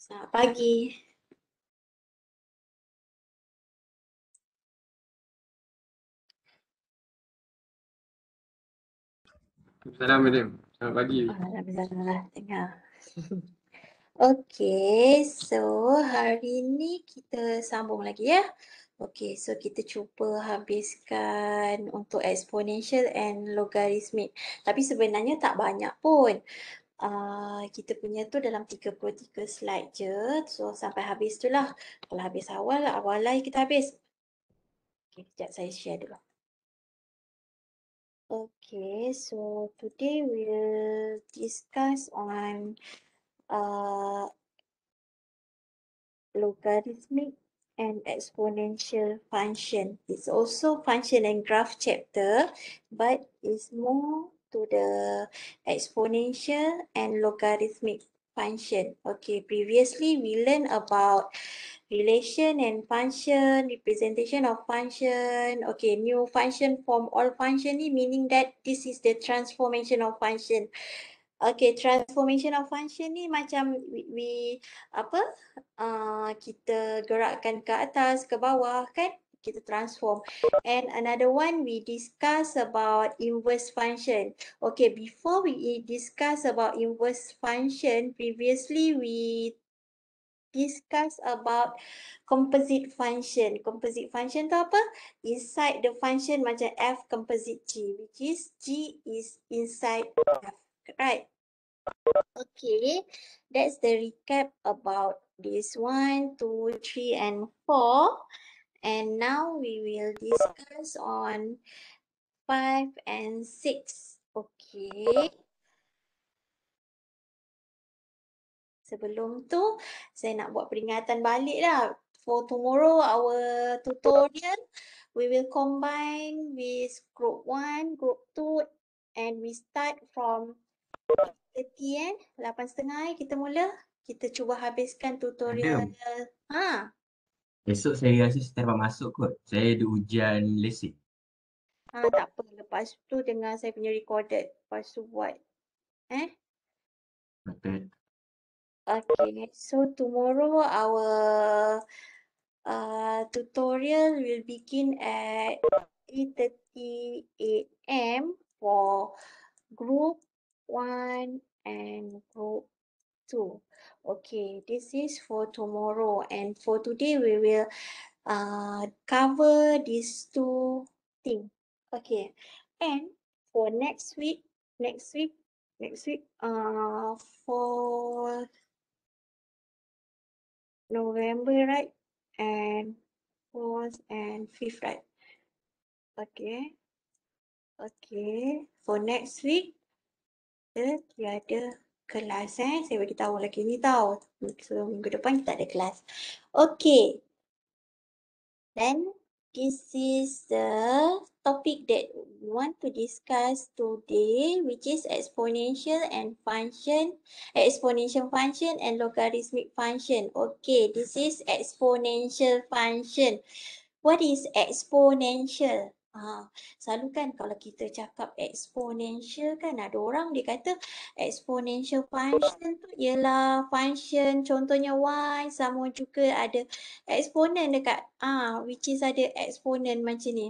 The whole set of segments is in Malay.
Selamat pagi. Assalamualaikum. Selamat pagi. Alhamdulillah. Okay, so hari ni kita sambung lagi ya. Okay, so kita cuba habiskan untuk exponential and logarithmic. Tapi sebenarnya tak banyak pun uh, kita punya tu dalam 33 slide je. So sampai habis tu lah. Kalau habis awal, awal lah kita habis. Okay, sekejap saya share dulu. Okay, so today we'll discuss on uh, logarithmic and exponential function. It's also function and graph chapter, but it's more to the exponential and logarithmic function. Okay, previously we learned about relation and function, representation of function. Okay, new function form all function, ni, meaning that this is the transformation of function. Okay, transformation of function ni macam we, we apa uh, kita gerakkan ke atas, ke bawah kan? kita transform. And another one, we discuss about inverse function. Okay, before we discuss about inverse function, previously we discuss about composite function. Composite function tu apa? Inside the function macam f composite g, which is g is inside f, right? Okay, that's the recap about this one, two, three, and four. And now we will discuss on five and six. Okay. Sebelum tu, saya nak buat peringatan balik lah. For tomorrow, our tutorial, we will combine with group one, group two, and we start from 30 eh? lapan setengah eh, kita mula. Kita cuba habiskan tutorial. Yeah. Ha. Esok saya rasa saya dapat masuk kot. Saya ada ujian lesik. Ha, tak apa. Lepas tu dengar saya punya recorded. Lepas tu buat. Eh? Betul. Okay. So tomorrow our uh, tutorial will begin at 8.30 a.m. for group 1 and group 2 two. Okay, this is for tomorrow and for today we will uh, cover these two things. Okay, and for next week, next week, next week, uh, for November, right? And fourth and fifth, right? Okay, okay, for next week, eh, the other kelas eh. Saya bagi tahu lelaki ni tahu. So minggu depan kita ada kelas. Okay. Then this is the topic that we want to discuss today which is exponential and function exponential function and logarithmic function okay this is exponential function what is exponential Ha, selalu kan kalau kita cakap exponential kan ada orang dia kata exponential function tu ialah function contohnya y sama juga ada exponent dekat ah ha, which is ada exponent macam ni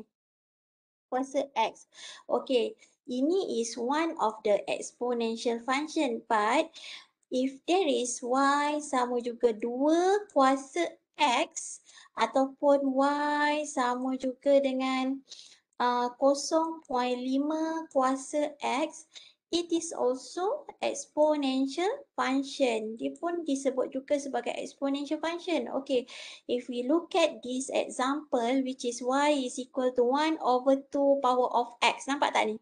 kuasa x. Okay, ini is one of the exponential function but if there is y sama juga dua kuasa x ataupun y sama juga dengan uh, 0.5 uh, kuasa x it is also exponential function dia pun disebut juga sebagai exponential function okay if we look at this example which is y is equal to 1 over 2 power of x nampak tak ni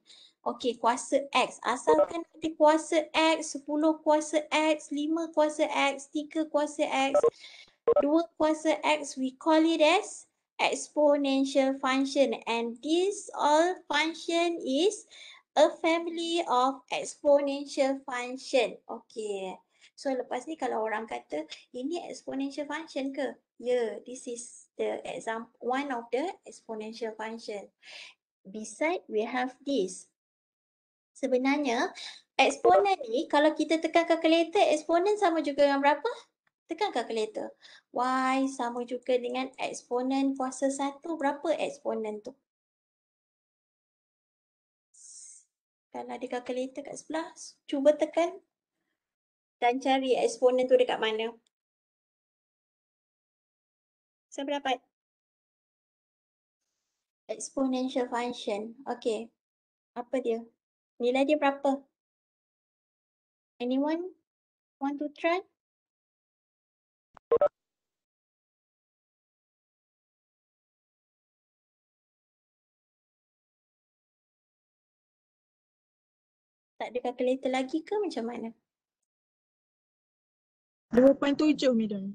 okay kuasa x asalkan nanti kuasa x 10 kuasa x 5 kuasa x 3 kuasa x 2 kuasa x we call it as exponential function and this all function is a family of exponential function okay so lepas ni kalau orang kata ini exponential function ke yeah this is the example one of the exponential function beside we have this sebenarnya eksponen ni kalau kita tekan calculator eksponen sama juga dengan berapa Tekan kalkulator. Y sama juga dengan eksponen kuasa 1. Berapa eksponen tu? Kalau ada kalkulator kat sebelah, cuba tekan dan cari eksponen tu dekat mana. Saya dapat exponential function. Okay. Apa dia? Nilai dia berapa? Anyone want to try? tak ada calculator lagi ke macam mana? 2.7 madam.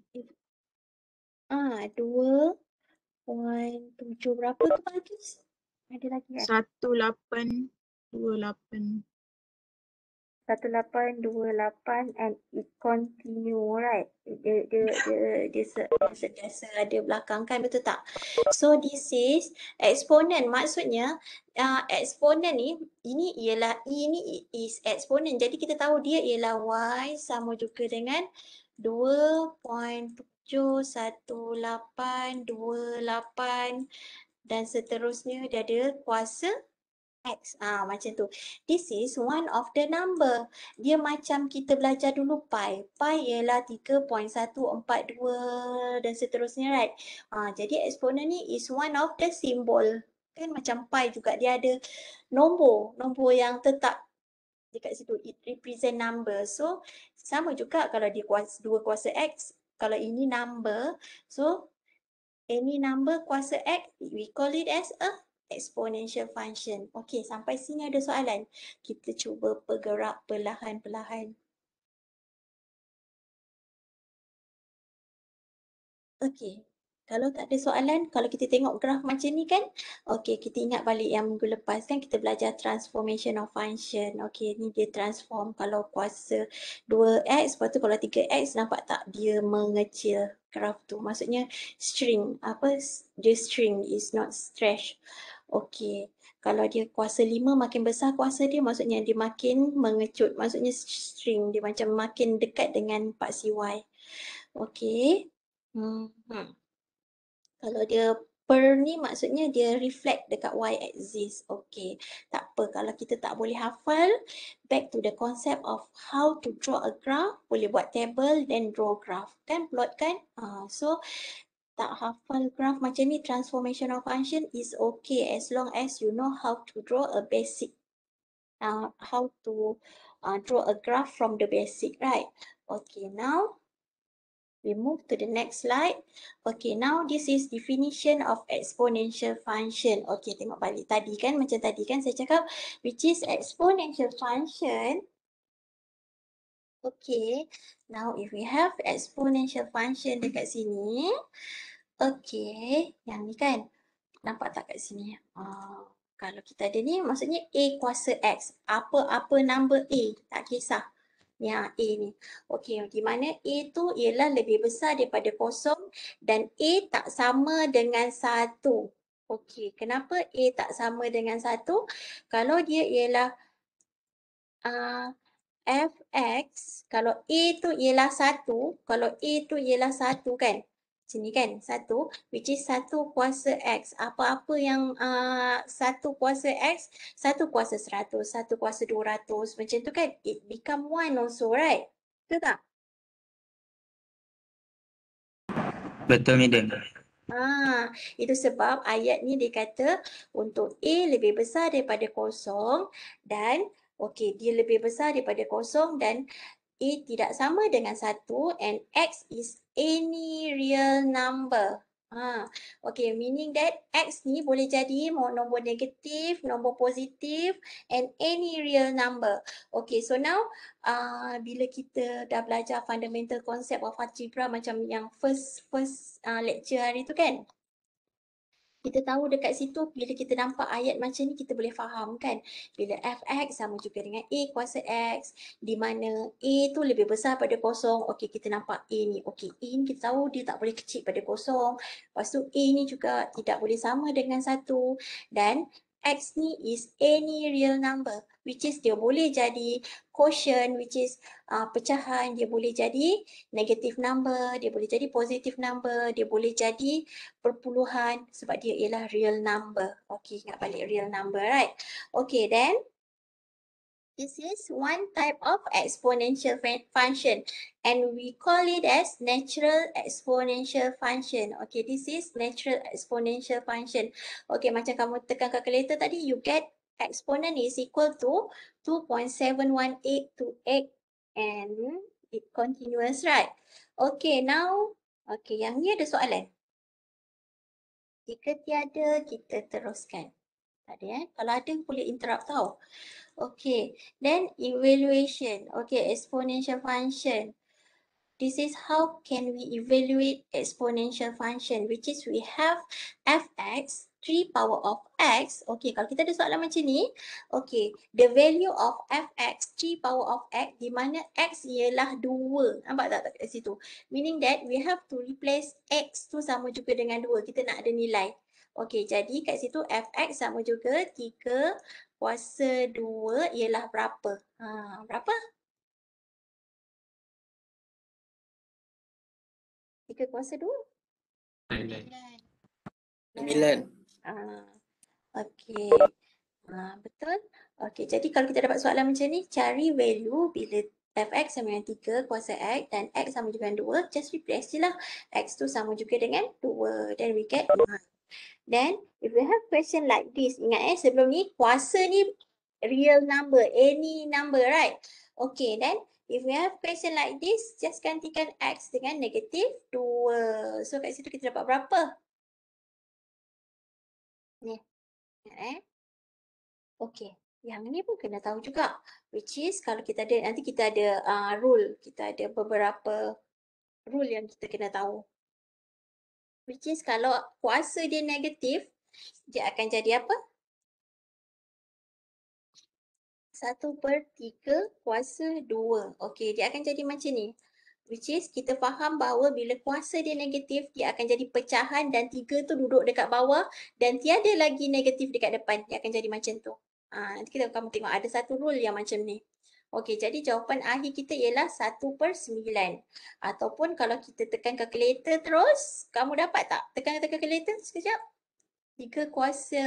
Ah, 2.7 berapa tu Pakis? Ada lagi kan? 1828. 1828 and it continue right dia dia dia dia sentiasa ada belakang kan betul tak so this is exponent maksudnya uh, exponent ni ini ialah e ni is exponent jadi kita tahu dia ialah y sama juga dengan 2.71828 dan seterusnya dia ada kuasa X. Ah, macam tu. This is one of the number. Dia macam kita belajar dulu pi. Pi ialah 3.142 dan seterusnya right. Ah, jadi eksponen ni is one of the symbol. Kan macam pi juga dia ada nombor. Nombor yang tetap dekat situ. It represent number. So sama juga kalau dia kuasa, dua kuasa X. Kalau ini number. So any number kuasa X we call it as a exponential function. Okey, sampai sini ada soalan. Kita cuba bergerak perlahan-perlahan. Okey. Kalau tak ada soalan, kalau kita tengok graf macam ni kan, okey kita ingat balik yang minggu lepas kan kita belajar transformation of function. Okey, ni dia transform kalau kuasa 2x, lepas tu kalau 3x nampak tak dia mengecil graf tu. Maksudnya string, apa The string is not stretch. Okey. Kalau dia kuasa 5 makin besar kuasa dia maksudnya dia makin mengecut. Maksudnya string dia macam makin dekat dengan part CY. Okey. Hmm. Kalau dia per ni maksudnya dia reflect dekat y axis. Okey. Tak apa kalau kita tak boleh hafal back to the concept of how to draw a graph, boleh buat table then draw graph. Kan plot kan? Uh, ah, so tak hafal graph macam ni transformation of function is okay as long as you know how to draw a basic uh, how to uh, draw a graph from the basic right okay now we move to the next slide okay now this is definition of exponential function okay tengok balik tadi kan macam tadi kan saya cakap which is exponential function Okay, now if we have exponential function dekat sini, okay, yang ni kan, nampak tak kat sini? Oh, kalau kita ada ni, maksudnya A kuasa X, apa-apa number A, tak kisah yang A ni. Okay, di mana A tu ialah lebih besar daripada kosong dan A tak sama dengan satu. Okay, kenapa A tak sama dengan satu? Kalau dia ialah... Uh, fx kalau a tu ialah 1 kalau a tu ialah 1 kan sini kan 1 which is 1 kuasa x apa-apa yang uh, ah, 1 kuasa x 1 kuasa 100 1 kuasa 200 macam tu kan it become one also right betul tak betul ni dan Ah, itu sebab ayat ni dikata untuk A lebih besar daripada kosong dan Okey, dia lebih besar daripada kosong dan A tidak sama dengan satu and X is any real number. Ha. Okay, meaning that X ni boleh jadi nombor negatif, nombor positif and any real number. Okay, so now uh, bila kita dah belajar fundamental concept of algebra macam yang first first uh, lecture hari tu kan kita tahu dekat situ bila kita nampak ayat macam ni kita boleh faham kan bila fx sama juga dengan a kuasa x di mana a tu lebih besar pada kosong okey kita nampak a ni okey in kita tahu dia tak boleh kecil pada kosong lepas tu a ni juga tidak boleh sama dengan satu dan X ni is any real number which is dia boleh jadi quotient which is uh, pecahan dia boleh jadi negative number dia boleh jadi positive number dia boleh jadi perpuluhan sebab dia ialah real number okey ingat balik real number right okey then This is one type of exponential function and we call it as natural exponential function. Okay, this is natural exponential function. Okay, macam kamu tekan calculator tadi, you get exponent is equal to 2.718 to 8 and it continuous, right? Okay, now, okay, yang ni ada soalan. Jika tiada, kita teruskan. Tak ada eh. Kalau ada boleh interrupt tau. Okay. Then evaluation. Okay. Exponential function. This is how can we evaluate exponential function which is we have fx 3 power of x. Okay. Kalau kita ada soalan macam ni. Okay. The value of fx 3 power of x di mana x ialah 2. Nampak tak kat situ? Meaning that we have to replace x tu sama juga dengan 2. Kita nak ada nilai. Okey, jadi kat situ fx sama juga 3 kuasa 2 ialah berapa? Ha, berapa? 3 kuasa 2? 9. 9. Okey. Ha, betul. Okey, jadi kalau kita dapat soalan macam ni, cari value bila fx sama dengan 3 kuasa x dan x sama juga dengan 2, just replace je lah. x tu sama juga dengan 2. Then we get 9. Then if you have question like this, ingat eh sebelum ni kuasa ni real number, any number right? Okay then if you have question like this, just gantikan X dengan negatif 2. So kat situ kita dapat berapa? Ni. Ingat eh. Okay. Yang ni pun kena tahu juga. Which is kalau kita ada, nanti kita ada uh, rule. Kita ada beberapa rule yang kita kena tahu which is kalau kuasa dia negatif dia akan jadi apa? 1 per 3 kuasa 2. Okey, dia akan jadi macam ni. Which is kita faham bahawa bila kuasa dia negatif, dia akan jadi pecahan dan 3 tu duduk dekat bawah dan tiada lagi negatif dekat depan. Dia akan jadi macam tu. Ha, nanti kita akan tengok ada satu rule yang macam ni. Okey, jadi jawapan akhir kita ialah 1 per 9. Ataupun kalau kita tekan kalkulator terus, kamu dapat tak? Tekan-tekan kalkulator sekejap. 3 kuasa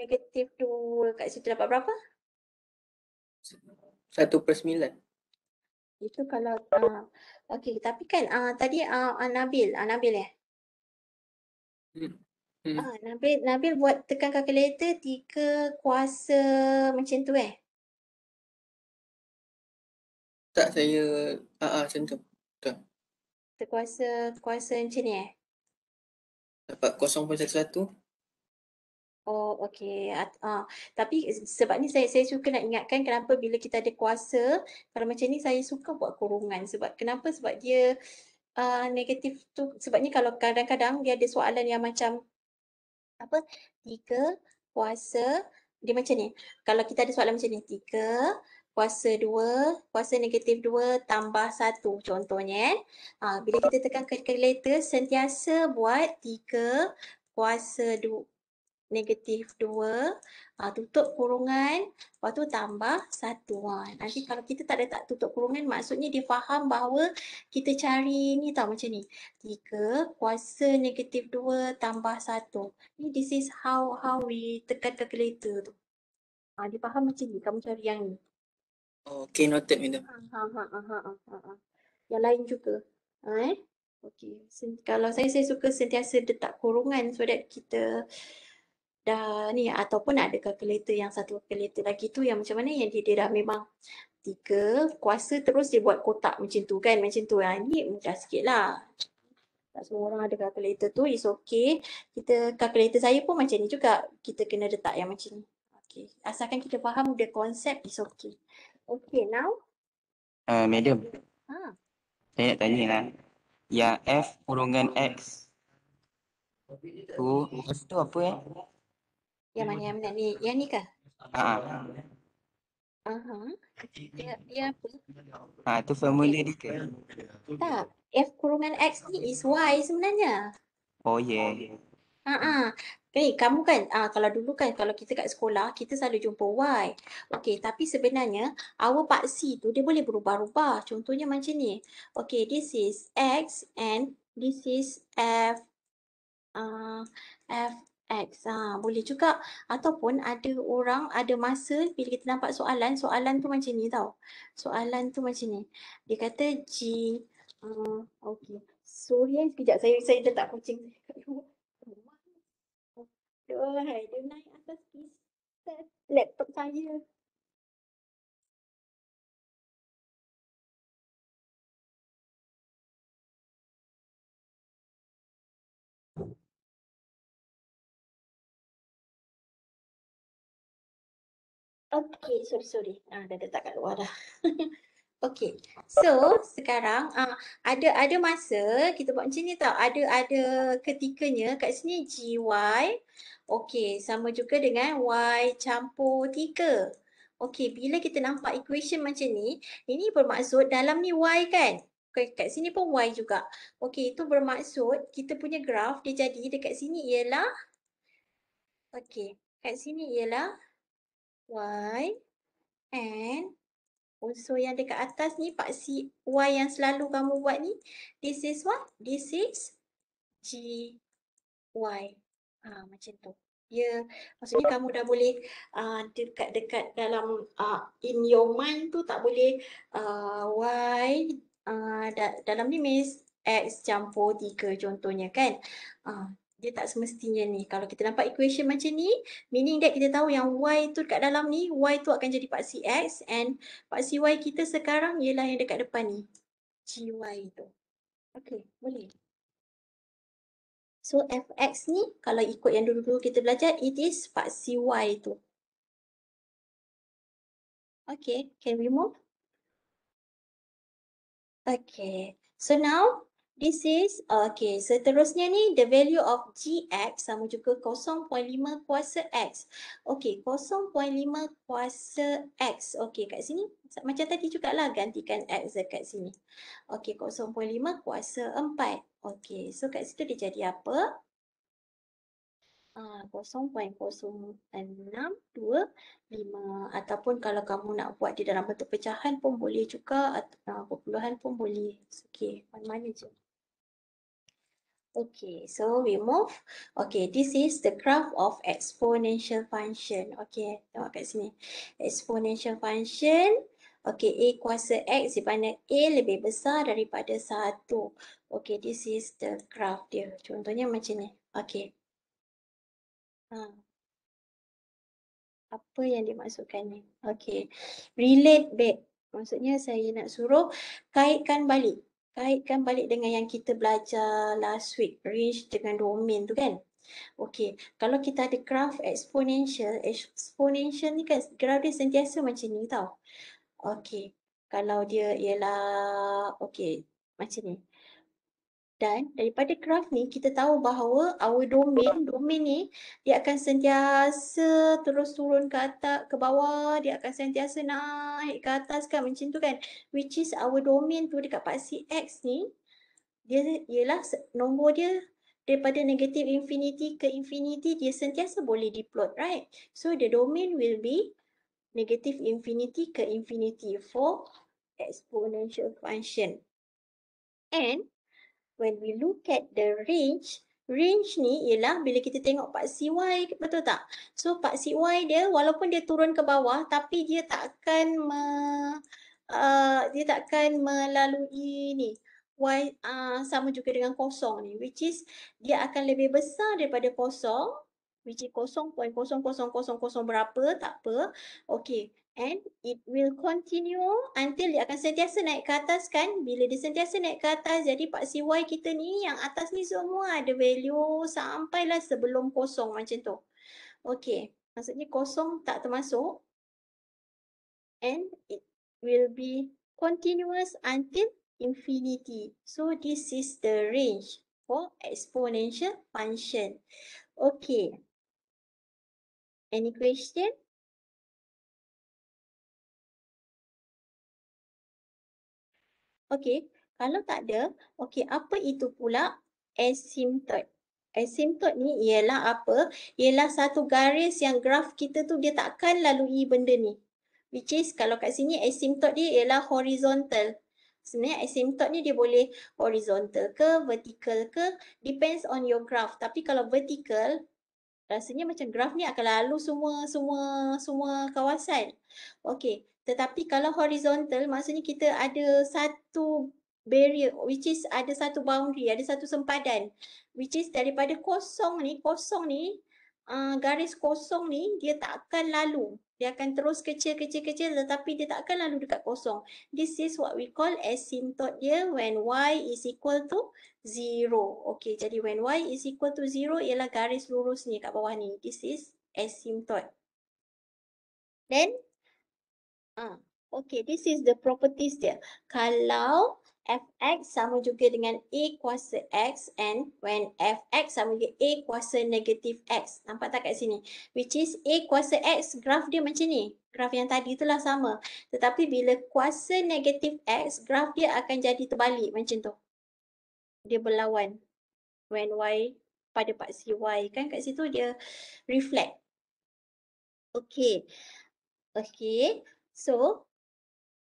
negatif 2 kat situ dapat berapa? 1 per 9. Itu kalau, uh, okey tapi kan uh, tadi uh, Nabil, uh, Nabil ya? Eh? Hmm. Hmm. Uh, Nabil, Nabil buat tekan kalkulator 3 kuasa macam tu eh? Tak saya a a ah uh, macam tu. Betul. Terkuasa kuasa macam ni eh. Dapat 0.11. Oh okey ah uh, uh. tapi sebab ni saya saya suka nak ingatkan kenapa bila kita ada kuasa kalau macam ni saya suka buat kurungan sebab kenapa sebab dia uh, negatif tu sebabnya kalau kadang-kadang dia ada soalan yang macam apa tiga kuasa dia macam ni kalau kita ada soalan macam ni tiga kuasa 2, kuasa negatif 2 tambah 1 contohnya. Eh. Ha, bila kita tekan calculator, sentiasa buat 3 kuasa 2 negatif 2 ha, tutup kurungan lepas tu tambah 1 ha. nanti kalau kita tak ada tak tutup kurungan maksudnya dia faham bahawa kita cari ni tau macam ni 3 kuasa negatif 2 tambah 1 ni this is how how we tekan calculator tu ha, dia faham macam ni kamu cari yang ni Okay, noted madam. Ha, ha, ha, ha, ha, ha, ha. Yang lain juga. Ha, eh? Okay. Sen- kalau saya, saya suka sentiasa letak kurungan so that kita dah ni ataupun ada calculator yang satu calculator lagi tu yang macam mana yang dia, dia dah memang tiga kuasa terus dia buat kotak macam tu kan macam tu lah. Ni mudah sikit lah. Tak semua orang ada calculator tu is okay. Kita calculator saya pun macam ni juga. Kita kena letak yang macam ni. Okay. Asalkan kita faham dia konsep is okay. Okay, now. Uh, madam. Ha. Saya nak tanya lah. Ya, F kurungan X. Tu, lepas tu apa eh? Yang mana yang nak ni? Yang ni kah? Ha, ha. Aha. Uh -huh. Ya, ya apa? Ha, tu formula ni dia ke? Tak. F kurungan X ni is Y sebenarnya. Oh, yeah. Mm. Ah, baik, kamu kan uh, kalau dulu kan kalau kita kat sekolah kita selalu jumpa Y. Okay, tapi sebenarnya our part C tu dia boleh berubah-ubah. Contohnya macam ni. Okay, this is X and this is F uh, F X. Ha, boleh juga. Ataupun ada orang ada masa bila kita nampak soalan, soalan tu macam ni tau. Soalan tu macam ni. Dia kata G. Uh, okay. Sorry kan sekejap. Saya, saya letak kucing. Dua hari dia naik atas PC laptop saya. Okay, sorry, sorry. Ah, dah letak kat luar dah. Okay. So sekarang uh, ada ada masa kita buat macam ni tau. Ada ada ketikanya kat sini GY. Okay. Sama juga dengan Y campur 3. Okay. Bila kita nampak equation macam ni. Ini bermaksud dalam ni Y kan. Okay, kat sini pun Y juga. Okay. Itu bermaksud kita punya graf dia jadi dekat sini ialah. Okay. Kat sini ialah Y and So yang dekat atas ni paksi Y yang selalu kamu buat ni. This is what? This is G Y. Ha, macam tu. Ya, maksudnya kamu dah boleh uh, dekat-dekat dalam uh, in your mind tu tak boleh uh, Y uh, dalam ni means X campur 3 contohnya kan. Uh, dia tak semestinya ni. Kalau kita nampak equation macam ni, meaning that kita tahu yang y tu dekat dalam ni, y tu akan jadi paksi x and paksi y kita sekarang ialah yang dekat depan ni. gy tu. Okay, boleh. So fx ni kalau ikut yang dulu-dulu kita belajar, it is paksi y tu. Okay, can we move? Okay, so now This is, okay, seterusnya ni the value of gx sama juga 0.5 kuasa x. Okay, 0.5 kuasa x. Okay, kat sini macam tadi juga lah gantikan x kat sini. Okay, 0.5 kuasa 4. Okay, so kat situ dia jadi apa? Uh, ah, 0.0625 ataupun kalau kamu nak buat di dalam bentuk pecahan pun boleh juga atau uh, perpuluhan pun boleh. Okay, mana-mana je. Okay, so we move. Okay, this is the graph of exponential function. Okay, tengok kat sini. Exponential function. Okay, A kuasa X di mana A lebih besar daripada 1. Okay, this is the graph dia. Contohnya macam ni. Okay. Ha. Apa yang dimaksudkan ni? Okay. Relate back. Maksudnya saya nak suruh kaitkan balik kaitkan balik dengan yang kita belajar last week range dengan domain tu kan Okey, kalau kita ada graph exponential, exponential ni kan graf dia sentiasa macam ni tau. Okey, kalau dia ialah, okey, macam ni. Dan daripada graf ni kita tahu bahawa our domain, domain ni dia akan sentiasa terus turun ke atas ke bawah, dia akan sentiasa naik ke atas kan macam tu kan. Which is our domain tu dekat paksi X ni dia ialah nombor dia daripada negative infinity ke infinity dia sentiasa boleh diplot right. So the domain will be negative infinity ke infinity for exponential function. And when we look at the range, range ni ialah bila kita tengok part CY, betul tak? So part CY dia walaupun dia turun ke bawah tapi dia takkan me, uh, dia tak melalui ni. Y uh, sama juga dengan kosong ni which is dia akan lebih besar daripada kosong which is kosong point kosong kosong kosong kosong berapa tak apa. Okay and it will continue until dia akan sentiasa naik ke atas kan bila dia sentiasa naik ke atas jadi paksi Y kita ni yang atas ni semua ada value sampailah sebelum kosong macam tu okay maksudnya kosong tak termasuk and it will be continuous until infinity so this is the range for exponential function okay any question Okey, kalau tak ada, okey, apa itu pula asymptot? Asymptot ni ialah apa? Ialah satu garis yang graf kita tu dia takkan lalui benda ni. Which is kalau kat sini asymptot dia ialah horizontal. Sebenarnya asymptot ni dia boleh horizontal ke, vertical ke, depends on your graph. Tapi kalau vertical, rasanya macam graf ni akan lalu semua, semua, semua kawasan. Okay, tetapi kalau horizontal maksudnya kita ada satu barrier which is ada satu boundary, ada satu sempadan which is daripada kosong ni, kosong ni uh, garis kosong ni dia tak akan lalu. Dia akan terus kecil-kecil-kecil tetapi dia tak akan lalu dekat kosong. This is what we call asymptote dia when y is equal to zero. Okay, jadi when y is equal to zero ialah garis lurus ni kat bawah ni. This is asymptote. Then Ah, okay, this is the properties dia. Kalau fx sama juga dengan a kuasa x and when fx sama dengan a kuasa negatif x. Nampak tak kat sini? Which is a kuasa x, graf dia macam ni. Graf yang tadi itulah sama. Tetapi bila kuasa negatif x, graf dia akan jadi terbalik macam tu. Dia berlawan. When y pada paksi y kan kat situ dia reflect. Okay. Okay. So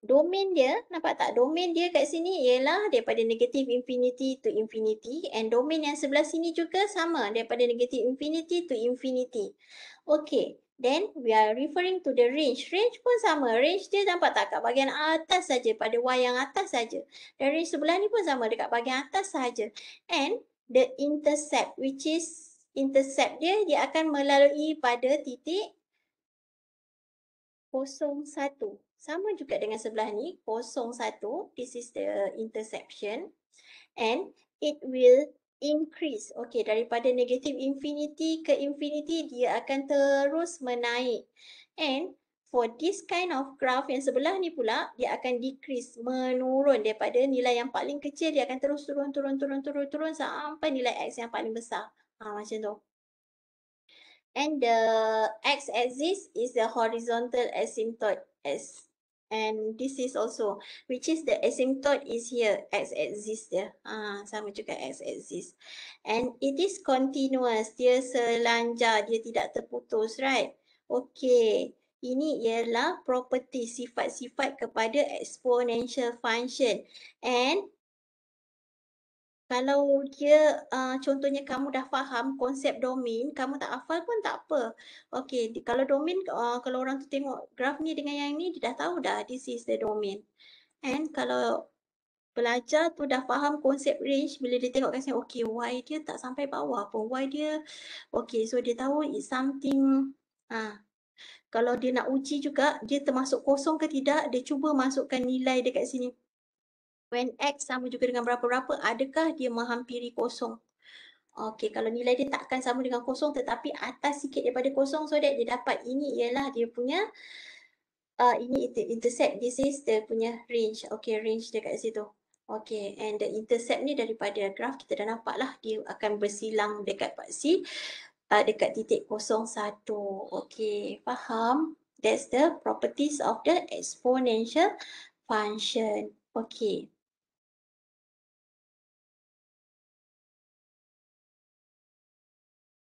domain dia, nampak tak? Domain dia kat sini ialah daripada negative infinity to infinity and domain yang sebelah sini juga sama daripada negative infinity to infinity. Okay, then we are referring to the range. Range pun sama. Range dia nampak tak kat bahagian atas saja pada y yang atas saja. Dan range sebelah ni pun sama dekat bahagian atas saja. And the intercept which is intercept dia dia akan melalui pada titik kosong satu. Sama juga dengan sebelah ni, kosong satu. This is the eh, interception. And it will increase. Okay, daripada negative infinity ke infinity, dia akan terus menaik. And for this kind of graph yang sebelah ni pula, dia akan decrease, menurun daripada nilai yang paling kecil, dia akan terus turun, turun, turun, turun, turun sampai nilai X yang paling besar. Ha, macam tu and the x axis is the horizontal asymptote s, and this is also which is the asymptote is here x axis dia ah sama juga x axis and it is continuous dia selanjar dia tidak terputus right okay ini ialah property sifat-sifat kepada exponential function and kalau dia uh, contohnya kamu dah faham konsep domain, kamu tak hafal pun tak apa. Okey, kalau domain uh, kalau orang tu tengok graf ni dengan yang ni dia dah tahu dah this is the domain. And kalau pelajar tu dah faham konsep range bila dia tengok kasi okey y dia tak sampai bawah pun y dia okey so dia tahu it's something ah uh, kalau dia nak uji juga dia termasuk kosong ke tidak dia cuba masukkan nilai dekat sini when x sama juga dengan berapa-berapa, adakah dia menghampiri kosong? Okey, kalau nilai dia takkan sama dengan kosong tetapi atas sikit daripada kosong so that dia dapat ini ialah dia punya uh, ini intercept, this is dia punya range. Okey, range dia kat situ. Okey, and the intercept ni daripada graf kita dah nampak lah dia akan bersilang dekat paksi uh, dekat titik kosong satu. Okey, faham? That's the properties of the exponential function. Okey.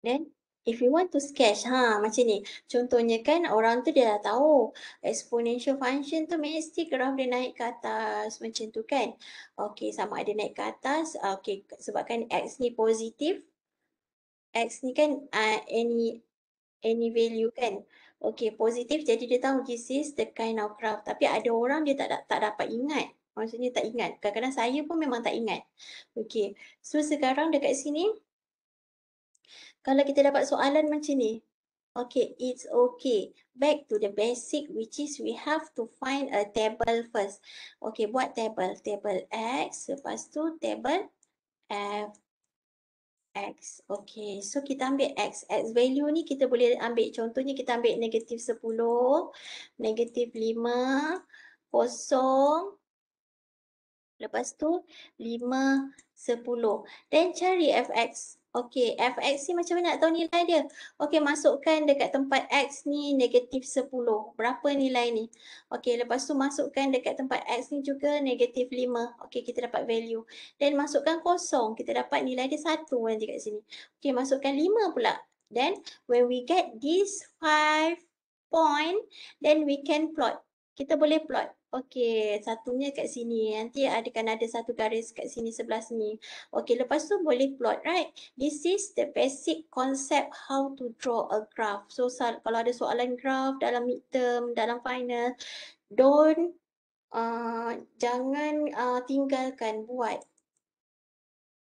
Then if you want to sketch ha macam ni. Contohnya kan orang tu dia dah tahu exponential function tu mesti graf dia naik ke atas macam tu kan. Okay, sama ada naik ke atas ah, okey sebabkan x ni positif x ni kan uh, any any value kan. Okay, positif jadi dia tahu this is the kind of graph tapi ada orang dia tak tak dapat ingat. Maksudnya tak ingat. Kadang-kadang saya pun memang tak ingat. Okay, So sekarang dekat sini kalau kita dapat soalan macam ni, okay, it's okay. Back to the basic which is we have to find a table first. Okay, buat table. Table X, lepas tu table F. X. Okay. So kita ambil X. X value ni kita boleh ambil. Contohnya kita ambil negatif 10, negatif 5, kosong, Lepas tu 5, 10. Then cari FX. Okey, fx ni macam mana nak tahu nilai dia? Okey, masukkan dekat tempat x ni negatif 10. Berapa nilai ni? Okey, lepas tu masukkan dekat tempat x ni juga negatif 5. Okey, kita dapat value. Then masukkan kosong, kita dapat nilai dia 1 nanti kat sini. Okey, masukkan 5 pula. Then, when we get this 5 point, then we can plot. Kita boleh plot. Okey, satunya kat sini. Nanti ada kan ada satu garis kat sini sebelah sini. Okey, lepas tu boleh plot, right? This is the basic concept how to draw a graph. So kalau ada soalan graph dalam midterm, dalam final, don't uh, jangan uh, tinggalkan buat.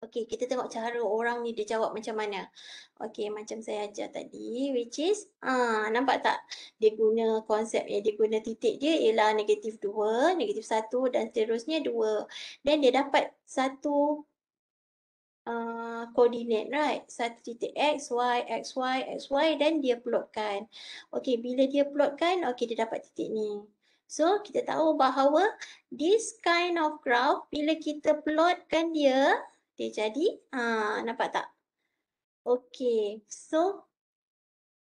Okay, kita tengok cara orang ni dia jawab macam mana. Okay, macam saya ajar tadi, which is, ah nampak tak? Dia guna konsep yang dia guna titik dia ialah negatif 2, negatif 1 dan seterusnya 2. Then dia dapat satu uh, right? Satu titik X, Y, X, Y, X, Y dan dia plotkan. Okay, bila dia plotkan, okay dia dapat titik ni. So, kita tahu bahawa this kind of graph, bila kita plotkan dia, Okay, jadi uh, nampak tak? Okay, so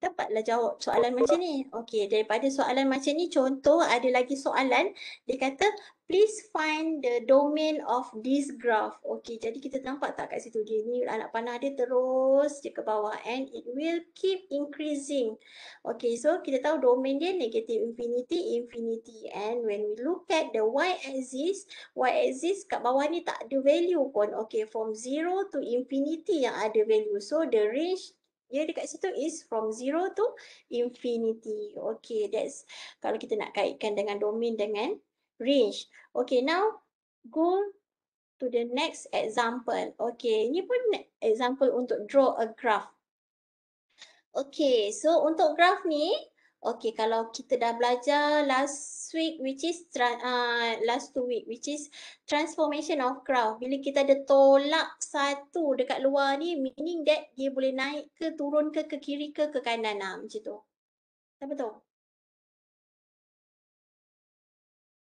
dapatlah jawab soalan macam ni. Okey, daripada soalan macam ni contoh ada lagi soalan dia kata please find the domain of this graph. Okey, jadi kita nampak tak kat situ dia ni anak panah dia terus je ke bawah and it will keep increasing. Okey, so kita tahu domain dia negative infinity infinity and when we look at the y axis, y axis kat bawah ni tak ada value pun. Okey, from 0 to infinity yang ada value. So the range dia dekat situ is from zero to infinity. Okay, that's kalau kita nak kaitkan dengan domain dengan range. Okay, now go to the next example. Okay, ni pun example untuk draw a graph. Okay, so untuk graph ni, Okay, kalau kita dah belajar last week which is tra- uh, last two week which is transformation of crowd. Bila kita ada tolak satu dekat luar ni meaning that dia boleh naik ke turun ke ke kiri ke ke kanan lah macam tu. Tak betul?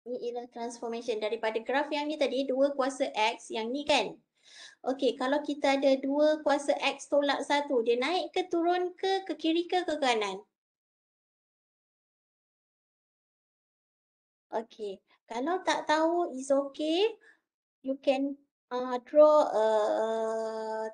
Ini ialah transformation daripada graf yang ni tadi dua kuasa X yang ni kan. Okay, kalau kita ada dua kuasa X tolak satu, dia naik ke turun ke ke kiri ke ke kanan? Okay. Kalau tak tahu, is okay. You can uh, draw a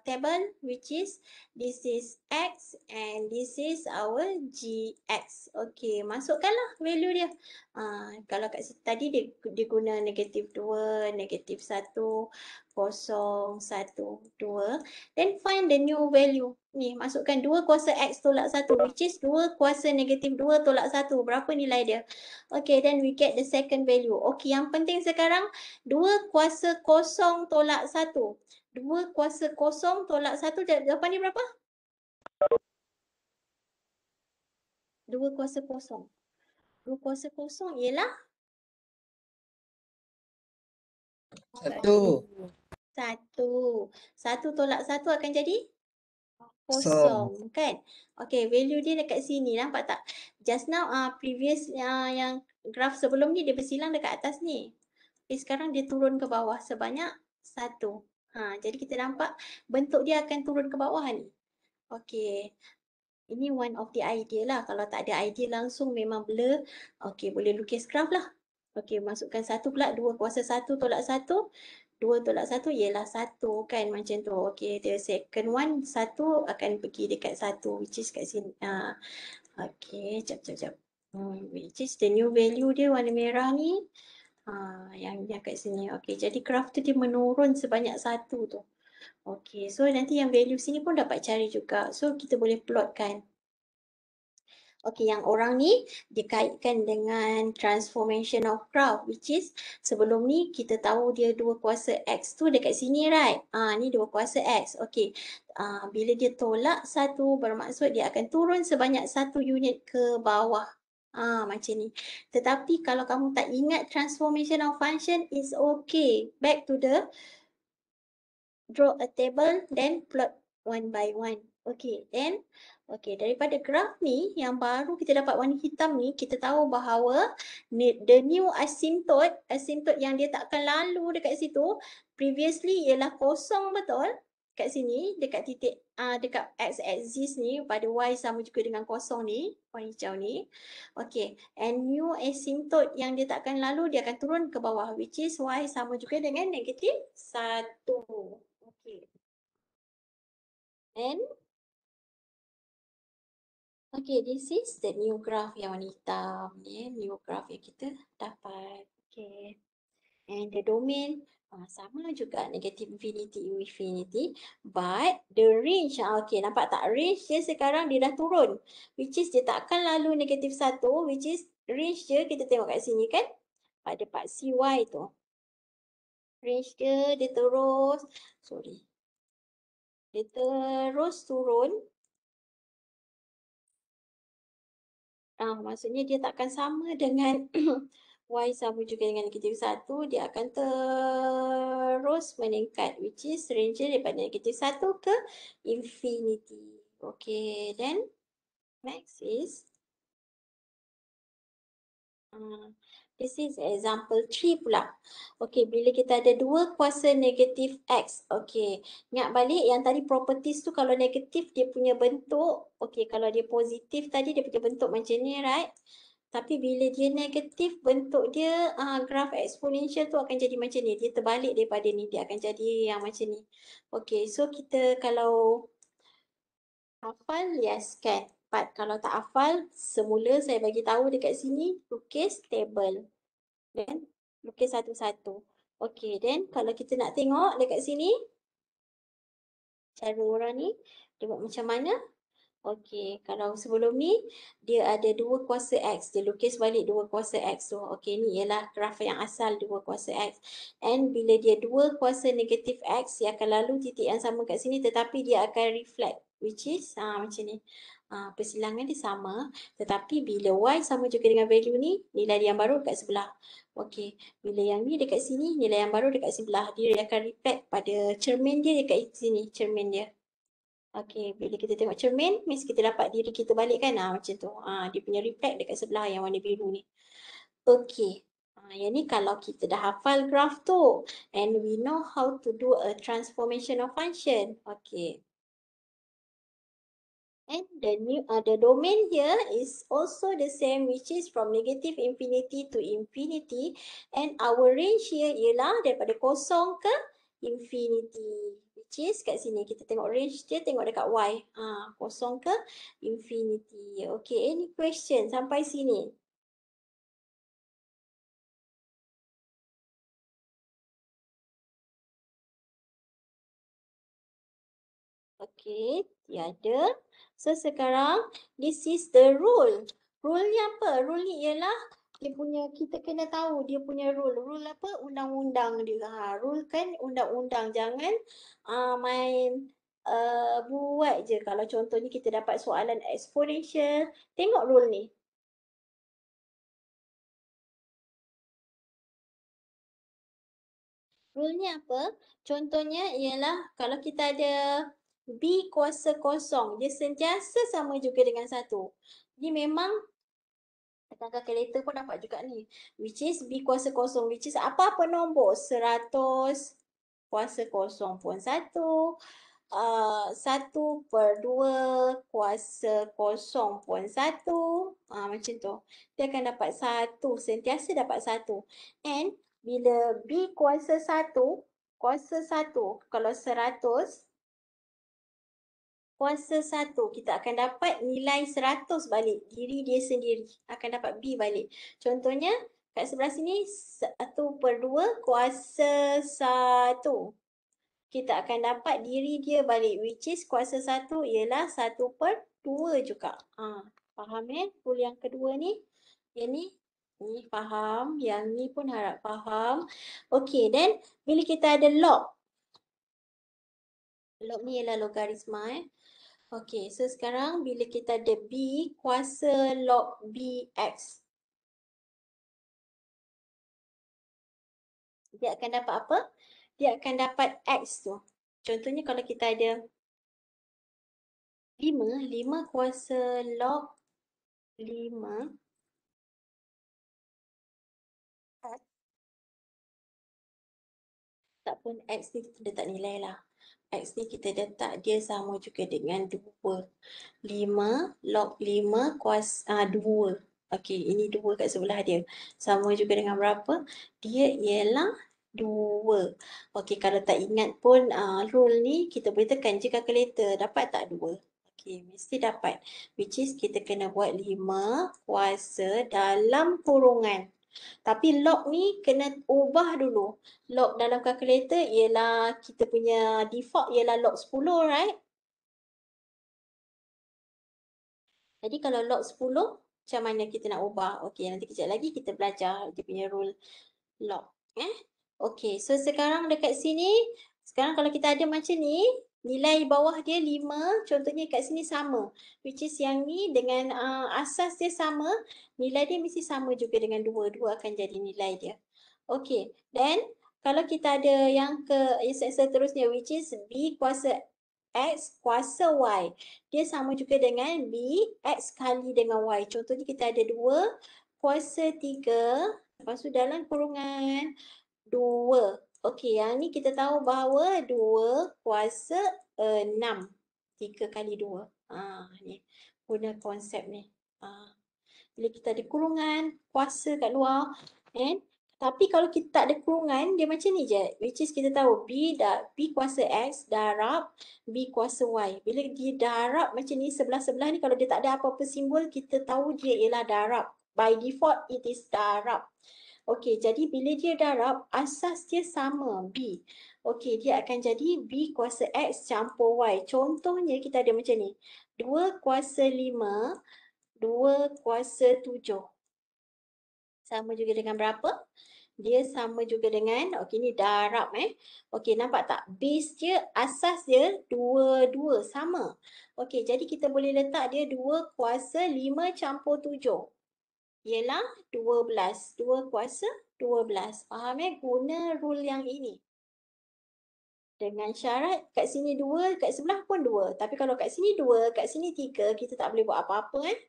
table which is this is X and this is our GX. Okay. Masukkanlah value dia. Uh, kalau kat situ tadi dia, dia guna negative 2, negative 1 kosong, satu, dua. Then find the new value. Ni masukkan dua kuasa x tolak satu which is dua kuasa negatif dua tolak satu. Berapa nilai dia? Okay then we get the second value. Okay yang penting sekarang dua kuasa kosong tolak satu. Dua kuasa kosong tolak satu jawapan dia berapa? Dua kuasa kosong. Dua kuasa kosong ialah satu. Satu. Satu tolak satu akan jadi? Kosong. So. Kan? Okay. Value dia dekat sini. Nampak tak? Just now uh, previous uh, yang graf sebelum ni dia bersilang dekat atas ni. Tapi sekarang dia turun ke bawah sebanyak satu. Ha, jadi kita nampak bentuk dia akan turun ke bawah ni. Okay. Ini one of the idea lah. Kalau tak ada idea langsung memang blur. Okay. Boleh lukis graf lah. Okay. Masukkan satu pula. Dua kuasa satu tolak satu dua tolak satu ialah satu kan macam tu. Okay, the second one satu akan pergi dekat satu which is kat sini. Uh, ah, okay, jap jap jap. Hmm, which is the new value dia warna merah ni. Uh, yang dia kat sini. Okay, jadi graph tu dia menurun sebanyak satu tu. Okay, so nanti yang value sini pun dapat cari juga. So kita boleh plotkan. Okey, yang orang ni dikaitkan dengan transformation of crowd which is sebelum ni kita tahu dia dua kuasa X tu dekat sini right. Ah ha, ni dua kuasa X. Okey. Ah ha, bila dia tolak satu bermaksud dia akan turun sebanyak satu unit ke bawah. Ah ha, macam ni. Tetapi kalau kamu tak ingat transformation of function is okay. Back to the draw a table then plot one by one. Okey, then Okey, daripada graf ni yang baru kita dapat warna hitam ni, kita tahu bahawa the new asymptote, asymptote yang dia takkan lalu dekat situ, previously ialah kosong betul kat sini, dekat titik uh, dekat x axis ni pada y sama juga dengan kosong ni, warna hijau ni. Okey, and new asymptote yang dia takkan lalu dia akan turun ke bawah which is y sama juga dengan negatif 1. Okey. And Okay, this is the new graph yang wanita ni, yeah, new graph yang kita dapat. Okay. And the domain uh, sama juga negative infinity to infinity, but the range ah, okay, nampak tak range dia sekarang dia dah turun. Which is dia takkan lalu negative 1, which is range dia kita tengok kat sini kan? Pada part CY tu. Range dia dia terus sorry. Dia terus turun Ah, maksudnya dia takkan sama dengan Y sama juga dengan negatif 1 Dia akan terus meningkat Which is range daripada negatif 1 ke infinity Okay, then next is uh, This is example 3 pula. Okay, bila kita ada dua kuasa negatif X. okay. ingat balik yang tadi properties tu kalau negatif dia punya bentuk. okay. kalau dia positif tadi dia punya bentuk macam ni, right? Tapi bila dia negatif, bentuk dia uh, ah, graf exponential tu akan jadi macam ni. Dia terbalik daripada ni. Dia akan jadi yang macam ni. Okay, so kita kalau hafal, yes, kan? kalau tak hafal, semula saya bagi tahu dekat sini, lukis table. Then lukis satu-satu. Okay then kalau kita nak tengok dekat sini. Cara orang ni dia buat macam mana. Okay kalau sebelum ni dia ada dua kuasa X. Dia lukis balik dua kuasa X tu. So, okay ni ialah graf yang asal dua kuasa X. And bila dia dua kuasa negatif X dia akan lalu titik yang sama kat sini tetapi dia akan reflect. Which is ha, macam ni. Ha, persilangan dia sama tetapi bila y sama juga dengan value ni nilai yang baru dekat sebelah okey bila yang ni dekat sini nilai yang baru dekat sebelah dia akan reflect pada cermin dia dekat sini cermin dia okey bila kita tengok cermin means kita dapat diri kita balik kan ha, macam tu ha, dia punya reflect dekat sebelah yang warna biru ni okey ha, yang ni kalau kita dah hafal graf tu and we know how to do a transformation of function. Okay. And the new uh, the domain here is also the same, which is from negative infinity to infinity. And our range here ialah daripada kosong ke infinity. Which is kat sini. Kita tengok range dia, tengok dekat Y. Ah ha, kosong ke infinity. Okay, any question sampai sini? Okay, tiada. So sekarang this is the rule. Rule ni apa? Rule ni ialah dia punya kita kena tahu dia punya rule. Rule apa? Undang-undang dia. Ha, rule kan undang-undang. Jangan uh, main uh, buat je. Kalau contohnya kita dapat soalan exponential. Tengok rule ni. Rule ni apa? Contohnya ialah kalau kita ada B kuasa kosong. Dia sentiasa sama juga dengan satu. Jadi memang tekan calculator pun dapat juga ni. Which is B kuasa kosong. Which is apa-apa nombor. 100 kuasa kosong pun satu. Uh, ah, 1 per 2 kuasa kosong pun satu. Uh, macam tu. Dia akan dapat satu, Sentiasa dapat satu. And bila B kuasa 1, kuasa satu, kalau seratus kuasa satu kita akan dapat nilai 100 balik diri dia sendiri akan dapat B balik. Contohnya kat sebelah sini 1 per 2 kuasa satu kita akan dapat diri dia balik which is kuasa satu ialah 1 per 2 juga. Ha, faham ya? Eh? Rule yang kedua ni. Yang ni ni faham. Yang ni pun harap faham. Okay then bila kita ada log. Log ni ialah logarisma eh. Okey, so sekarang bila kita ada B kuasa log b x, Dia akan dapat apa? Dia akan dapat X tu. Contohnya kalau kita ada 5, 5 kuasa log 5 X. Tak pun X ni kita tak nilai lah. X ni kita letak dia sama juga dengan 2. 5 log 5 kuasa uh, 2. Okey, ini 2 kat sebelah dia. Sama juga dengan berapa? Dia ialah 2. Okey, kalau tak ingat pun uh, rule ni kita boleh tekan je kalkulator. Dapat tak 2? Okey, mesti dapat. Which is kita kena buat 5 kuasa dalam kurungan. Tapi log ni kena ubah dulu. Log dalam kalkulator ialah kita punya default ialah log 10, right? Jadi kalau log 10, macam mana kita nak ubah? Okey, nanti kejap lagi kita belajar dia punya rule log. Eh? Okey, so sekarang dekat sini, sekarang kalau kita ada macam ni, Nilai bawah dia 5, contohnya kat sini sama. Which is yang ni dengan uh, asas dia sama, nilai dia mesti sama juga dengan 2. 2 akan jadi nilai dia. Okay, then kalau kita ada yang ke yang seterusnya which is B kuasa X kuasa Y. Dia sama juga dengan B X kali dengan Y. Contohnya kita ada 2 kuasa 3, lepas tu dalam kurungan 2 Okey, yang ni kita tahu bahawa 2 kuasa 6. Uh, 3 kali 2. Ah, ni. Guna konsep ni. Ah. Bila kita ada kurungan, kuasa kat luar. And, tapi kalau kita tak ada kurungan, dia macam ni je. Which is kita tahu B, dah, B kuasa X darab B kuasa Y. Bila dia darab macam ni sebelah-sebelah ni kalau dia tak ada apa-apa simbol, kita tahu dia ialah darab. By default, it is darab. Okey, jadi bila dia darab, asas dia sama B. Okey, dia akan jadi B kuasa X campur Y. Contohnya kita ada macam ni. 2 kuasa 5, 2 kuasa 7. Sama juga dengan berapa? Dia sama juga dengan, okey ni darab eh. Okey, nampak tak? Base dia, asas dia 2, 2 sama. Okey, jadi kita boleh letak dia 2 kuasa 5 campur 7 ialah 12. 2 kuasa 12. Faham ya? Guna rule yang ini. Dengan syarat kat sini 2, kat sebelah pun 2. Tapi kalau kat sini 2, kat sini 3, kita tak boleh buat apa-apa eh.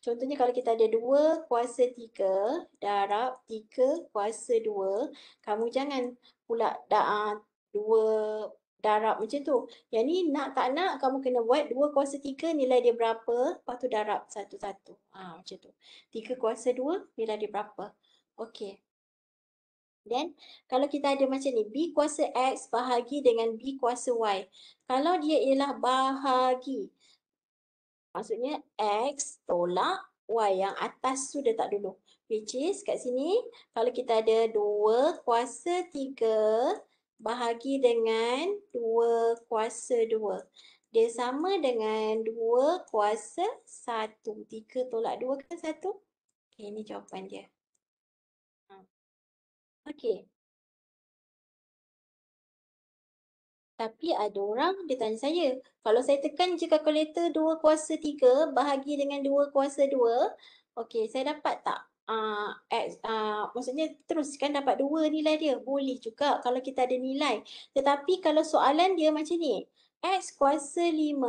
Contohnya kalau kita ada 2 kuasa 3 darab 3 kuasa 2, kamu jangan pula dah 2 ah, darab macam tu. Yang ni nak tak nak kamu kena buat 2 kuasa 3 nilai dia berapa lepas tu darab satu-satu. Ha, macam tu. 3 kuasa 2 nilai dia berapa. Okey. Then kalau kita ada macam ni B kuasa X bahagi dengan B kuasa Y. Kalau dia ialah bahagi. Maksudnya X tolak Y yang atas tu dia tak dulu. Which is kat sini kalau kita ada 2 kuasa 3 bahagi dengan 2 kuasa 2. Dia sama dengan 2 kuasa 1. 3 tolak 2 kan 1? Okay, ini jawapan dia. Hmm. Okay. Tapi ada orang dia tanya saya, kalau saya tekan je kalkulator 2 kuasa 3 bahagi dengan 2 kuasa 2, okay, saya dapat tak? uh, uh, maksudnya teruskan dapat dua nilai dia boleh juga kalau kita ada nilai tetapi kalau soalan dia macam ni x kuasa 5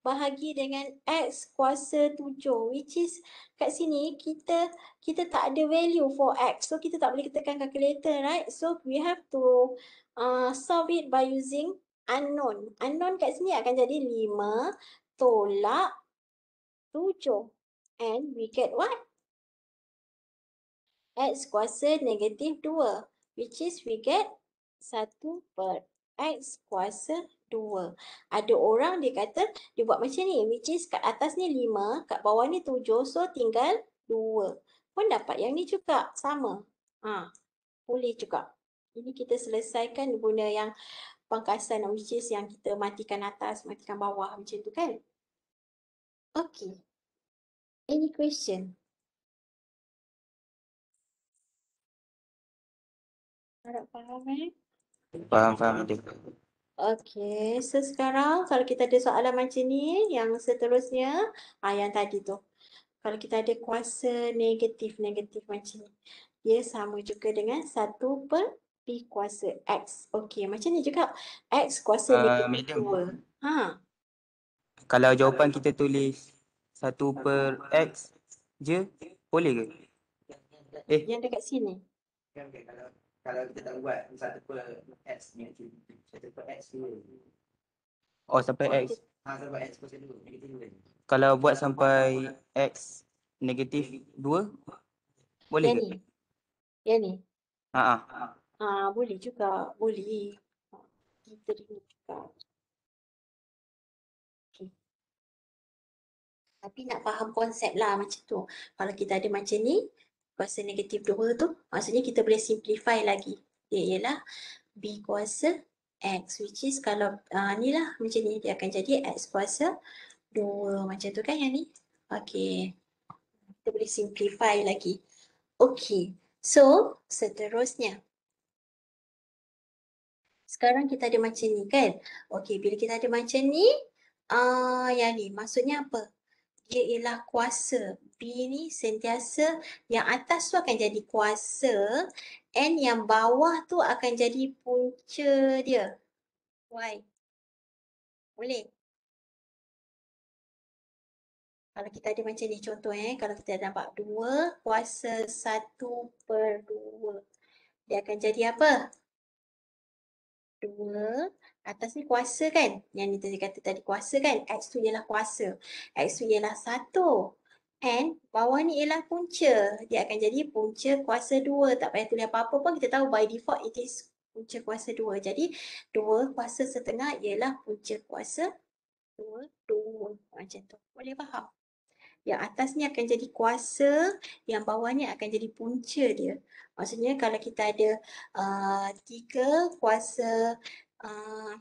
bahagi dengan x kuasa 7 which is kat sini kita kita tak ada value for x so kita tak boleh ketekan calculator right so we have to uh, solve it by using unknown unknown kat sini akan jadi 5 tolak 7 and we get what x kuasa negatif 2 which is we get 1 per x kuasa 2. Ada orang dia kata dia buat macam ni which is kat atas ni 5, kat bawah ni 7 so tinggal 2. Pun dapat yang ni juga sama. Ha, boleh juga. Ini kita selesaikan guna yang pangkasan which is yang kita matikan atas, matikan bawah macam tu kan. Okay. Any question? Harap faham eh? Faham, faham. Okey, so sekarang kalau kita ada soalan macam ni, yang seterusnya, ah, yang tadi tu. Kalau kita ada kuasa negatif-negatif macam ni, dia sama juga dengan satu per P kuasa X. Okey, macam ni juga. X kuasa uh, negatif dua. Ha. Kalau jawapan kita tulis satu per X je, boleh ke? Eh. Yang dekat sini kalau kita tak buat satu per X ni satu per X tu. oh sampai ha, X ha sampai X per tu, negatif dua kan. kalau buat sampai X negatif dua boleh yang ke? Ni. Yang ni? Ha ah. Ha boleh juga, boleh. Ha, kita ni juga. Tapi nak faham konsep lah macam tu. Kalau kita ada macam ni, kuasa negatif 2 tu maksudnya kita boleh simplify lagi dia ialah B kuasa X which is kalau uh, ni lah macam ni dia akan jadi X kuasa 2 macam tu kan yang ni Okay kita boleh simplify lagi Okay so seterusnya sekarang kita ada macam ni kan Okay bila kita ada macam ni uh, ah, yang ni maksudnya apa dia ialah kuasa. B ni sentiasa yang atas tu akan jadi kuasa and yang bawah tu akan jadi punca dia. Why? Boleh? Kalau kita ada macam ni contoh eh, kalau kita nampak dua kuasa satu per dua. Dia akan jadi apa? Dua Atas ni kuasa kan? Yang tadi kata tadi kuasa kan? X tu ialah kuasa. X tu ialah satu. And bawah ni ialah punca. Dia akan jadi punca kuasa dua. Tak payah tulis apa-apa pun kita tahu by default it is punca kuasa dua. Jadi dua kuasa setengah ialah punca kuasa dua. Dua. Macam tu. Boleh faham? Yang atas ni akan jadi kuasa, yang bawah ni akan jadi punca dia. Maksudnya kalau kita ada uh, tiga kuasa Ah,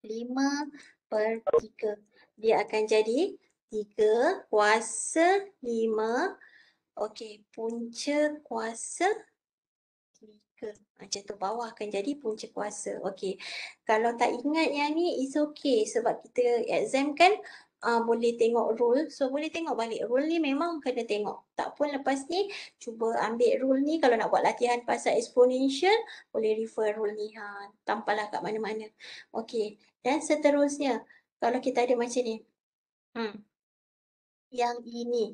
lima per tiga Dia akan jadi tiga kuasa lima Okey, punca kuasa 3. Macam tu bawah akan jadi punca kuasa. Okey, kalau tak ingat yang ni, it's okay. Sebab kita exam kan, uh, boleh tengok rule. So boleh tengok balik rule ni memang kena tengok. Tak pun lepas ni cuba ambil rule ni kalau nak buat latihan pasal exponential boleh refer rule ni. Ha, tampalah kat mana-mana. Okay. Dan seterusnya kalau kita ada macam ni. Hmm. Yang ini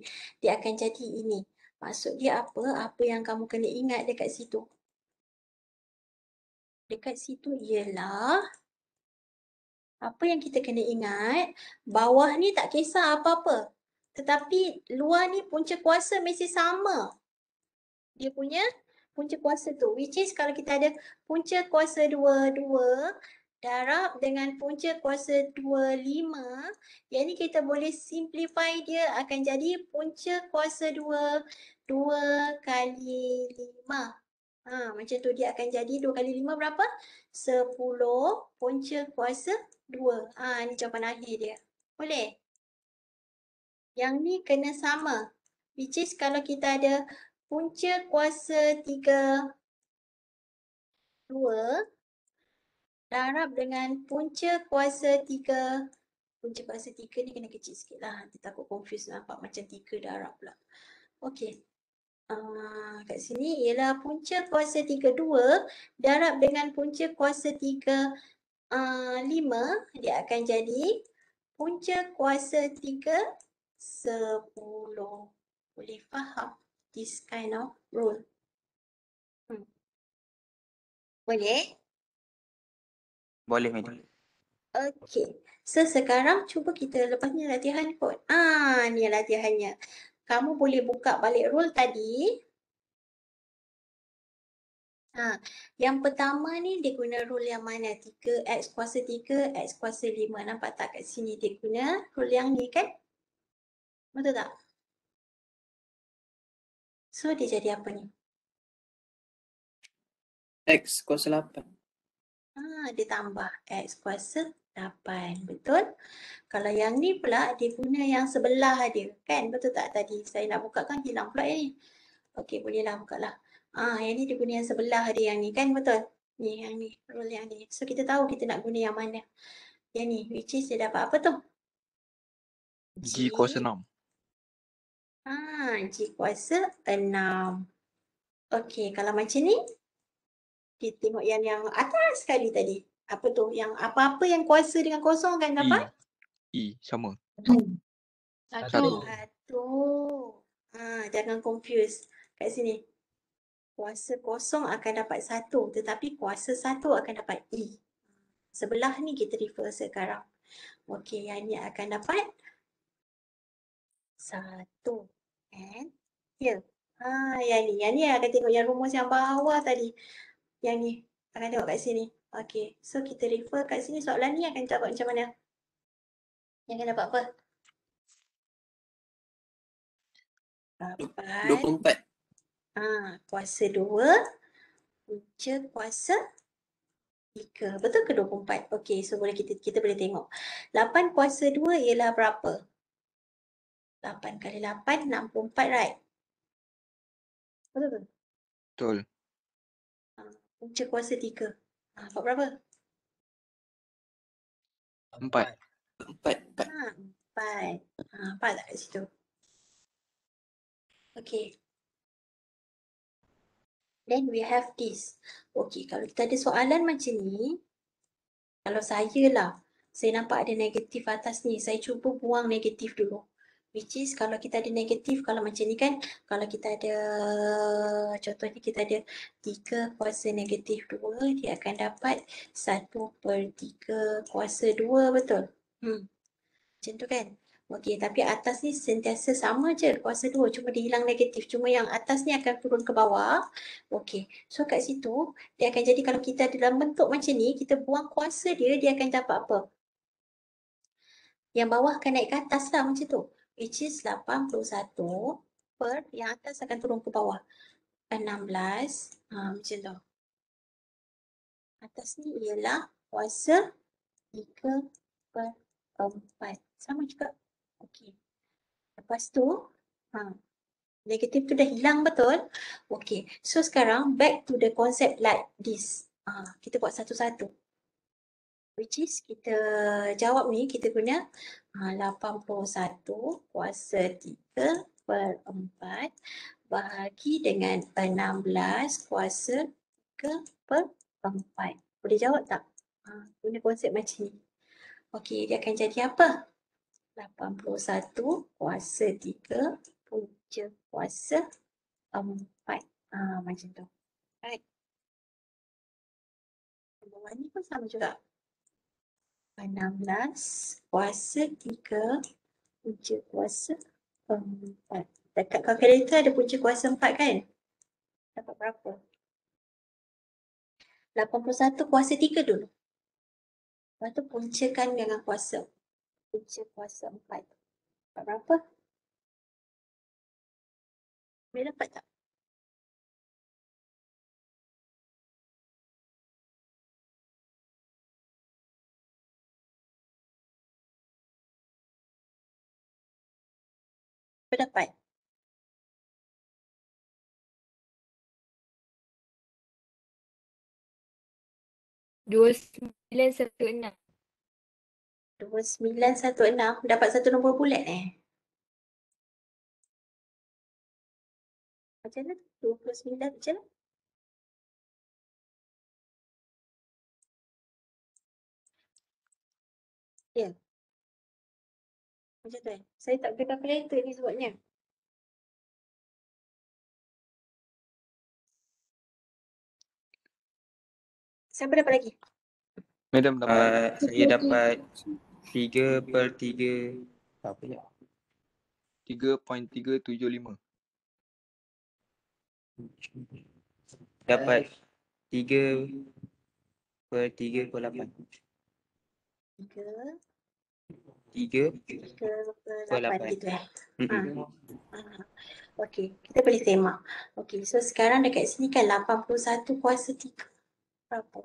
dia akan jadi ini. Maksud dia apa? Apa yang kamu kena ingat dekat situ? Dekat situ ialah apa yang kita kena ingat, bawah ni tak kisah apa-apa. Tetapi luar ni punca kuasa mesti sama. Dia punya punca kuasa tu. Which is kalau kita ada punca kuasa dua dua darab dengan punca kuasa dua lima, yang ni kita boleh simplify dia akan jadi punca kuasa dua dua kali lima. Ha, macam tu dia akan jadi 2 kali 5 berapa? 10 punca kuasa 2. Ha, ni jawapan akhir dia. Boleh? Yang ni kena sama. Which is kalau kita ada punca kuasa 3, 2 darab dengan punca kuasa 3. Punca kuasa 3 ni kena kecil sikit lah. Nanti takut confuse nampak macam 3 darab pula. Okay uh, kat sini ialah punca kuasa 32 darab dengan punca kuasa 35 uh, ah, dia akan jadi punca kuasa 310. Boleh faham this kind of rule? Hmm. Boleh? Boleh, Madam. Okey. So sekarang cuba kita lepas ni latihan kot. Ah, ni latihannya kamu boleh buka balik rule tadi. Ha, yang pertama ni dia guna rule yang mana? 3x kuasa 3, x kuasa 5. Nampak tak kat sini dia guna rule yang ni kan? Betul tak? So dia jadi apa ni? X kuasa 8. Ha, ah, dia tambah x kuasa 8. Betul? Kalau yang ni pula dia guna yang sebelah dia. Kan? Betul tak tadi? Saya nak buka kan hilang pula yang ni. Okey bolehlah buka lah. Ah, yang ni dia guna yang sebelah dia yang ni. Kan betul? Ni yang ni. Rule yang ni. So kita tahu kita nak guna yang mana. Yang ni. Which is dia dapat apa tu? G, G kuasa 6. Ah, G kuasa 6. Okey kalau macam ni. Kita tengok yang yang atas sekali tadi apa tu yang apa-apa yang kuasa dengan kosong kan apa? I. I sama. Hmm. Satu. Satu. Ha, jangan confuse. Kat sini. Kuasa kosong akan dapat satu tetapi kuasa satu akan dapat I. Sebelah ni kita refer sekarang. Okey, yang ni akan dapat satu. And here. Ha, yang ni. Yang ni akan tengok yang rumus yang bawah tadi. Yang ni. Akan tengok kat sini. Okay, so kita refer kat sini soalan ni akan dapat macam mana? Yang akan dapat apa? 24. Ha, kuasa 2, punca kuasa 3. Betul ke 24? Okay, so boleh kita kita boleh tengok. 8 kuasa 2 ialah berapa? 8 kali 8, 64 right? Betul ke? Betul. Ha, punca kuasa 3. Empat berapa? Empat. Empat. Empat. Ha, empat. Ha, empat lah kat situ. Okay. Then we have this. Okay, kalau kita ada soalan macam ni, kalau saya lah, saya nampak ada negatif atas ni, saya cuba buang negatif dulu which is kalau kita ada negatif kalau macam ni kan kalau kita ada contohnya kita ada 3 kuasa negatif 2 dia akan dapat 1 per 3 kuasa 2 betul hmm. macam tu kan Okey, tapi atas ni sentiasa sama je kuasa 2 cuma dia hilang negatif cuma yang atas ni akan turun ke bawah Okey, so kat situ dia akan jadi kalau kita dalam bentuk macam ni kita buang kuasa dia dia akan dapat apa yang bawah akan naik ke atas lah macam tu which is 81 per yang atas akan turun ke bawah 16 ha, macam tu atas ni ialah kuasa 3 per 4 sama juga okey lepas tu ha, negatif tu dah hilang betul okey so sekarang back to the concept like this ha, kita buat satu-satu which is kita jawab ni kita guna 81 ah, kuasa 3 per 4 bahagi dengan 16 kuasa 3 per 4. Boleh jawab tak? Ha, guna konsep macam ni. Okey, dia akan jadi apa? 81 kuasa 3 punca kuasa 4. Ha, ah, macam tu. Alright. Nombor 1 pun sama juga. 16 puasa 3 puja kuasa 4. Dekat kalkulator ada puja kuasa 4 kan? Dapat berapa? 81 kuasa 3 dulu. Lepas tu puncakan dengan kuasa. Puncak kuasa 4. Dapat berapa? Boleh dapat tak? pendapat. Dua sembilan satu enam. Dua sembilan satu enam. Dapat satu nombor bulat eh. Macam mana? Dua puluh sembilan macam mana? yeah macam tu Saya tak kena plater ni sebabnya. Siapa dapat lagi? Madam dapat. Uh, saya dapat 3 per 3. Apa ya? 3.375 Dapat 3 per 3 per 8 3 tiga ke lapan gitu Ha. Okey, kita boleh semak. Okey, so sekarang dekat sini kan 81 kuasa 3. Berapa?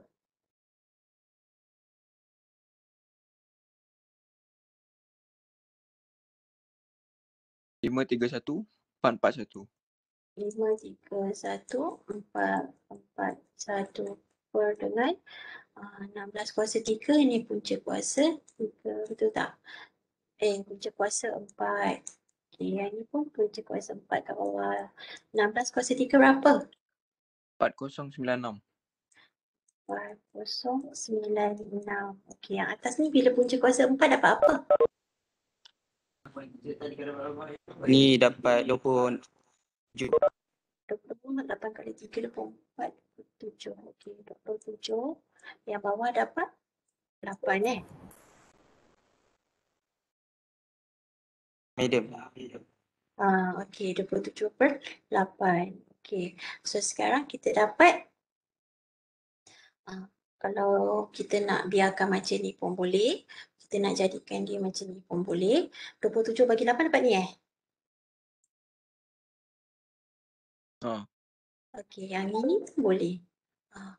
lima tiga satu empat empat satu lima tiga satu empat empat satu per dengan 16 kuasa 3 ini punca kuasa 3 betul tak? Eh punca kuasa 4. Okay, yang ni pun punca kuasa 4 kat bawah. 16 kuasa 3 berapa? 4096. 4096. Okey yang atas ni bila punca kuasa 4 dapat apa? Ni dapat lopon juga. 20, 8 kali 3, 24, 7. Okey, 27. Yang bawah dapat 8 eh. Lah, medium. Ah, Okey, 27 per 8. Okey, so sekarang kita dapat ah, kalau kita nak biarkan macam ni pun boleh. Kita nak jadikan dia macam ni pun boleh. 27 bagi 8 dapat ni eh? Ha. Okey, yang ini pun boleh. Ha.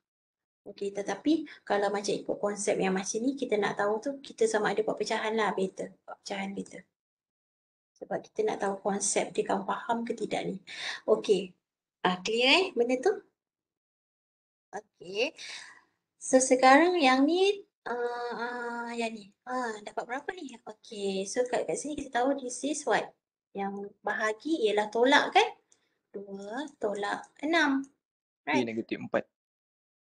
Okey, tetapi kalau macam ikut konsep yang macam ni, kita nak tahu tu kita sama ada buat pecahan lah beta. Buat pecahan beta. Sebab kita nak tahu konsep dia kau faham ke tidak ni. Okey. Ha, clear eh benda tu? Okey. So sekarang yang ni Uh, uh, yang ni. Uh, dapat berapa ni? Okey, So kat, kat sini kita tahu this is what? Yang bahagi ialah tolak kan? 2 tolak 6. Right? Ha, P negatif 4.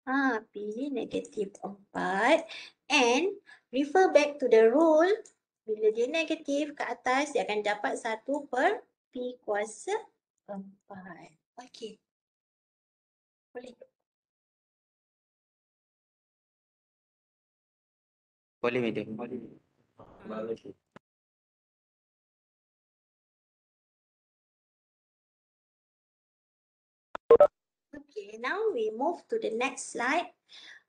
Ah, P negatif 4. And refer back to the rule. Bila dia negatif ke atas, dia akan dapat 1 per P kuasa 4. Okay. Boleh. Boleh, Madam. Boleh. Boleh. Okay, now we move to the next slide.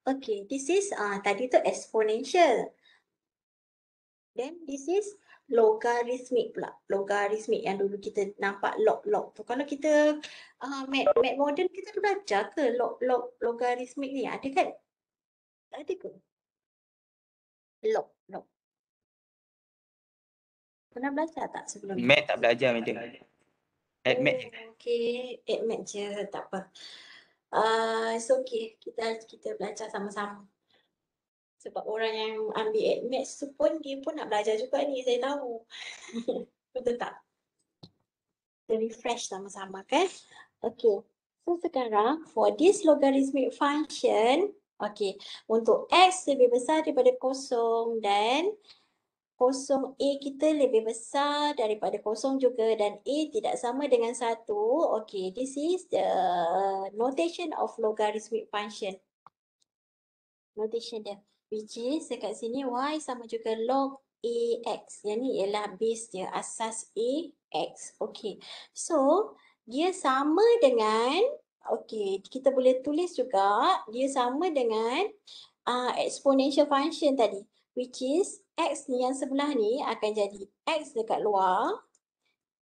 Okay, this is ah uh, tadi tu exponential. Then this is logarithmic pula. Logarithmic yang dulu kita nampak log-log tu. Kalau kita ah uh, mat, mat modern kita belajar ke log-log logarithmic ni? Ada kan? Ada ke? Log-log. Pernah belajar tak sebelum ni? Mat tak belajar, Mat. Admit. Oh, okay, admit je. Tak apa. Ah, it's okay. Kita kita belajar sama-sama. Sebab orang yang ambil admit tu pun dia pun nak belajar juga ni. Saya tahu. Betul tak? Kita refresh sama-sama kan? Okay. So sekarang for this logarithmic function Okay, untuk x lebih besar daripada kosong dan kosong A kita lebih besar daripada kosong juga dan A tidak sama dengan satu. Okay, this is the notation of logarithmic function. Notation dia. Which is dekat sini Y sama juga log AX. Yang ni ialah base dia. Asas x. Okay. So, dia sama dengan Okay, kita boleh tulis juga dia sama dengan uh, exponential function tadi which is x ni yang sebelah ni akan jadi x dekat luar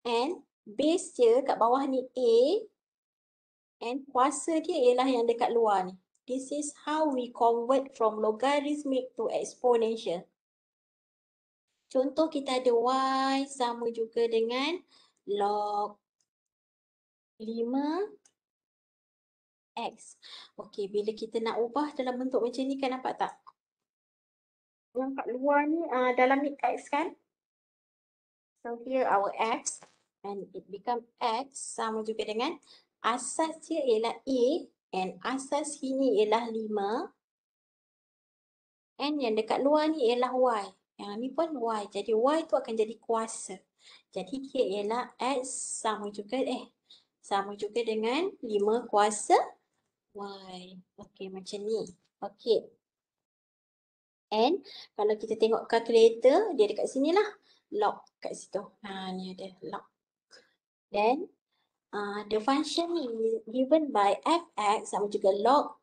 and base dia kat bawah ni a and kuasa dia ialah yang dekat luar ni. This is how we convert from logarithmic to exponential. Contoh kita ada y sama juga dengan log 5 x. Okey, bila kita nak ubah dalam bentuk macam ni kan nampak tak? yang kat luar ni uh, dalam ni x kan. So here our x and it become x sama juga dengan asas dia ialah a and asas sini ialah 5. And yang dekat luar ni ialah y. Yang ni pun y. Jadi y tu akan jadi kuasa. Jadi dia ialah x sama juga eh sama juga dengan 5 kuasa y. Okey macam ni. Okey. And kalau kita tengok calculator, dia dekat sini lah. Log kat situ. Ha, ni ada log. Then, uh, the function given by fx sama juga log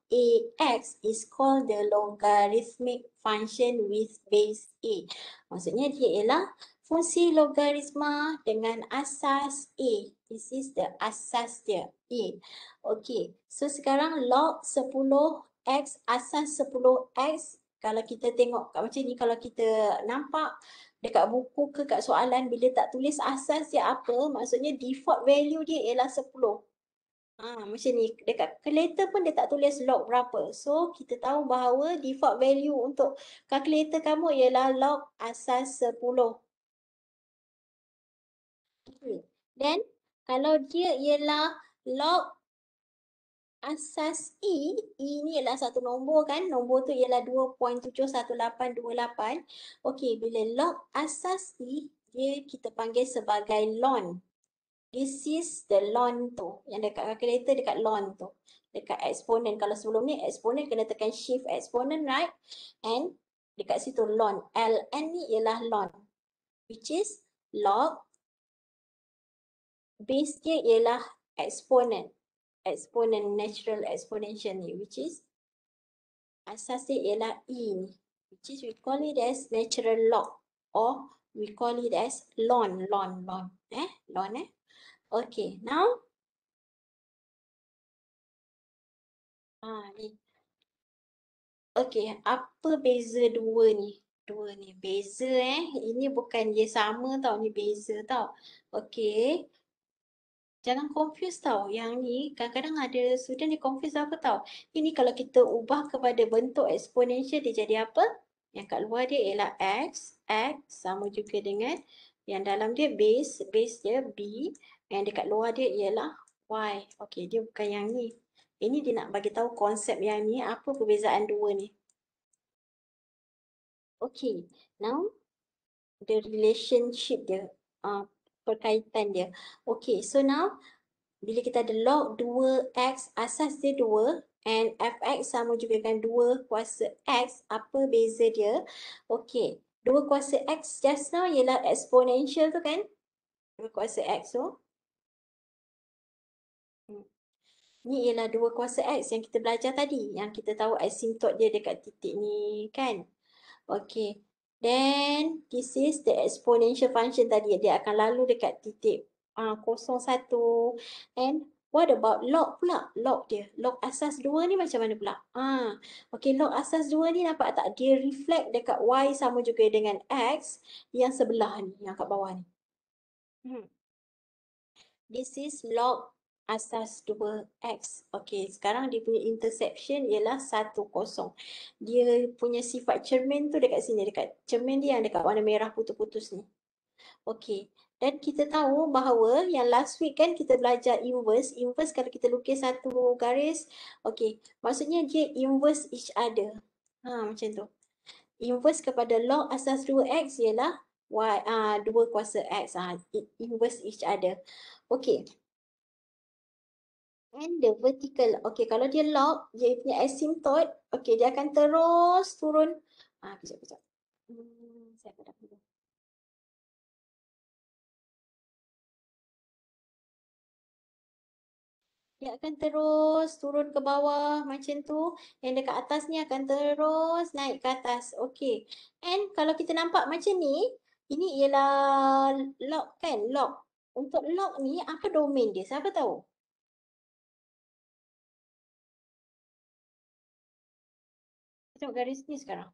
ax is called the logarithmic function with base a. Maksudnya dia ialah fungsi logaritma dengan asas a. This is the asas dia, a. Okay, so sekarang log 10 x asas 10x kalau kita tengok kat macam ni kalau kita nampak dekat buku ke kat soalan bila tak tulis asas dia apa maksudnya default value dia ialah 10. Ha, macam ni dekat calculator pun dia tak tulis log berapa. So kita tahu bahawa default value untuk calculator kamu ialah log asas 10. Okay. Then kalau dia ialah log asas E, E ni ialah satu nombor kan, nombor tu ialah 2.71828. Okey, bila log asas E, dia kita panggil sebagai lon. This is the lon tu, yang dekat kalkulator dekat lon tu. Dekat exponent, kalau sebelum ni exponent kena tekan shift exponent right. And dekat situ lon, ln ni ialah lon. Which is log base dia ialah exponent exponent natural exponential ni which is asas dia ialah E which is we call it as natural log or we call it as ln ln ln eh ln eh okay now ah ni okay apa beza dua ni dua ni beza eh ini bukan dia sama tau ni beza tau okay jangan confuse tau yang ni kadang-kadang ada student ni confuse apa tau ini kalau kita ubah kepada bentuk exponential dia jadi apa yang kat luar dia ialah x x sama juga dengan yang dalam dia base base dia b yang dekat luar dia ialah y okey dia bukan yang ni ini dia nak bagi tahu konsep yang ni apa perbezaan dua ni okey now the relationship dia uh, perkaitan dia. Okay, so now bila kita ada log 2x asas dia 2 and fx sama juga dengan 2 kuasa x, apa beza dia? Okay, 2 kuasa x just now ialah exponential tu kan? 2 kuasa x tu. Hmm. Ni ialah 2 kuasa x yang kita belajar tadi. Yang kita tahu asimptot dia dekat titik ni kan? Okay. Then this is the exponential function tadi. Dia akan lalu dekat titik uh, kosong satu. And what about log pula? Log dia. Log asas dua ni macam mana pula? Ah, uh, Okay log asas dua ni nampak tak? Dia reflect dekat y sama juga dengan x yang sebelah ni. Yang kat bawah ni. Hmm. This is log asas 2x. Okey, sekarang dia punya interception ialah 1 kosong. Dia punya sifat cermin tu dekat sini, dekat cermin dia yang dekat warna merah putus-putus ni. Okey, dan kita tahu bahawa yang last week kan kita belajar inverse. Inverse kalau kita lukis satu garis, okey, maksudnya dia inverse each other. Ha, macam tu. Inverse kepada log asas 2x ialah y, uh, ah, 2 kuasa x. Ha, inverse each other. Okey, and the vertical. Okay, kalau dia log, dia punya asymptote, okay, dia akan terus turun. Ah, kejap, kejap. Hmm, saya pada pula. Dia akan terus turun ke bawah macam tu. Yang dekat atas ni akan terus naik ke atas. Okay. And kalau kita nampak macam ni, ini ialah log kan? Log. Untuk log ni, apa domain dia? Siapa tahu? tengok garis ni sekarang.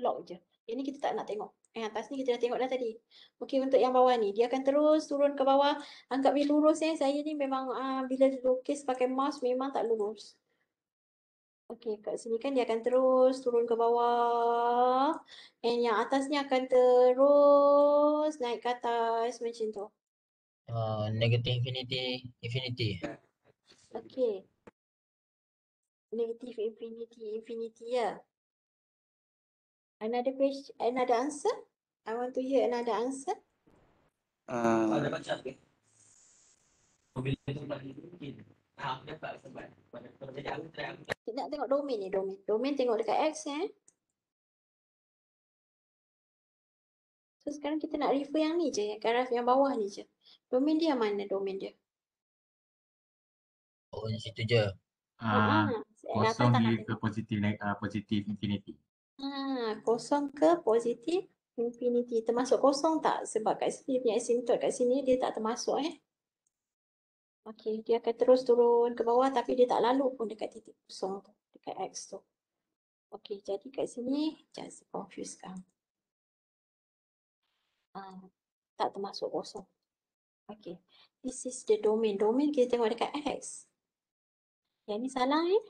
log je. Yang ni kita tak nak tengok. Yang atas ni kita dah tengok dah tadi. Okey untuk yang bawah ni. Dia akan terus turun ke bawah. Anggap dia lurus ya. Saya ni memang uh, bila lukis pakai mouse memang tak lurus. Okey kat sini kan dia akan terus turun ke bawah. And yang atas ni akan terus naik ke atas macam tu. Uh, negative infinity. infinity. Okey negative infinity infinity ya. Another question, another answer? I want to hear another answer. Ada baca ke? Kita nak tengok domain ni domain. Domain tengok dekat X ya. Eh? So sekarang kita nak refer yang ni je, yang graf yang bawah ni je. Domain dia mana domain dia? Oh, di situ je. Ah. ah kosong ni ke positif uh, positif infinity ha kosong ke positif infinity termasuk kosong tak sebab kat sini punya asymptote kat sini dia tak termasuk eh okey dia akan terus turun ke bawah tapi dia tak lalu pun dekat titik kosong tu dekat x tu okey jadi kat sini just confuse kan ha, tak termasuk kosong okey this is the domain domain kita tengok dekat x yang ni salah ni eh?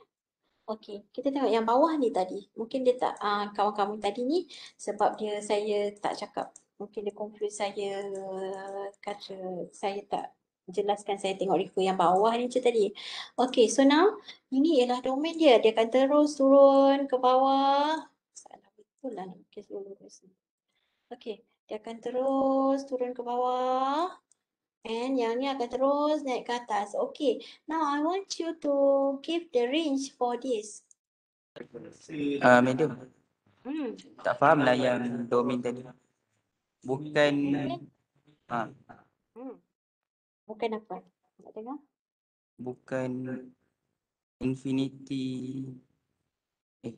Okey, kita tengok yang bawah ni tadi. Mungkin dia tak uh, ah, kawan-kawan tadi ni sebab dia saya tak cakap. Mungkin dia confuse saya kata saya tak jelaskan saya tengok refer yang bawah ni je tadi. Okey, so now ini ialah domain dia. Dia akan terus turun ke bawah. Salah betul lah. Okey, dia akan terus turun ke bawah. And yang ni akan terus naik ke atas. Okay. Now I want you to give the range for this. Uh, medium. Hmm. Tak faham lah yang domain tadi. Bukan. Hmm. Ha. Hmm. Bukan apa? Tak dengar? Bukan infinity. Eh.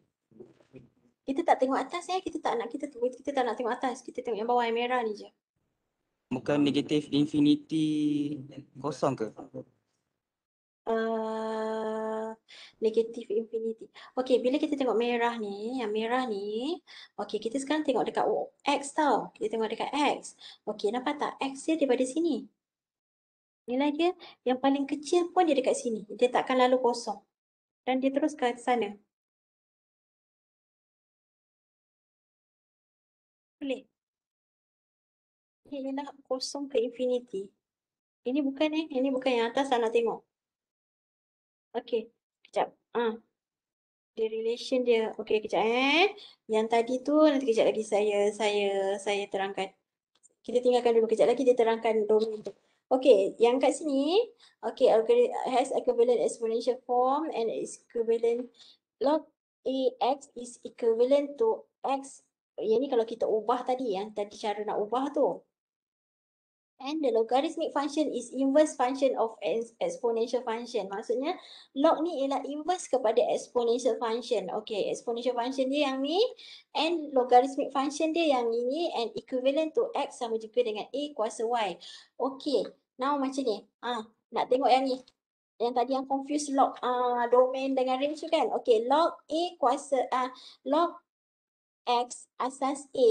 Kita tak tengok atas eh. Kita tak nak kita kita tak nak tengok atas. Kita tengok yang bawah yang merah ni je muka negatif infinity kosong ke? Uh, negatif infinity. Okay, bila kita tengok merah ni, yang merah ni, okay kita sekarang tengok dekat X tau. Kita tengok dekat X. Okay, nampak tak? X dia daripada sini. Nilai dia yang paling kecil pun dia dekat sini. Dia takkan lalu kosong. Dan dia terus ke sana. Boleh? ni nak kosong ke infinity. Ini bukan eh. Ini bukan yang atas saya nak tengok. Okay. Kejap. Ah, ha. The relation dia. Okay kejap eh. Yang tadi tu nanti kejap lagi saya saya saya terangkan. Kita tinggalkan dulu. Kejap lagi dia terangkan domain tu. Okay, yang kat sini, okay, algorithm has equivalent exponential form and is equivalent log x is equivalent to X. Yang ni kalau kita ubah tadi, yang tadi cara nak ubah tu, And the logarithmic function is inverse function of exponential function. Maksudnya log ni ialah inverse kepada exponential function. Okay, exponential function dia yang ni. And logarithmic function dia yang ini. And equivalent to x sama juga dengan a kuasa y. Okay, now macam ni. Ah, nak tengok yang ni. Yang tadi yang confuse log ah uh, domain dengan range tu kan. Okay, log a kuasa ah uh, log x asas a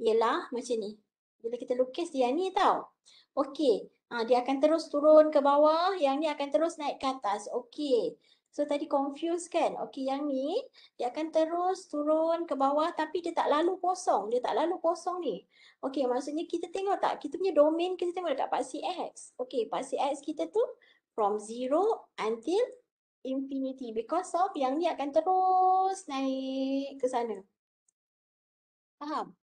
ialah macam ni bila kita lukis dia ni tau. Okey. Ha, dia akan terus turun ke bawah. Yang ni akan terus naik ke atas. Okey. So tadi confuse kan? Okey yang ni dia akan terus turun ke bawah tapi dia tak lalu kosong. Dia tak lalu kosong ni. Okey maksudnya kita tengok tak? Kita punya domain kita tengok dekat paksi X. Okey paksi X kita tu from zero until infinity because of yang ni akan terus naik ke sana. Faham?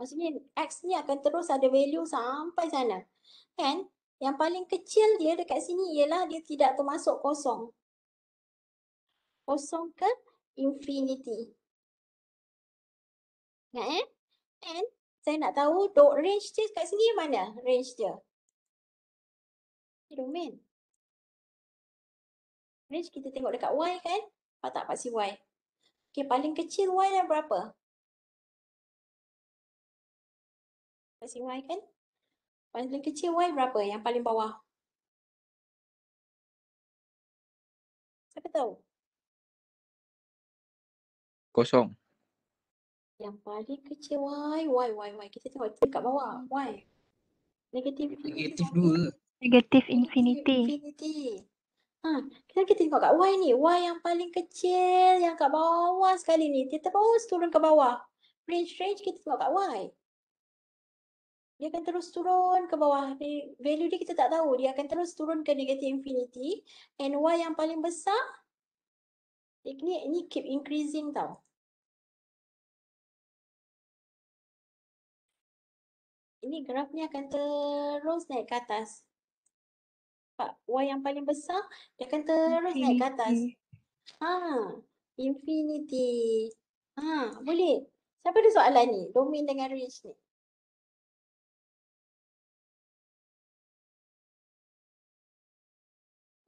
Maksudnya X ni akan terus ada value sampai sana. Kan? Yang paling kecil dia dekat sini ialah dia tidak termasuk kosong. Kosong ke infinity. Ingat eh? And saya nak tahu dot range dia dekat sini mana range dia? Domain. Range kita tengok dekat Y kan? Patak pasti Y. Okay, paling kecil Y dah berapa? kasih Y kan. Paling kecil Y berapa yang paling bawah? Siapa tahu? Kosong. Yang paling kecil Y, Y, Y, Y. Kita tengok dekat bawah. Y. Negatif. Negatif dua. Negatif infinity. Infinity. Ha, kita, kita tengok kat Y ni. Y yang paling kecil yang kat bawah sekali ni. Dia terus turun ke bawah. Range range kita tengok kat Y dia akan terus turun ke bawah. value dia kita tak tahu. Dia akan terus turun ke negatif infinity. And Y yang paling besar, ini, ini keep increasing tau. Ini graf ni akan terus naik ke atas. Y yang paling besar, dia akan terus infinity. naik ke atas. Ha, infinity. Ha, boleh. Siapa ada soalan ni? Domain dengan Rich ni.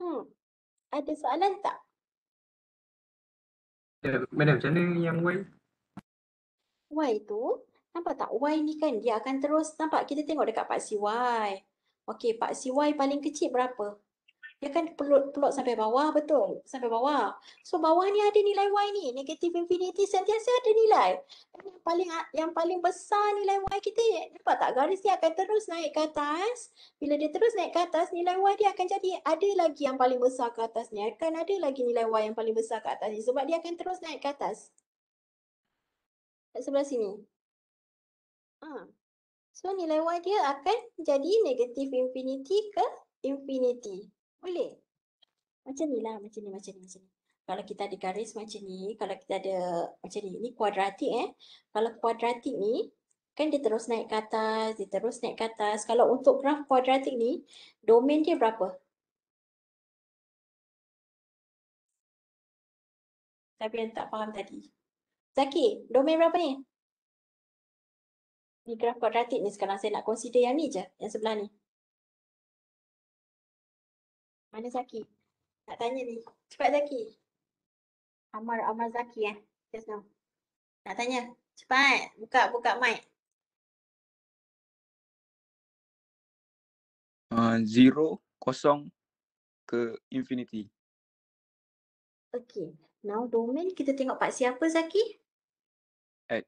Hmm. Ada soalan tak? Ya, madam, macam mana yang Y? Y tu, nampak tak Y ni kan dia akan terus, nampak kita tengok dekat paksi Y. Okey, paksi Y paling kecil berapa? dia kan pelot pelot sampai bawah betul sampai bawah so bawah ni ada nilai y ni negative infinity sentiasa ada nilai Dan yang paling yang paling besar nilai y kita dapat eh, tak garis dia akan terus naik ke atas bila dia terus naik ke atas nilai y dia akan jadi ada lagi yang paling besar ke atas ni akan ada lagi nilai y yang paling besar ke atas ni sebab dia akan terus naik ke atas Dekat sebelah sini. Ha. So nilai y dia akan jadi negative infinity ke infinity. Boleh. Macam ni lah, macam ni, macam ni, macam ni. Kalau kita ada garis macam ni, kalau kita ada macam ni, ni kuadratik eh. Kalau kuadratik ni, kan dia terus naik ke atas, dia terus naik ke atas. Kalau untuk graf kuadratik ni, domain dia berapa? Tapi yang tak faham tadi. Zaki, domain berapa ni? Ni graf kuadratik ni sekarang saya nak consider yang ni je, yang sebelah ni. Mana Zaki? Nak tanya ni. Cepat Zaki. Amar, Amar Zaki eh. Just now. Nak tanya? Cepat. Buka, buka mic. Uh, zero, kosong ke infinity. Okay. Now domain kita tengok part siapa Zaki? X.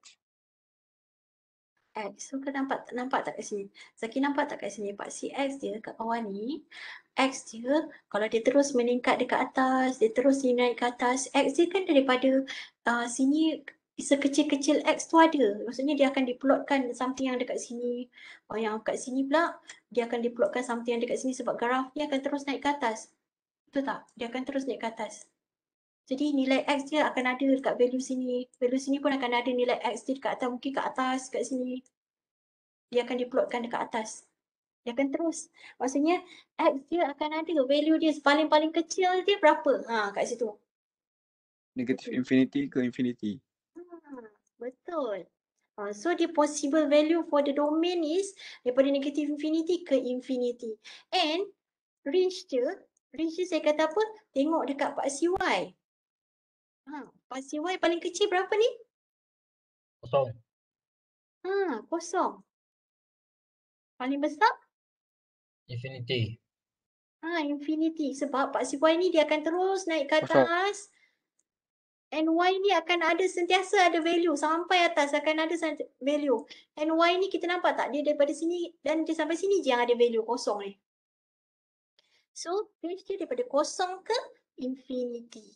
X. So kan nampak, nampak tak kat sini? Zaki nampak tak kat sini? Part CX dia kat bawah ni. X dia kalau dia terus meningkat dekat atas, dia terus naik ke atas, X dia kan daripada uh, sini sekecil-kecil X tu ada. Maksudnya dia akan diplotkan something yang dekat sini. Oh, yang dekat sini pula, dia akan diplotkan something yang dekat sini sebab graf dia akan terus naik ke atas. Betul tak? Dia akan terus naik ke atas. Jadi nilai X dia akan ada dekat value sini. Value sini pun akan ada nilai X dia dekat atas. Mungkin kat atas, kat sini. Dia akan diplotkan dekat atas dia akan terus. Maksudnya X dia akan ada value dia paling-paling kecil dia berapa? Ha kat situ. Negatif infinity ke infinity. Hmm, betul. Uh, so the possible value for the domain is daripada negative infinity ke infinity. And range dia, range dia saya kata apa? Tengok dekat paksi Y. Ha, paksi Y paling kecil berapa ni? Kosong. Ha, kosong. Paling besar? Infinity. Ha, infinity. Sebab paksi Y ni dia akan terus naik ke atas. And Y ni akan ada sentiasa ada value. Sampai atas akan ada value. And Y ni kita nampak tak? Dia daripada sini dan dia sampai sini je yang ada value kosong ni. So, range dia daripada kosong ke infinity.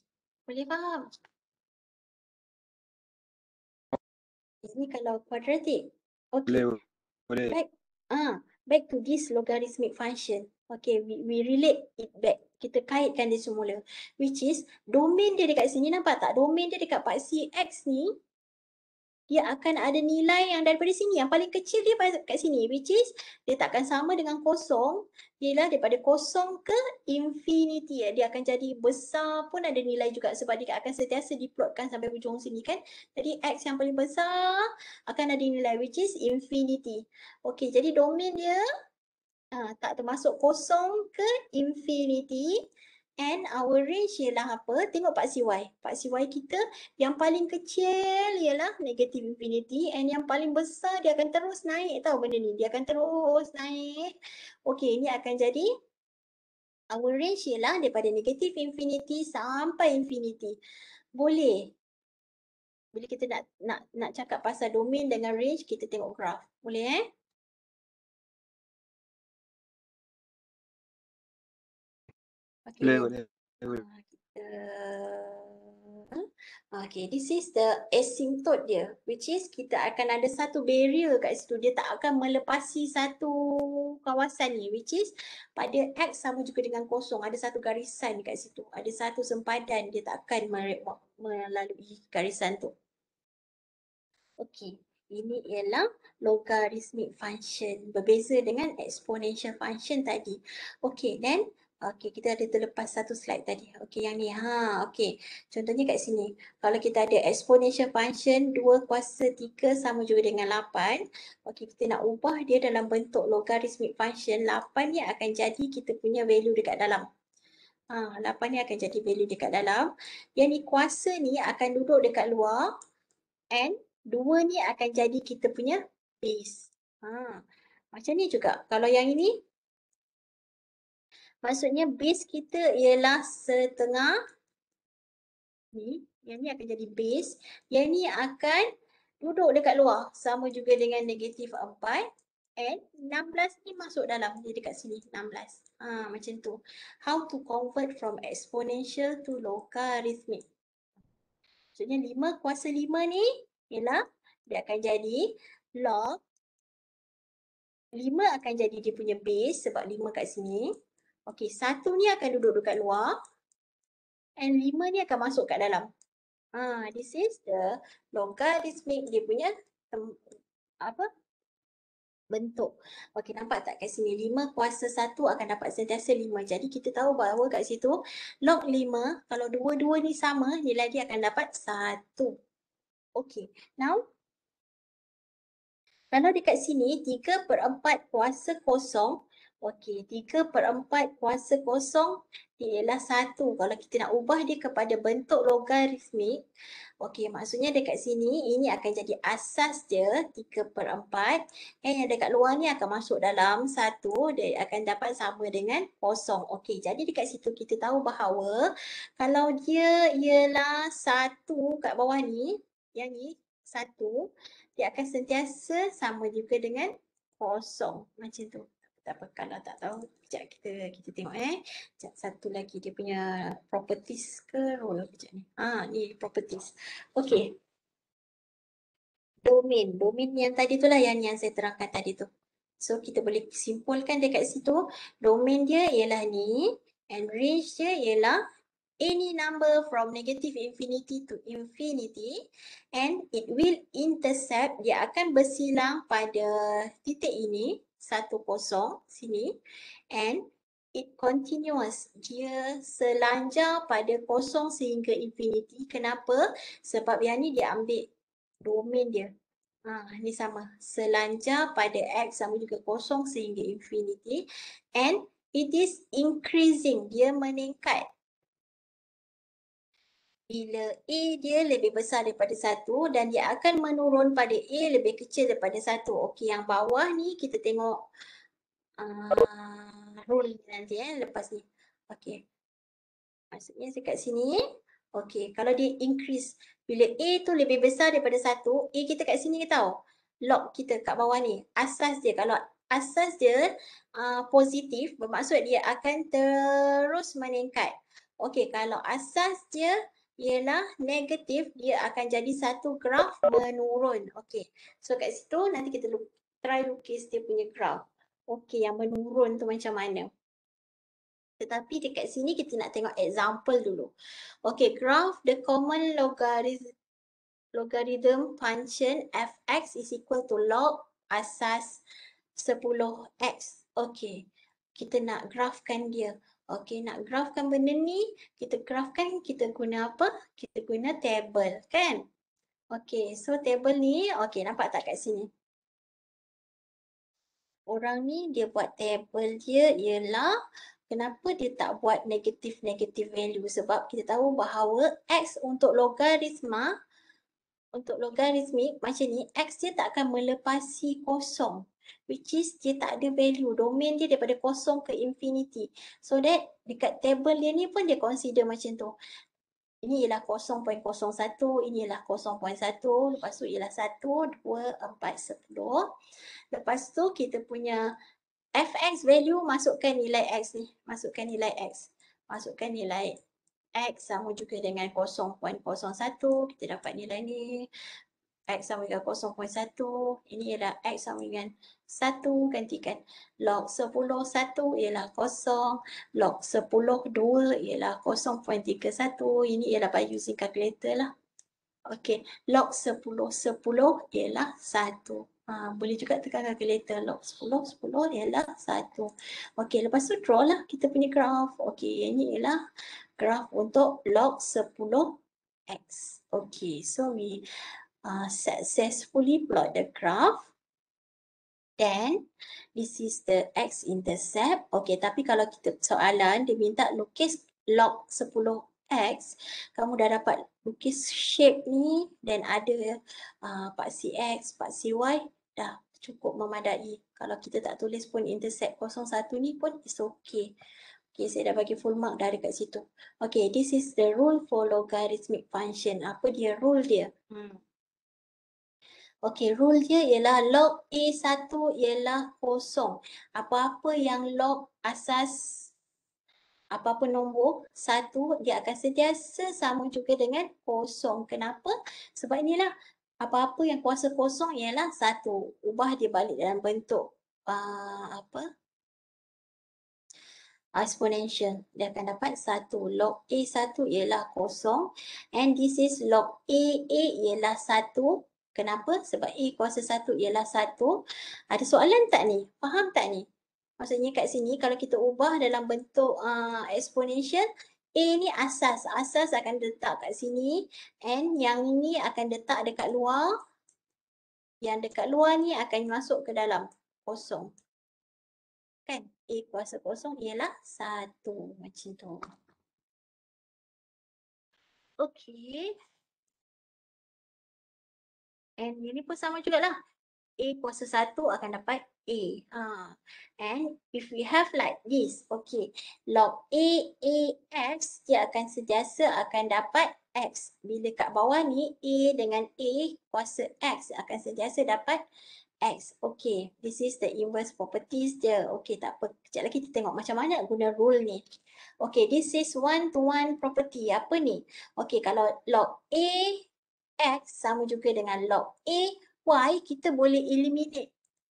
Boleh faham? Ini kalau quadratic. Okay. Boleh. Boleh. Ah, back to this logarithmic function. Okay, we, we relate it back. Kita kaitkan dia semula. Which is, domain dia dekat sini, nampak tak? Domain dia dekat paksi X ni, dia akan ada nilai yang daripada sini. Yang paling kecil dia kat sini which is dia takkan sama dengan kosong. Ialah daripada kosong ke infinity. Ya. Dia akan jadi besar pun ada nilai juga sebab dia akan sentiasa diplotkan sampai hujung sini kan. Jadi X yang paling besar akan ada nilai which is infinity. Okey jadi domain dia uh, tak termasuk kosong ke infinity. And our range ialah apa? Tengok paksi Y. Paksi Y kita yang paling kecil ialah negative infinity and yang paling besar dia akan terus naik tau benda ni. Dia akan terus naik. Okay, ini akan jadi our range ialah daripada negative infinity sampai infinity. Boleh. Bila kita nak nak nak cakap pasal domain dengan range, kita tengok graf. Boleh eh? Okay. Boleh, ah, eh? ah, okay, this is the asymptote dia which is kita akan ada satu barrier kat situ dia tak akan melepasi satu kawasan ni which is pada X sama juga dengan kosong ada satu garisan kat situ ada satu sempadan dia tak akan melalui garisan tu Okay, ini ialah logarithmic function berbeza dengan exponential function tadi Okay, then Okey, kita ada terlepas satu slide tadi. Okey, yang ni. Ha, okey. Contohnya kat sini. Kalau kita ada exponential function 2 kuasa 3 sama juga dengan 8. Okey, kita nak ubah dia dalam bentuk logarithmic function. 8 ni akan jadi kita punya value dekat dalam. Ha, 8 ni akan jadi value dekat dalam. Yang ni kuasa ni akan duduk dekat luar. And 2 ni akan jadi kita punya base. Ha, macam ni juga. Kalau yang ini Maksudnya base kita ialah setengah ni. Yang ni akan jadi base. Yang ni akan duduk dekat luar. Sama juga dengan negatif 4. And 16 ni masuk dalam. jadi dekat sini 16. Ha, macam tu. How to convert from exponential to logarithmic. Maksudnya 5 kuasa 5 ni ialah dia akan jadi log. 5 akan jadi dia punya base sebab 5 kat sini. Okey, satu ni akan duduk dekat luar and lima ni akan masuk kat dalam. Ha, this is the logarithmic dia punya tem, apa? bentuk. Okey, nampak tak kat sini lima kuasa satu akan dapat sentiasa lima. Jadi kita tahu bahawa kat situ log lima kalau dua-dua ni sama nilai dia akan dapat satu. Okey, now kalau dekat sini 3 per 4 kuasa kosong Okey, tiga per empat kuasa kosong ialah satu. Kalau kita nak ubah dia kepada bentuk logaritmik, okey maksudnya dekat sini ini akan jadi asas dia tiga per empat. Kan yang dekat luar ni akan masuk dalam satu, dia akan dapat sama dengan kosong. Okey, jadi dekat situ kita tahu bahawa kalau dia ialah satu kat bawah ni, yang ni satu, dia akan sentiasa sama juga dengan kosong. Macam tu tak apa kalau tak tahu sekejap kita kita tengok eh sekejap satu lagi dia punya properties ke role sekejap ni ha ni properties Okay, domain domain yang tadi tu lah yang yang saya terangkan tadi tu so kita boleh simpulkan dekat situ domain dia ialah ni and range dia ialah any number from negative infinity to infinity and it will intercept dia akan bersilang pada titik ini satu kosong sini and it continuous dia selanjar pada kosong sehingga infinity kenapa sebab yang ni dia ambil domain dia ha, ni sama selanjar pada x sama juga kosong sehingga infinity and it is increasing dia meningkat bila A dia lebih besar daripada satu dan dia akan menurun pada A lebih kecil daripada satu. Okey yang bawah ni kita tengok uh, rule nanti eh lepas ni. Okey. Maksudnya dekat sini. Okey kalau dia increase bila A tu lebih besar daripada satu, A kita kat sini kita tahu. Log kita kat bawah ni. Asas dia kalau asas dia uh, positif bermaksud dia akan terus meningkat. Okey kalau asas dia ialah negatif dia akan jadi satu graf menurun. Okey. So kat situ nanti kita luk, try lukis dia punya graf. Okey yang menurun tu macam mana. Tetapi dekat sini kita nak tengok example dulu. Okey graf the common logarithm logarithm function fx is equal to log asas 10x. Okey. Kita nak grafkan dia. Okey, nak grafkan benda ni, kita grafkan kita guna apa? Kita guna table, kan? Okey, so table ni, okey nampak tak kat sini? Orang ni dia buat table dia ialah kenapa dia tak buat negative-negative value sebab kita tahu bahawa x untuk logaritma untuk logaritmik macam ni, x dia tak akan melepasi kosong which is dia tak ada value. Domain dia daripada kosong ke infinity. So that dekat table dia ni pun dia consider macam tu. Ini ialah 0.01, ini ialah 0.1, lepas tu ialah 1, 2, 4, 10. Lepas tu kita punya fx value masukkan nilai x ni, masukkan nilai x. Masukkan nilai x sama juga dengan 0.01, kita dapat nilai ni. X sama dengan 0.1 Ini ialah X sama dengan 1 Gantikan log 10 1 ialah 0 Log 10 2 ialah 0.31 Ini ialah by using calculator lah Okay log 10 10 ialah 1 ha, Boleh juga tekan calculator log 10 10 ialah 1 Okay lepas tu draw lah kita punya graph Okay ini ialah graph untuk log 10 X Okay so we uh, successfully plot the graph. Then, this is the x-intercept. Okay, tapi kalau kita soalan, dia minta lukis log 10x. Kamu dah dapat lukis shape ni dan ada uh, paksi x, paksi y. Dah cukup memadai. Kalau kita tak tulis pun intercept 01 ni pun is okay. Okay, saya dah bagi full mark dah dekat situ. Okay, this is the rule for logarithmic function. Apa dia rule dia? Hmm. Okey, rule dia ialah log A1 ialah kosong. Apa-apa yang log asas apa-apa nombor satu, dia akan sentiasa sama juga dengan kosong. Kenapa? Sebab inilah apa-apa yang kuasa kosong ialah satu Ubah dia balik dalam bentuk uh, apa? Exponential. Dia akan dapat satu Log a satu ialah kosong. And this is log a a ialah satu. Kenapa? Sebab e kuasa satu ialah satu. Ada soalan tak ni? Faham tak ni? Maksudnya kat sini kalau kita ubah dalam bentuk uh, exponential, A ni asas. Asas akan letak kat sini and yang ini akan letak dekat luar. Yang dekat luar ni akan masuk ke dalam kosong. Kan? A kuasa kosong ialah satu. Macam tu. Okay. And ini ni pun sama jugalah. A kuasa satu akan dapat A. Ha. And if we have like this, okay. Log A, A, X, dia akan sentiasa akan dapat X. Bila kat bawah ni, A dengan A kuasa X akan sentiasa dapat X. Okay, this is the inverse properties dia. Okay, tak apa. Sekejap lagi kita tengok macam mana guna rule ni. Okay, this is one to one property. Apa ni? Okay, kalau log A X sama juga dengan log A Y kita boleh eliminate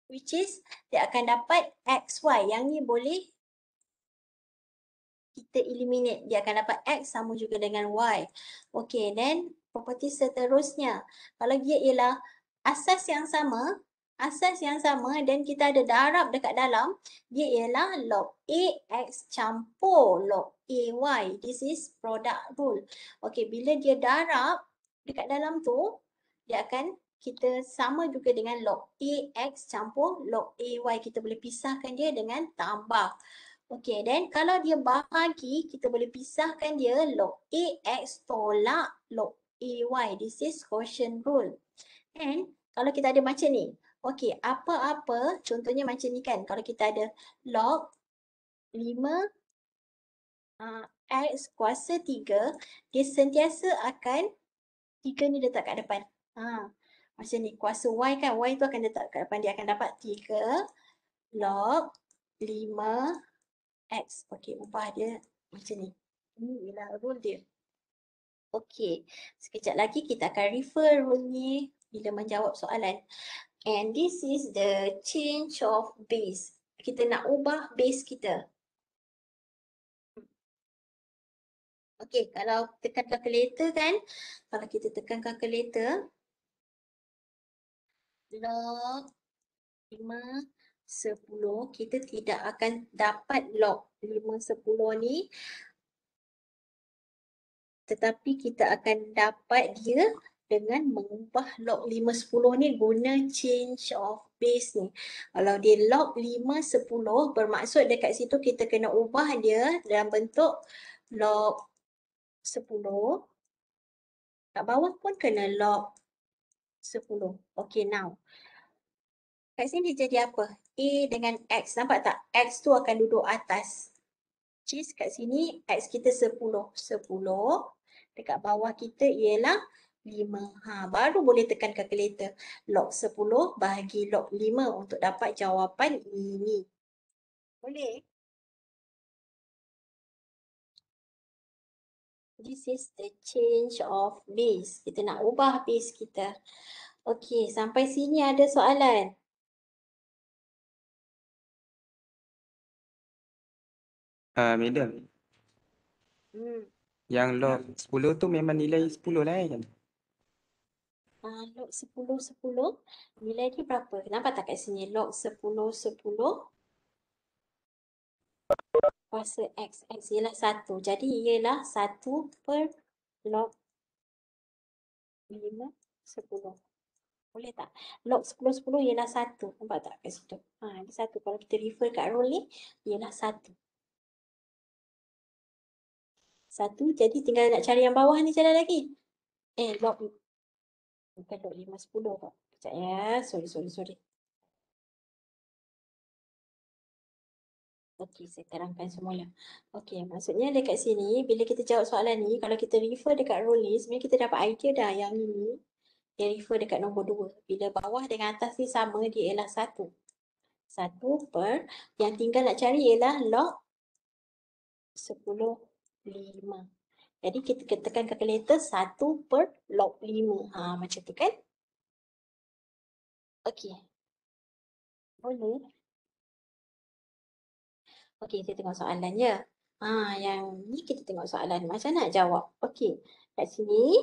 which is dia akan dapat X Y yang ni boleh kita eliminate dia akan dapat X sama juga dengan Y. Okay then properti seterusnya kalau dia ialah asas yang sama asas yang sama dan kita ada darab dekat dalam dia ialah log x campur log y This is product rule. Okay bila dia darab dekat dalam tu dia akan kita sama juga dengan log AX campur log AY. Kita boleh pisahkan dia dengan tambah. Okay then kalau dia bahagi kita boleh pisahkan dia log AX tolak log AY. This is quotient rule. And kalau kita ada macam ni. Okay apa-apa contohnya macam ni kan. Kalau kita ada log 5 uh, ah, X kuasa 3 dia sentiasa akan 3 ni letak kat depan. Ha. Macam ni kuasa Y kan Y tu akan letak kat depan dia akan dapat tiga log lima X. Okey ubah dia macam ni. Ini ialah rule dia. Okey sekejap lagi kita akan refer rule ni bila menjawab soalan. And this is the change of base. Kita nak ubah base kita. Okey, kalau tekan calculator kan, kalau kita tekan calculator, log 5, 10, kita tidak akan dapat log 5, 10 ni. Tetapi kita akan dapat dia dengan mengubah log 5, 10 ni guna change of base ni. Kalau dia log 5, 10 bermaksud dekat situ kita kena ubah dia dalam bentuk log Sepuluh, Kat bawah pun kena log Sepuluh, Okay now. Kat sini dia jadi apa? A dengan X. Nampak tak? X tu akan duduk atas. Cheese kat sini X kita sepuluh. 10. Dekat bawah kita ialah 5. Ha, baru boleh tekan kalkulator Log 10 bahagi log 5 untuk dapat jawapan ini. Boleh? This is the change of base. Kita nak ubah base kita. Okay, sampai sini ada soalan. Ah, uh, Madam. Hmm. Yang log 10 tu memang nilai 10 lah eh, kan? Uh, log 10, 10. Nilai dia berapa? Nampak tak kat sini log 10, 10? kuasa x, x ialah 1. Jadi ialah 1 per log 5, 10. Boleh tak? Log 10, 10 ialah 1. Nampak tak kat situ? Ha, ada 1. Kalau kita refer kat rule ni, ialah 1. 1, jadi tinggal nak cari yang bawah ni jalan lagi. Eh, log, bukan log 5, 10 kot. Sekejap ya. Sorry, sorry, sorry. Okey, saya terangkan semula. Okey, maksudnya dekat sini, bila kita jawab soalan ni, kalau kita refer dekat rule ni, sebenarnya kita dapat idea dah yang ini, dia refer dekat nombor dua. Bila bawah dengan atas ni sama, dia ialah satu. Satu per, yang tinggal nak cari ialah log sepuluh lima. Jadi kita tekan kalkulator satu per log lima. Ha, macam tu kan? Okey. Boleh. Okey, kita tengok soalan soalannya. Ha, yang ni kita tengok soalan macam nak jawab. Okey, kat sini.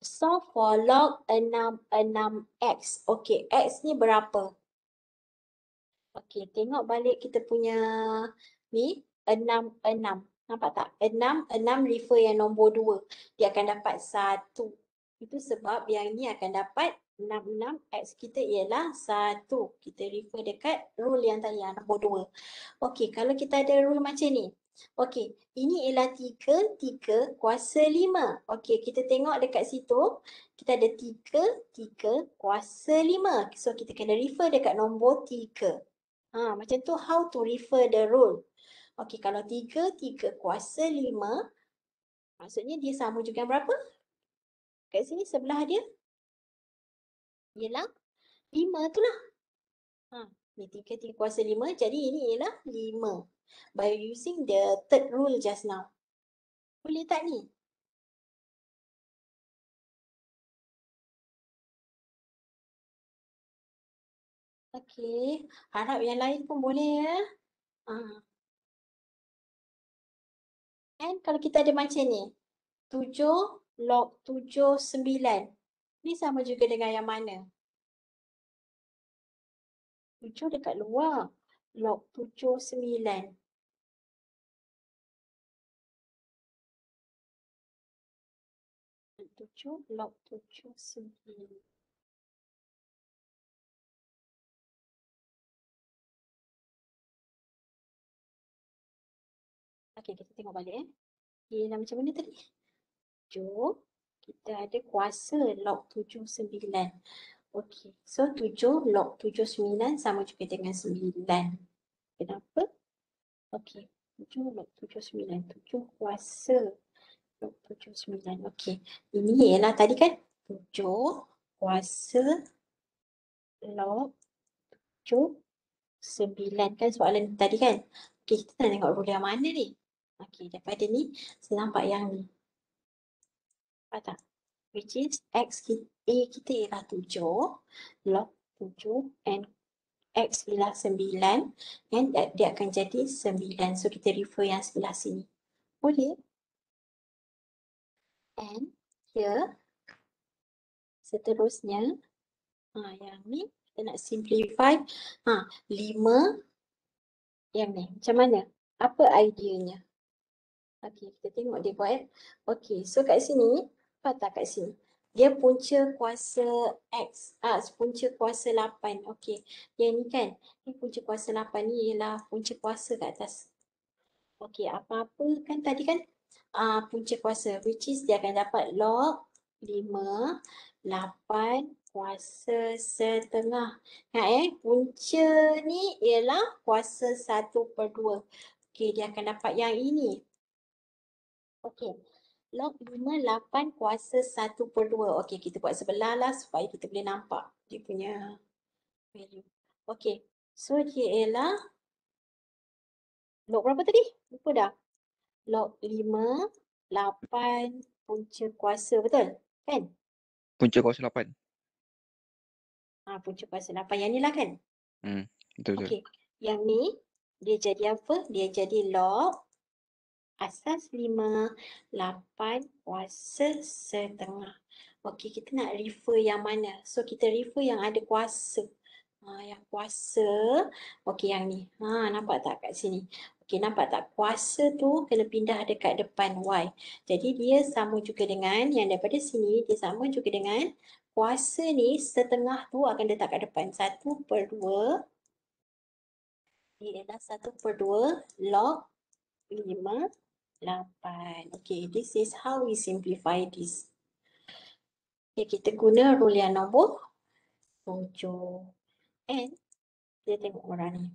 Solve for log 6x. Okey, x ni berapa? Okey, tengok balik kita punya ni 6, 6. Nampak tak? 6, 6 refer yang nombor 2. Dia akan dapat 1. Itu sebab yang ni akan dapat 66 X kita ialah 1 Kita refer dekat rule yang tadi Nombor 2 Okey kalau kita ada rule macam ni Okey ini ialah 3 3 kuasa 5 Okey kita tengok dekat situ Kita ada 3 3 kuasa 5 So kita kena refer dekat nombor 3 ha, Macam tu how to refer the rule Okey kalau 3 3 kuasa 5 Maksudnya dia sama juga berapa? Kat sini sebelah dia ialah 5 itulah. Ha, tiga tiga kuasa 5. Jadi ini ialah 5. By using the third rule just now. Boleh tak ni? Okay, harap yang lain pun boleh ya. Ah. And kalau kita ada macam ni. 7 log 7 9 ni sama juga dengan yang mana? Tujuh dekat luar. Log tujuh sembilan. Tujuh, log tujuh sembilan. Okey, kita tengok balik eh. Okey, macam mana tadi? Tujuh kita ada kuasa log 79. Okey. So 7 log 79 sama juga dengan 9. Kenapa? Okey. 7 log 79. 7 kuasa log 79. Okey. Ini ialah tadi kan 7 kuasa log 7 sembilan kan soalan tadi kan. Okey, kita nak tengok ruler mana ni. Okey, daripada ni saya nampak yang ni padang. Which is x kita, a kita ialah 7 log 7 and x ialah 9 and that dia akan jadi 9. So kita refer yang sebelah sini. Boleh? And here seterusnya ha, yang ni kita nak simplify ha, 5 yang ni. Macam mana? Apa ideanya? Okay, kita tengok dia buat. Okay, so kat sini patah kat sini. Dia punca kuasa X, ah, punca kuasa 8. Okey, yang ni kan, ni punca kuasa 8 ni ialah punca kuasa kat atas. Okey, apa-apa kan tadi kan ah, punca kuasa, which is dia akan dapat log 5, 8 kuasa setengah. Nah, eh, punca ni ialah kuasa 1 per 2. Okey, dia akan dapat yang ini. Okey log 5 8 kuasa 1 per 2. Okey kita buat sebelah lah supaya kita boleh nampak dia punya value. Okey so dia ialah log berapa tadi? Lupa dah. Log 5 8 punca kuasa betul kan? Punca kuasa 8. Ha, punca kuasa 8 yang ni lah kan? Hmm betul-betul. Okey yang ni dia jadi apa? Dia jadi log Asas lima, lapan kuasa setengah. Okey, kita nak refer yang mana? So, kita refer yang ada kuasa. Ha, yang kuasa, okey yang ni. Ha, nampak tak kat sini? Okey, nampak tak? Kuasa tu kena pindah dekat depan Y. Jadi, dia sama juga dengan yang daripada sini, dia sama juga dengan kuasa ni setengah tu akan letak kat depan. Satu per dua. Ini adalah satu per dua log lima 8. Okay, this is how we simplify this. Okay, kita guna rulian nombor 7. And kita tengok orang ni.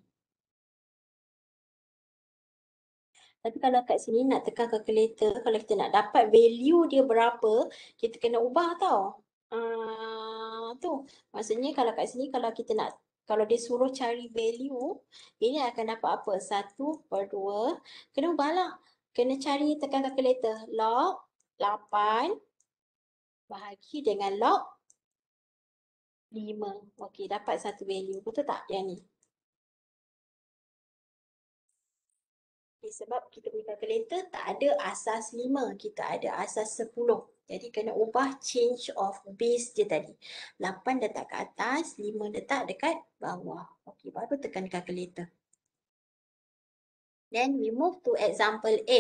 Tapi kalau kat sini nak tekan calculator, kalau kita nak dapat value dia berapa, kita kena ubah tau. Uh, tu. Maksudnya kalau kat sini, kalau kita nak, kalau dia suruh cari value, ini akan dapat apa? Satu, per 2, kena lah kena cari tekan kalkulator log 8 bahagi dengan log 5. Okey dapat satu value betul tak yang ni? Okay, sebab kita punya calculator tak ada asas 5, kita ada asas 10. Jadi kena ubah change of base je tadi. 8 letak ke atas, 5 letak dekat bawah. Okey baru tekan kalkulator. Then we move to example 8.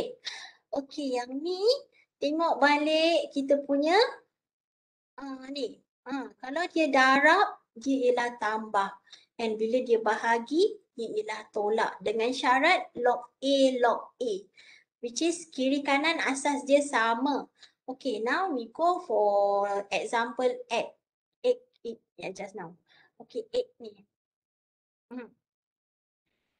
Okay yang ni tengok balik kita punya uh, ni. Ha, kalau dia darab, dia ialah tambah. And bila dia bahagi, dia ialah tolak. Dengan syarat log A, log A. Which is kiri-kanan asas dia sama. Okay, now we go for example 8. 8, 8, yeah, just now. Okay, 8 ni. Hmm.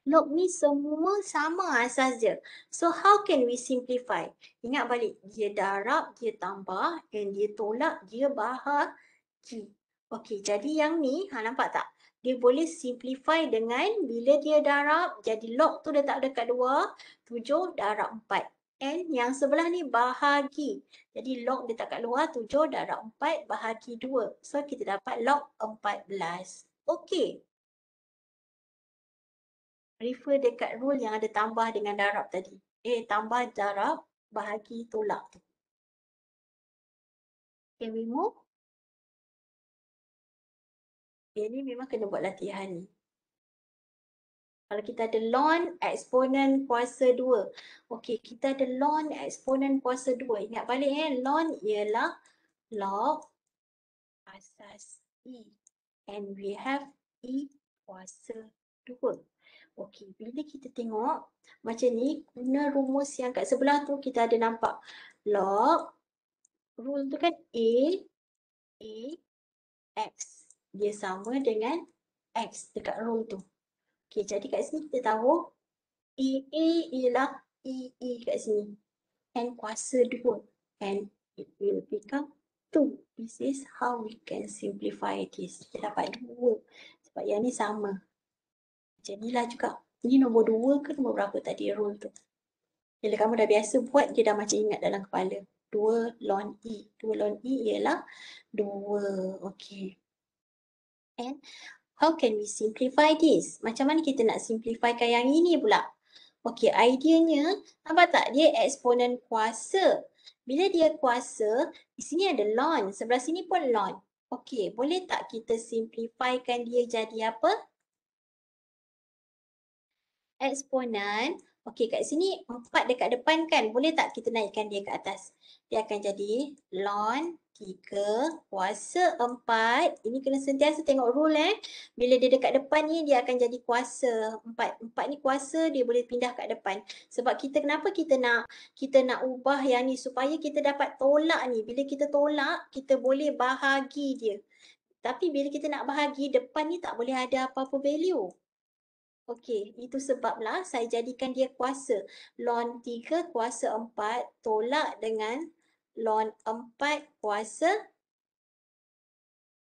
Log ni semua sama asas dia. So how can we simplify? Ingat balik, dia darab, dia tambah and dia tolak, dia bahagi. Okay, jadi yang ni, ha, nampak tak? Dia boleh simplify dengan bila dia darab, jadi log tu letak dekat dua, tujuh darab empat. And yang sebelah ni bahagi. Jadi log letak kat luar, tujuh darab empat bahagi dua. So kita dapat log empat belas. Okay refer dekat rule yang ada tambah dengan darab tadi. Eh, tambah darab bahagi tolak tu. Okay, we move. Okay, ni memang kena buat latihan ni. Kalau kita ada lon eksponen kuasa 2. Okey, kita ada lon eksponen kuasa 2. Ingat balik eh, lon ialah log asas E. And we have E kuasa 2. Okey, bila kita tengok macam ni guna rumus yang kat sebelah tu kita ada nampak log rule tu kan A A X dia sama dengan X dekat rule tu. Okey, jadi kat sini kita tahu E A ialah E E kat sini. N kuasa 2 n it will become 2. This is how we can simplify this. Kita dapat 2 sebab yang ni sama lah juga. Ini nombor dua ke nombor berapa tadi rule tu? Bila kamu dah biasa buat, dia dah macam ingat dalam kepala. Dua lon E. Dua lon E ialah dua. Okay. And how can we simplify this? Macam mana kita nak simplifikan yang ini pula? Okay, ideanya, nampak tak? Dia eksponen kuasa. Bila dia kuasa, di sini ada lon. Sebelah sini pun lon. Okay, boleh tak kita simplifykan dia jadi apa? eksponen. Okey kat sini empat dekat depan kan boleh tak kita naikkan dia ke atas. Dia akan jadi ln 3 kuasa 4. Ini kena sentiasa tengok rule eh. Bila dia dekat depan ni dia akan jadi kuasa 4. 4 ni kuasa dia boleh pindah kat depan. Sebab kita kenapa kita nak kita nak ubah yang ni supaya kita dapat tolak ni. Bila kita tolak kita boleh bahagi dia. Tapi bila kita nak bahagi depan ni tak boleh ada apa-apa value. Okey, itu sebablah saya jadikan dia kuasa. Lon 3 kuasa 4 tolak dengan lon 4 kuasa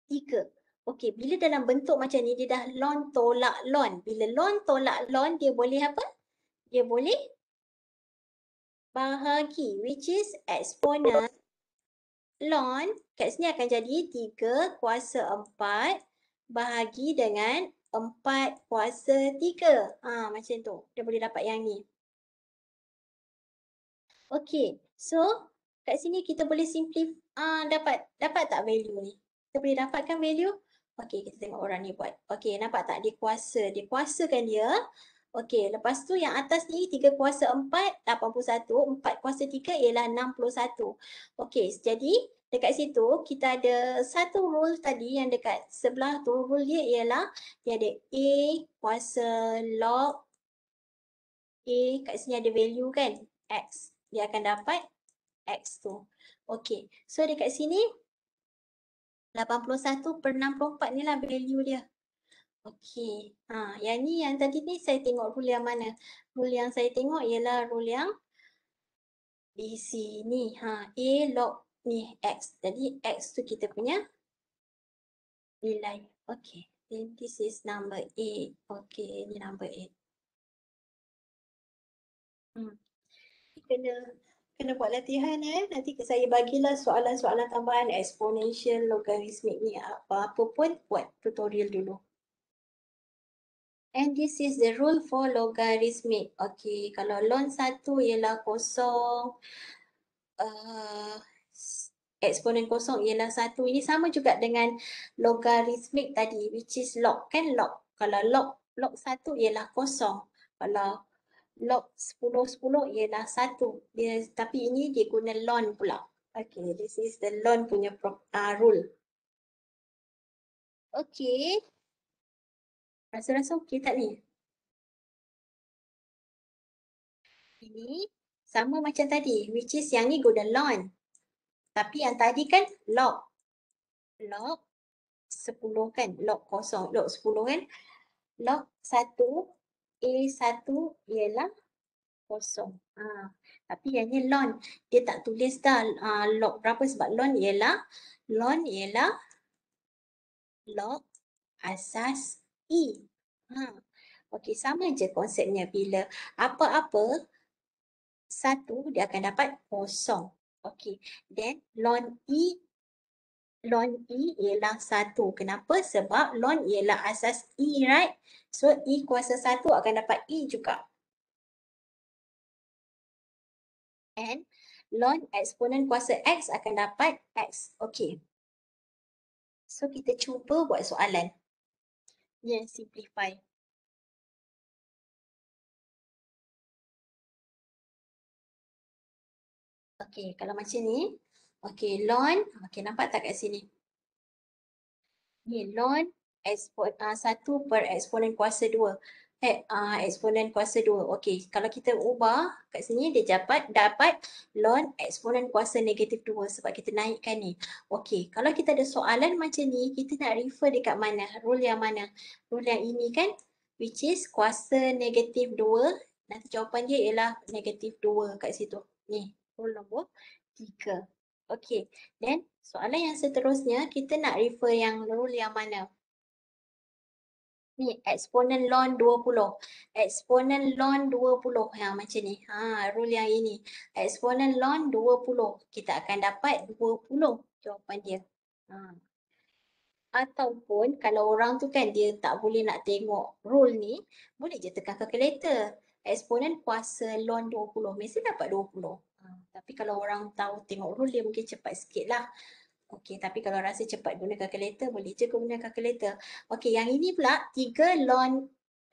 3. Okey, bila dalam bentuk macam ni dia dah lon tolak lon. Bila lon tolak lon dia boleh apa? Dia boleh bahagi which is exponent. lon. Kat sini akan jadi 3 kuasa 4 bahagi dengan empat kuasa tiga. Ah ha, macam tu. kita boleh dapat yang ni. Okay. So kat sini kita boleh simply ah dapat dapat tak value ni? Kita boleh dapatkan value. Okay kita tengok orang ni buat. Okay nampak tak dia kuasa. Dia kuasakan dia. Okay lepas tu yang atas ni tiga kuasa empat, 81. puluh Empat kuasa tiga ialah 61. Okay jadi dekat situ kita ada satu rule tadi yang dekat sebelah tu rule dia ialah dia ada A kuasa log A kat sini ada value kan X dia akan dapat X tu. Okay so dekat sini 81 per 64 ni lah value dia. Okay ha, yang ni yang tadi ni saya tengok rule yang mana. Rule yang saya tengok ialah rule yang di sini ha, A log ni x. Jadi x tu kita punya nilai. okey Then this is number 8. okey Ni number 8. Hmm. Kena kena buat latihan eh. Nanti saya bagilah soalan-soalan tambahan exponential logarithmic ni apa-apa pun buat tutorial dulu. And this is the rule for logarithmic. okey kalau lon satu ialah kosong, uh, eksponen kosong ialah satu. Ini sama juga dengan logaritmik tadi which is log kan log. Kalau log log satu ialah kosong. Kalau log sepuluh sepuluh ialah satu. Dia, tapi ini dia guna ln pula. Okay, this is the ln punya prop uh, rule. Okay. Rasa-rasa okey tak ni? Ini sama macam tadi, which is yang ni guna ln. Tapi yang tadi kan log log 10 kan log kosong log 10 kan log 1 A1 ialah kosong. Ha. Tapi yang ni log dia tak tulis dah ha, log berapa sebab log ialah log ialah log asas E. Ha. Okey sama je konsepnya bila apa-apa satu dia akan dapat kosong. Okey. Then lon E lon E ialah satu. Kenapa? Sebab lon ialah asas E, right? So E kuasa satu akan dapat E juga. And lon eksponen kuasa X akan dapat X. Okey. So kita cuba buat soalan. Yang yeah, simplify. Okey, kalau macam ni. Okey, loan. Okey, nampak tak kat sini? Ni loan ah, satu uh, per eksponen kuasa dua. Eh, uh, ah, eksponen kuasa dua. Okey, kalau kita ubah kat sini, dia dapat, dapat loan eksponen kuasa negatif dua sebab kita naikkan ni. Okey, kalau kita ada soalan macam ni, kita nak refer dekat mana? Rule yang mana? Rule yang ini kan? Which is kuasa negatif dua. Nanti jawapan dia ialah negatif dua kat situ. Ni, rule nombor 3. Okay. Then soalan yang seterusnya kita nak refer yang rule yang mana? Ni exponent ln 20. Exponent ln 20 yang ha, macam ni. Ha, rule yang ini. Exponent ln 20. Kita akan dapat 20 jawapan dia. Ha. Ataupun kalau orang tu kan dia tak boleh nak tengok rule ni, boleh je tekan calculator. Exponent kuasa ln 20. Mesti dapat 20. Ah, tapi kalau orang tahu tengok urut dia mungkin cepat sikit lah. Okey, tapi kalau rasa cepat guna kalkulator. boleh je guna kalkulator. Okey, yang ini pula 3 ln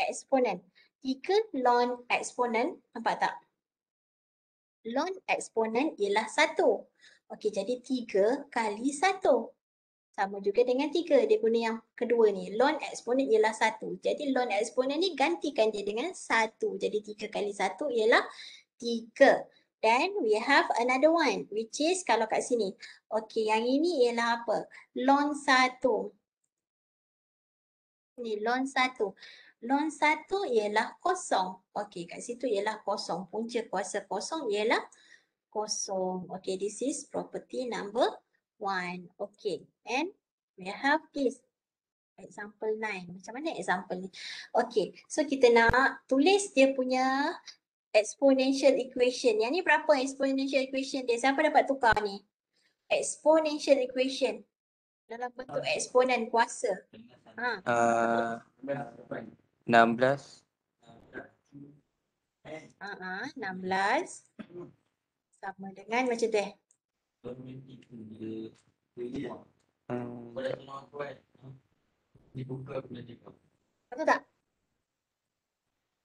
eksponen. 3 ln eksponen, nampak tak? Ln eksponen ialah 1. Okey, jadi 3 kali 1. Sama juga dengan 3. Dia guna yang kedua ni. Ln eksponen ialah 1. Jadi ln eksponen ni gantikan dia dengan 1. Jadi 3 kali 1 ialah 3. 3. Then we have another one which is kalau kat sini. Okay yang ini ialah apa? Lon satu. Ni lon satu. Lon satu ialah kosong. Okay kat situ ialah kosong. Punca kuasa kosong ialah kosong. Okay this is property number one. Okay and we have this. Example 9. Macam mana example ni? Okay. So kita nak tulis dia punya exponential equation. Yang ni berapa exponential equation dia? Siapa dapat tukar ni? Exponential equation. Dalam bentuk eksponen kuasa. Uh, ha. 16. ah uh, ha, 16. Ha, Sama dengan macam tu eh. Boleh tengok aku kan? Dibuka tak?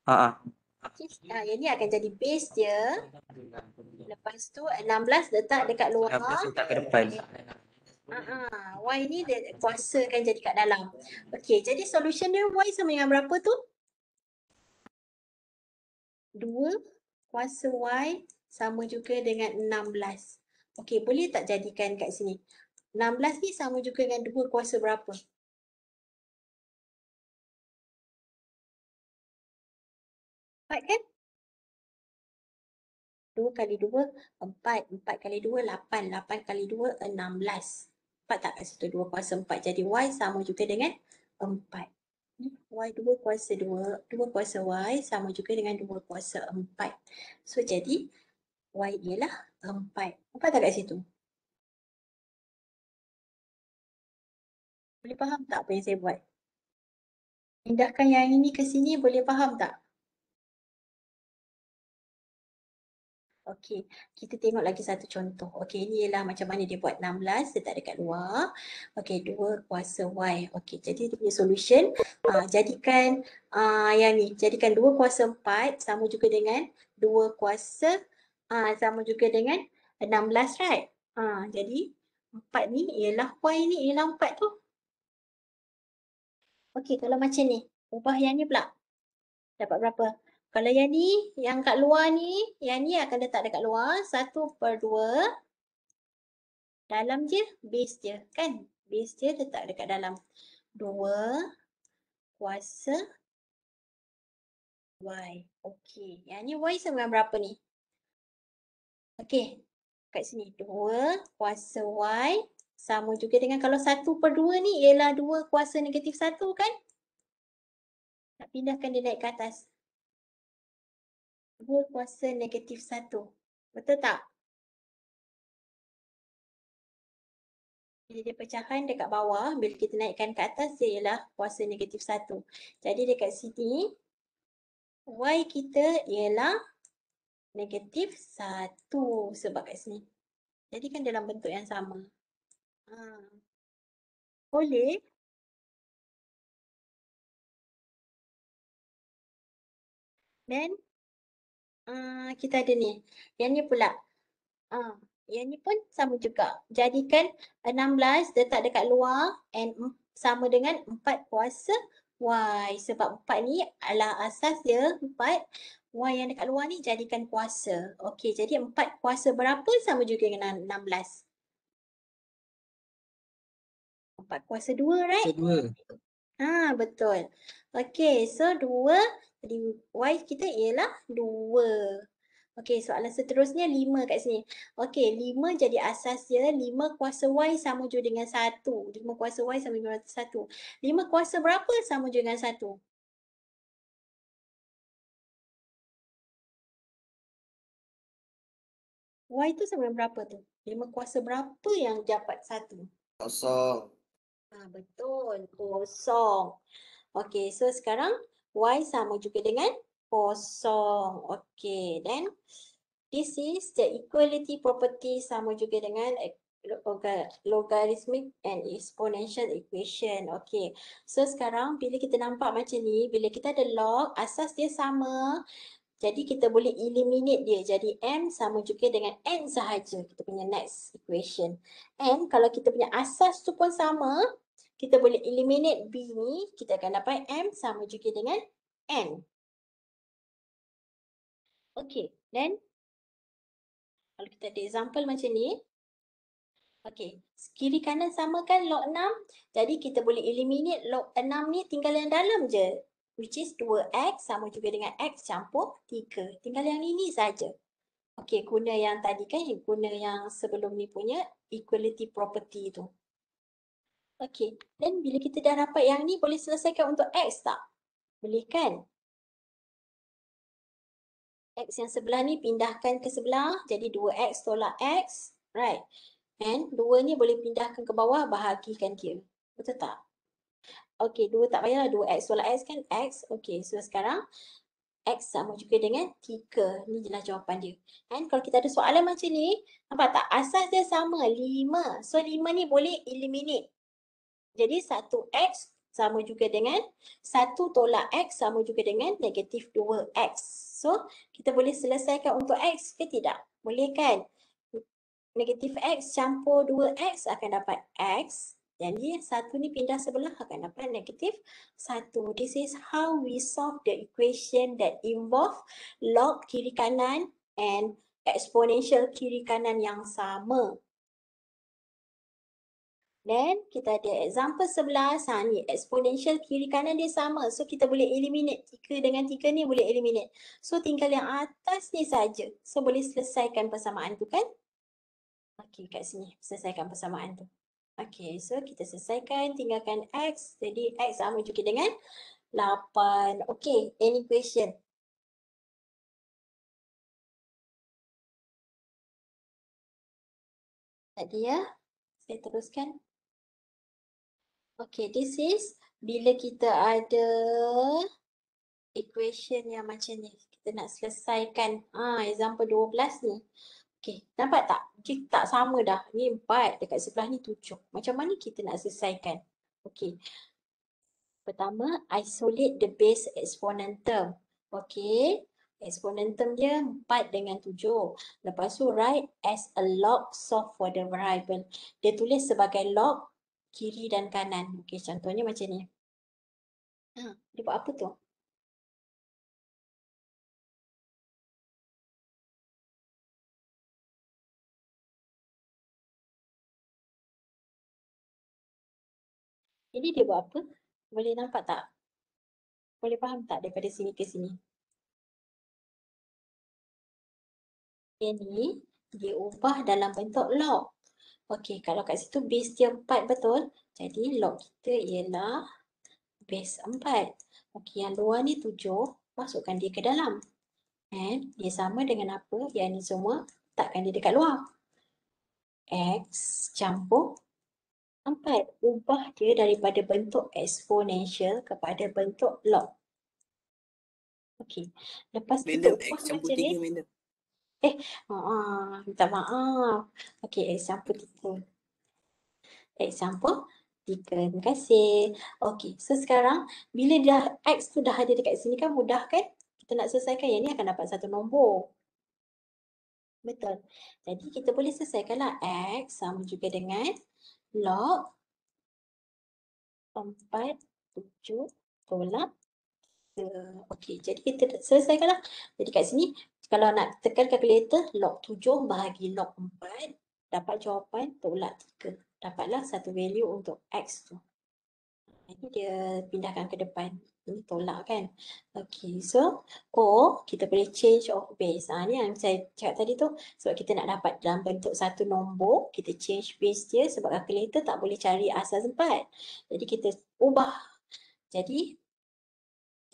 Haa. Ha. Uh Ha, yang ni akan jadi base dia. Lepas tu 16 letak dekat luar. Ah, letak ke depan. Ha, Y ni dia kuasa akan jadi kat dalam. Okey, jadi solution dia Y sama dengan berapa tu? 2 kuasa Y sama juga dengan 16. Okey, boleh tak jadikan kat sini? 16 ni sama juga dengan 2 kuasa berapa? 4 kan? 2 kali 2, 4. 4 kali 2, 8. 8 kali 2, 16. Nampak tak kat situ 2 kuasa 4? Jadi Y sama juga dengan 4. Y 2 kuasa 2, 2 kuasa Y sama juga dengan 2 kuasa 4. So jadi Y ialah 4. Nampak tak kat situ? Boleh faham tak apa yang saya buat? Pindahkan yang ini ke sini boleh faham tak? Okey, kita tengok lagi satu contoh. Okey, ini ialah macam mana dia buat 16 letak dekat luar. Okey, 2 kuasa y. Okey, jadi dia punya solution uh, jadikan uh, yang ni, jadikan 2 kuasa 4 sama juga dengan 2 kuasa uh, sama juga dengan 16, right? Uh, jadi 4 ni ialah y ni ialah 4 tu. Okey, kalau macam ni, ubah yang ni pula. Dapat berapa? Kalau yang ni, yang kat luar ni, yang ni akan letak dekat luar. Satu per dua. Dalam je, base je. Kan? Base je letak dekat dalam. Dua kuasa Y. Okey. Yang ni Y sama dengan berapa ni? Okey. Kat sini. Dua kuasa Y. Sama juga dengan kalau satu per dua ni ialah dua kuasa negatif satu kan? Nak pindahkan dia naik ke atas. 2 kuasa negatif satu Betul tak? Jadi pecahkan dekat bawah bila kita naikkan ke atas dia ialah kuasa negatif satu. Jadi dekat sini y kita ialah negatif satu sebab kat sini. Jadi kan dalam bentuk yang sama. Ha. Boleh. Then Ah, kita ada ni. Yang ni pula. Ha, yang ni pun sama juga. Jadikan 16 letak dekat luar and sama dengan 4 kuasa Y. Sebab 4 ni adalah asas dia. 4 Y yang dekat luar ni jadikan kuasa. Okey jadi 4 kuasa berapa sama juga dengan 16. 4 kuasa 2 right? 2. Ah betul. Okey so 2 jadi Y kita ialah 2. Okey, soalan seterusnya 5 kat sini. Okey, 5 jadi asas dia 5 kuasa Y sama juga dengan 1. 5 kuasa Y sama juga dengan 1. 5 kuasa berapa sama juga dengan 1? Y tu sama berapa tu? 5 kuasa berapa yang dapat 1? Kosong. Ah, betul. Kosong. Okey, so sekarang Y sama juga dengan kosong. Okay, then this is the equality property sama juga dengan logarithmic and exponential equation. Okay, so sekarang bila kita nampak macam ni, bila kita ada log, asas dia sama. Jadi kita boleh eliminate dia. Jadi M sama juga dengan N sahaja. Kita punya next equation. N kalau kita punya asas tu pun sama, kita boleh eliminate B ni, kita akan dapat M sama juga dengan N. Okay, then kalau kita ada example macam ni. Okay, kiri kanan sama kan log 6. Jadi kita boleh eliminate log 6 ni tinggal yang dalam je. Which is 2X sama juga dengan X campur 3. Tinggal yang ni ni saja. Okay, guna yang tadi kan, guna yang sebelum ni punya equality property tu. Okay, then bila kita dah dapat yang ni boleh selesaikan untuk X tak? Boleh kan? X yang sebelah ni pindahkan ke sebelah jadi 2X tolak X. Right. And 2 ni boleh pindahkan ke bawah bahagikan dia. Betul tak? Okay, 2 tak payahlah 2X tolak X kan? X. Okay, so sekarang X sama juga dengan 3. Ni jelas jawapan dia. And kalau kita ada soalan macam ni, nampak tak? Asas dia sama 5. So 5 ni boleh eliminate. Jadi 1x sama juga dengan 1 tolak x sama juga dengan negatif 2x. So kita boleh selesaikan untuk x ke tidak? Boleh kan? Negatif x campur 2x akan dapat x. Jadi satu ni pindah sebelah akan dapat negatif satu. This is how we solve the equation that involve log kiri kanan and exponential kiri kanan yang sama. Then kita ada example sebelah ha, ni exponential kiri kanan dia sama. So kita boleh eliminate tiga dengan tiga ni boleh eliminate. So tinggal yang atas ni saja. So boleh selesaikan persamaan tu kan. Okay kat sini selesaikan persamaan tu. Okay so kita selesaikan tinggalkan X. Jadi X sama ah, juga dengan 8. Okay any question? Tak dia? Ya? Saya teruskan. Okay, this is bila kita ada equation yang macam ni. Kita nak selesaikan ah example 12 ni. Okay, nampak tak? Kita tak sama dah. Ni 4, dekat sebelah ni 7. Macam mana kita nak selesaikan? Okay. Pertama, isolate the base exponent term. Okay. Exponent term dia 4 dengan 7. Lepas tu, write as a log solve for the variable. Dia tulis sebagai log kiri dan kanan. Okey, contohnya macam ni. Ha, dia buat apa tu? Ini dia buat apa? Boleh nampak tak? Boleh faham tak daripada sini ke sini? Ini dia ubah dalam bentuk log. Okey, kalau kat situ base dia 4 betul. Jadi log kita ialah base 4. Okey, yang luar ni 7. Masukkan dia ke dalam. And dia sama dengan apa? Yang ni semua takkan dia dekat luar. X campur 4. Ubah dia daripada bentuk exponential kepada bentuk log. Okey. Lepas tu, ubah macam ni. Eh, oh, minta maaf. Okay, example tiga. Example tiga. Terima kasih. Okey, so sekarang bila dah X tu dah ada dekat sini kan mudah kan? Kita nak selesaikan yang ni akan dapat satu nombor. Betul. Jadi kita boleh selesaikan lah X sama juga dengan log 4, 7, tolak 3. Okey, jadi kita selesaikanlah. Jadi kat sini kalau nak tekan kalkulator, log 7 bahagi log 4 dapat jawapan tolak 3 dapatlah satu value untuk x tu ini dia pindahkan ke depan ini tolak kan Okay so or kita boleh change of base ha, ni yang saya cakap tadi tu sebab kita nak dapat dalam bentuk satu nombor kita change base dia sebab kalkulator tak boleh cari asas 4 jadi kita ubah jadi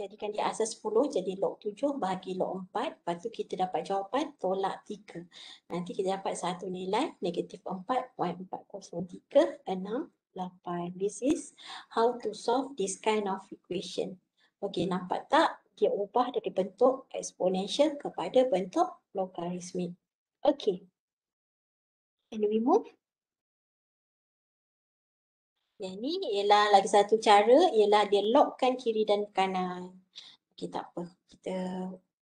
jadikan dia asas 10 jadi log 7 bahagi log 4 lepas tu kita dapat jawapan tolak 3 nanti kita dapat satu nilai negatif 4 kos 403 6 8 this is how to solve this kind of equation okey nampak tak dia ubah dari bentuk exponential kepada bentuk logarithmic okey and we move yang ni ialah lagi satu cara ialah dia lockkan kiri dan kanan. Okey tak apa. Kita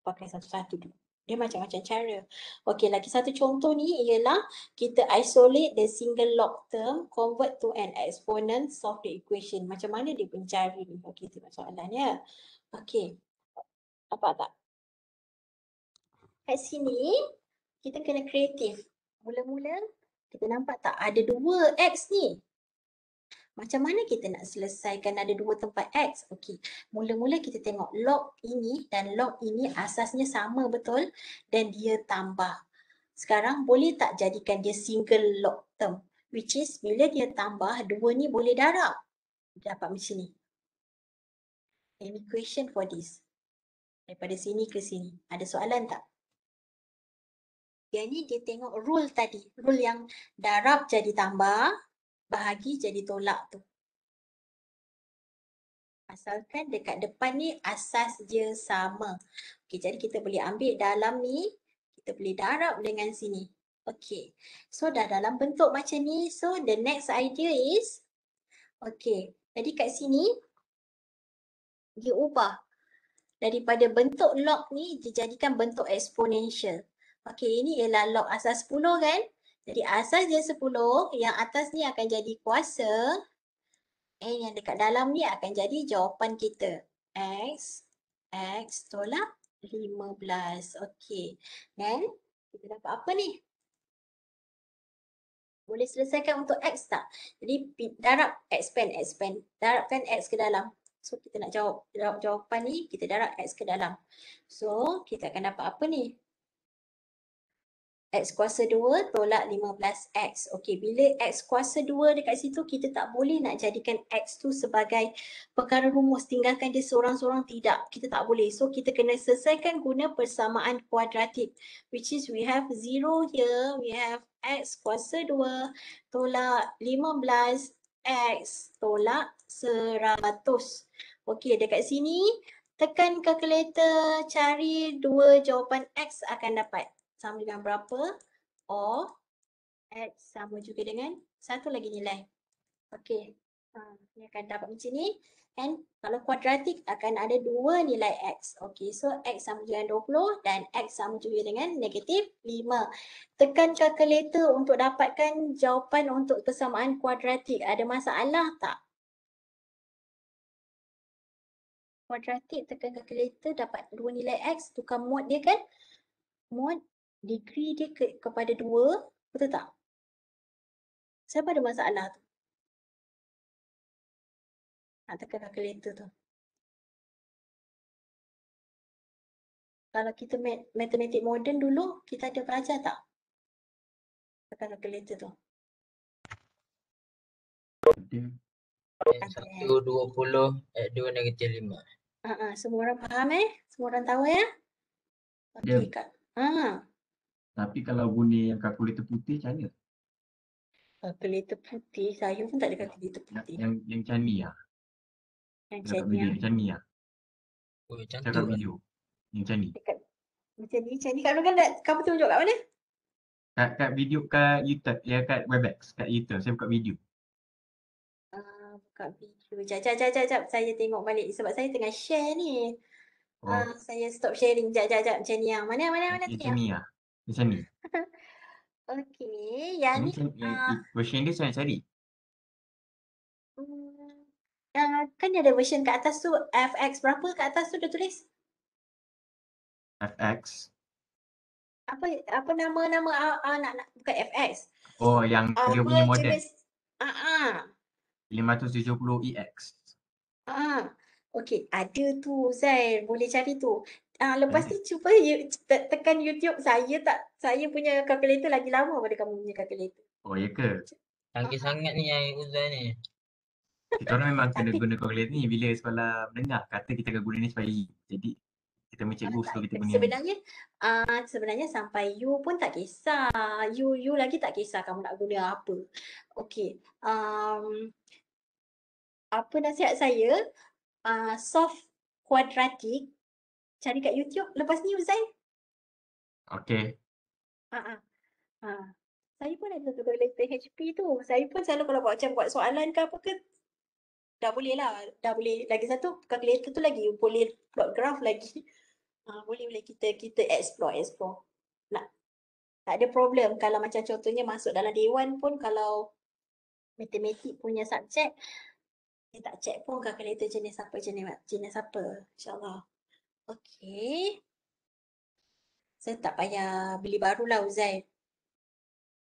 pakai satu-satu dulu. Dia macam-macam cara. Okey, lagi satu contoh ni ialah kita isolate the single log term convert to an exponent solve the equation. Macam mana dia mencari ni? Okey, tu soalan ya. Okey. Apa tak? Kat sini kita kena kreatif. Mula-mula kita nampak tak ada dua X ni. Macam mana kita nak selesaikan ada dua tempat X? Okey, mula-mula kita tengok log ini dan log ini asasnya sama betul dan dia tambah. Sekarang boleh tak jadikan dia single log term? Which is bila dia tambah, dua ni boleh darab. Dapat macam ni. Any question for this? Daripada sini ke sini. Ada soalan tak? Yang ni dia tengok rule tadi. Rule yang darab jadi tambah bahagi jadi tolak tu. Asalkan dekat depan ni asas dia sama. Okey, jadi kita boleh ambil dalam ni, kita boleh darab dengan sini. Okey. So dah dalam bentuk macam ni, so the next idea is okey. Jadi kat sini dia ubah daripada bentuk log ni dijadikan bentuk exponential. Okey, ini ialah log asas 10 kan? Jadi asas dia 10, yang atas ni akan jadi kuasa Eh, yang dekat dalam ni akan jadi jawapan kita. X, X tolak 15. okey. Dan kita dapat apa ni? Boleh selesaikan untuk X tak? Jadi darab expand, expand. Darabkan X ke dalam. So kita nak jawab, jawab jawapan ni, kita darab X ke dalam. So kita akan dapat apa ni? X kuasa 2 tolak 15X. Okey, bila X kuasa 2 dekat situ, kita tak boleh nak jadikan X tu sebagai perkara rumus. Tinggalkan dia seorang-seorang tidak. Kita tak boleh. So, kita kena selesaikan guna persamaan kuadratik. Which is we have 0 here. We have X kuasa 2 tolak 15X tolak 100. Okey, dekat sini tekan kalkulator cari dua jawapan X akan dapat sama dengan berapa or x sama juga dengan satu lagi nilai. Okey. Uh, ha, ini akan dapat macam ni. And kalau kuadratik akan ada dua nilai x. Okey. So x sama dengan 20 dan x sama juga dengan negatif 5. Tekan kalkulator untuk dapatkan jawapan untuk kesamaan kuadratik. Ada masalah tak? Kuadratik tekan kalkulator dapat dua nilai x. Tukar mod dia kan? Mod degree dia ke, kepada dua, betul tak? Siapa ada masalah tu? Nak ah, tekan calculator tu. Kalau kita mat matematik moden dulu, kita ada pelajar tak? Tekan calculator tu. Satu dua puluh, dua negatif lima. Ah, ah, semua orang faham eh? Semua orang tahu ya? ya. Okay, yeah. Kak. Uh. Tapi kalau guna yang kalkulator putih macam mana? Kalkulator putih? Saya pun tak ada kalkulator putih. Yang yang macam ni ah. Yang macam ni lah. Macam ni lah. Oh, macam ah. video. Yang macam ni. Macam ni, macam ni. kan nak kamu tunjuk kat mana? Kat, kat video kat YouTube. Ya, kat Webex. Kat YouTube. Saya buka video. Uh, buka video. Sekejap, sekejap, sekejap. Saya tengok balik. Sebab saya tengah share ni. Oh. Uh, saya stop sharing. Sekejap, sekejap, sekejap. Macam ni yang mana, mana, mana. Macam ni lah. Macam mana? Okey, yang ni ah, version dia saya cari. Yang hmm, ah, kan ada version kat atas tu fx berapa kat atas tu dia tulis? fx apa apa nama nama uh, uh, ah, nak nak bukan fx oh yang uh, dia punya model aa uh-huh. 570 ex ah uh-huh. okey ada tu Zain boleh cari tu Ah uh, lepas tu cuba you, te- tekan YouTube saya tak saya punya calculator lagi lama pada kamu punya calculator. Oh ya ke? Canggih sangat ni yang Uzan ni. Kita orang memang kena guna calculator ni bila sekolah menengah kata kita akan guna ni supaya jadi kita ah, punya cikgu suruh kita guna. Sebenarnya uh, sebenarnya sampai you pun tak kisah. You you lagi tak kisah kamu nak guna apa. Okay. Um, apa nasihat saya? Uh, soft quadratic cari kat YouTube. Lepas ni Uzai. Okay. Ha ah. Ha. Saya pun ada tutup oleh PHP tu. Saya pun selalu kalau buat macam buat soalan ke apa ke dah boleh lah. Dah boleh. Lagi satu calculator tu lagi boleh plot graph lagi. Ha, boleh boleh kita kita explore explore. Nak tak ada problem kalau macam contohnya masuk dalam dewan pun kalau matematik punya subjek kita tak check pun calculator jenis apa jenis jenis apa. Insya-Allah. Okey. Saya tak payah beli barulah Uzai.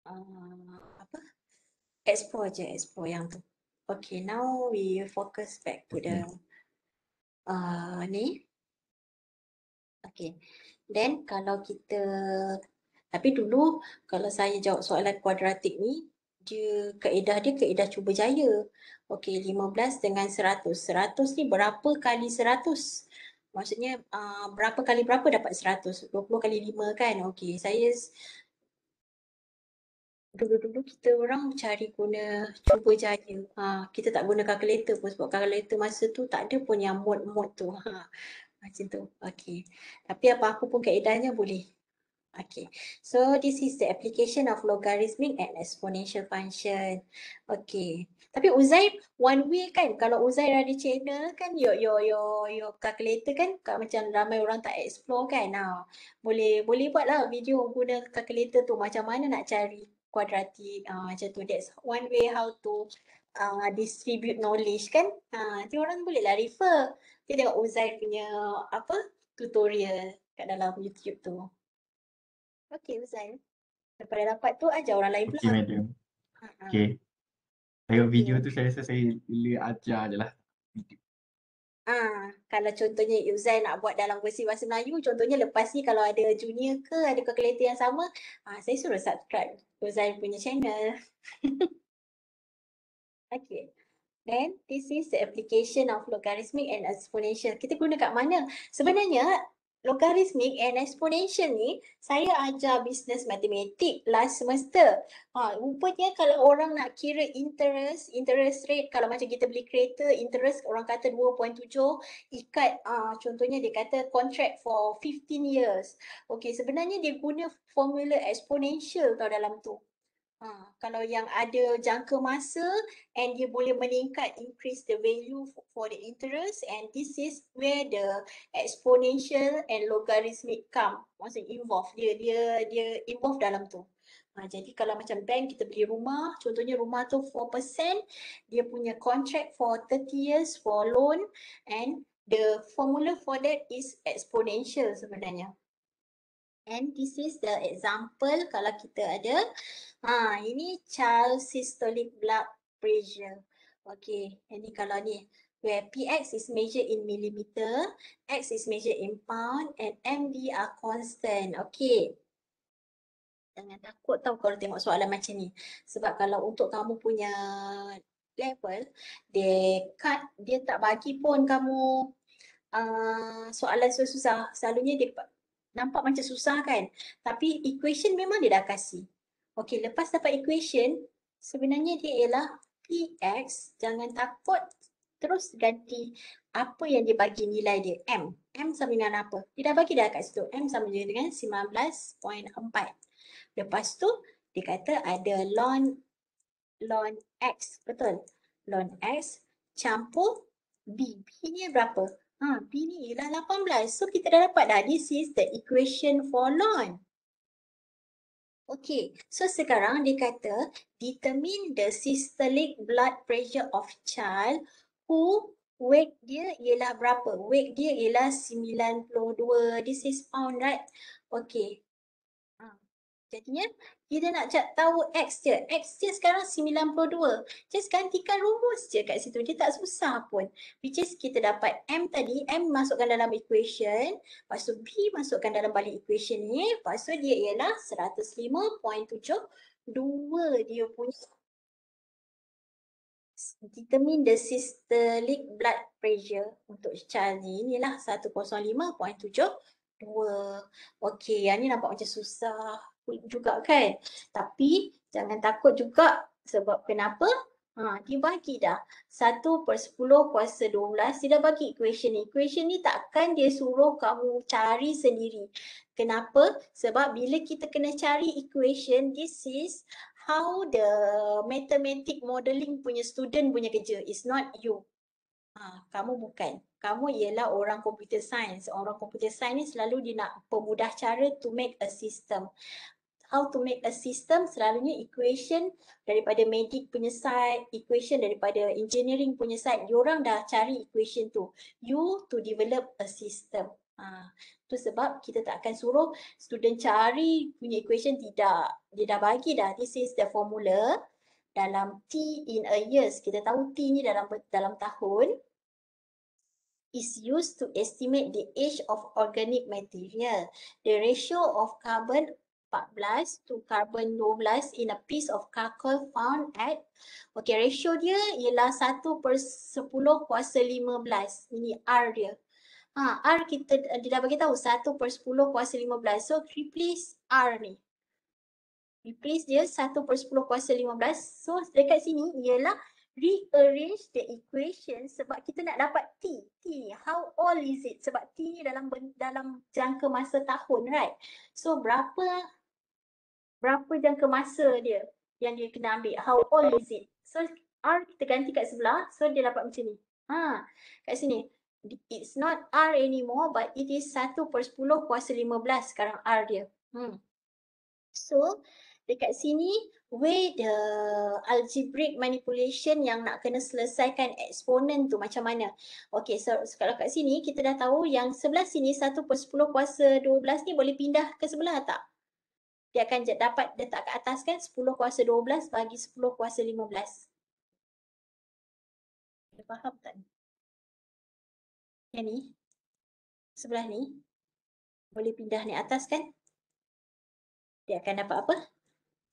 Uh, apa? Expo aja expo yang tu. Okay, now we focus back to the uh, ni. Okay, then kalau kita, tapi dulu kalau saya jawab soalan kuadratik ni, dia kaedah dia kaedah cuba jaya. Okay, 15 dengan 100. 100 ni berapa kali 100? maksudnya uh, berapa kali berapa dapat 100 20 kali 5 kan okey saya dulu-dulu kita orang cari guna cuba jaya ha, kita tak guna kalkulator pun sebab kalkulator masa tu tak ada pun yang mode-mode tu ha, macam tu okey tapi apa-apa pun kaedahnya boleh Okay, so this is the application of logarithmic and exponential function. Okay, tapi Uzair one way kan kalau Uzair ada channel kan yo yo yo yo calculator kan kat macam ramai orang tak explore kan. Nah, boleh boleh lah video guna calculator tu macam mana nak cari kuadratik uh, ah, macam tu. That's one way how to uh, distribute knowledge kan. Ah, nanti uh, orang boleh lah refer. Kita tengok Uzair punya apa tutorial kat dalam YouTube tu. Okay, Uzan. Daripada rapat tu, ajar orang lain pula. Okey, madam. Okey. Okay. Okay. video tu saya rasa saya bila ajar je lah. Ah, kalau contohnya Uzai nak buat dalam versi bahasa Melayu, contohnya lepas ni kalau ada junior ke ada calculator yang sama, ah, saya suruh subscribe Uzai punya channel. okay. Then this is the application of logarithmic and exponential. Kita guna kat mana? Sebenarnya Logaritmik and exponential ni saya ajar business matematik last semester. Ha, rupanya kalau orang nak kira interest, interest rate kalau macam kita beli kereta, interest orang kata 2.7 ikat uh, contohnya dia kata contract for 15 years. Okay sebenarnya dia guna formula exponential tau dalam tu. Ha, kalau yang ada jangka masa and dia boleh meningkat increase the value for the interest and this is where the exponential and logarithmic come maksudnya involve dia dia dia involve dalam tu ha, jadi kalau macam bank kita beli rumah contohnya rumah tu 4% dia punya contract for 30 years for loan and the formula for that is exponential sebenarnya And this is the example kalau kita ada. Ha, ini child systolic blood pressure. Okay, ini kalau ni where PX is measured in millimeter, X is measured in pound and MD are constant. Okay. Jangan takut tau kalau tengok soalan macam ni. Sebab kalau untuk kamu punya level, dia cut, dia tak bagi pun kamu uh, soalan susah-susah. Selalunya dia nampak macam susah kan tapi equation memang dia dah kasi okey lepas dapat equation sebenarnya dia ialah px jangan takut terus ganti apa yang dia bagi nilai dia m m sama dengan apa dia dah bagi dah kat situ m sama dengan 19.4 lepas tu dia kata ada ln ln x betul ln x campur b b ni berapa Ha, P ni ialah 18. So kita dah dapat dah. This is the equation for non. Okay. So sekarang dia kata determine the systolic blood pressure of child who weight dia ialah berapa? Weight dia ialah 92. This is pound right? Okay. Jadinya kita nak cat tahu X je, X je sekarang 92. Just gantikan rumus je kat situ. Dia tak susah pun. Which is kita dapat M tadi. M masukkan dalam equation. Lepas tu B masukkan dalam balik equation ni. Lepas tu dia ialah 105.72 dia punya determine the systolic blood pressure untuk child ni inilah 105.72 okey yang ni nampak macam susah juga kan. Tapi jangan takut juga sebab kenapa? Ha, dia bagi dah. 1 per 10 kuasa 12 dia dah bagi equation ni. Equation ni takkan dia suruh kamu cari sendiri. Kenapa? Sebab bila kita kena cari equation, this is how the mathematic modeling punya student punya kerja. It's not you. Ha, kamu bukan. Kamu ialah orang computer science. Orang computer science ni selalu dia nak pemudah cara to make a system how to make a system selalunya equation daripada medic punya side, equation daripada engineering punya side, diorang dah cari equation tu. You to develop a system. Ha. Tu sebab kita tak akan suruh student cari punya equation tidak. Dia dah bagi dah, this is the formula dalam T in a years. Kita tahu T ni dalam dalam tahun is used to estimate the age of organic material. The ratio of carbon 14 to carbon 12 in a piece of charcoal found at okay ratio dia ialah 1 per 10 kuasa 15 ini R dia ha, R kita dia dah bagi tahu 1 per 10 kuasa 15 so replace R ni replace dia 1 per 10 kuasa 15 so dekat sini ialah rearrange the equation sebab kita nak dapat T. T how old is it? Sebab T ni dalam dalam jangka masa tahun right. So berapa berapa jangka masa dia yang dia kena ambil? How old is it? So R kita ganti kat sebelah. So dia dapat macam ni. Ha, kat sini. It's not R anymore but it is 1 per 10 kuasa 15 sekarang R dia. Hmm. So dekat sini way the algebraic manipulation yang nak kena selesaikan eksponen tu macam mana. Okay so, sekarang kat sini kita dah tahu yang sebelah sini 1 per 10 kuasa 12 ni boleh pindah ke sebelah tak? Dia akan dapat letak ke atas kan 10 kuasa 12 bagi 10 kuasa 15. Dia faham tak ni? Yang ni, sebelah ni boleh pindah ni atas kan? Dia akan dapat apa?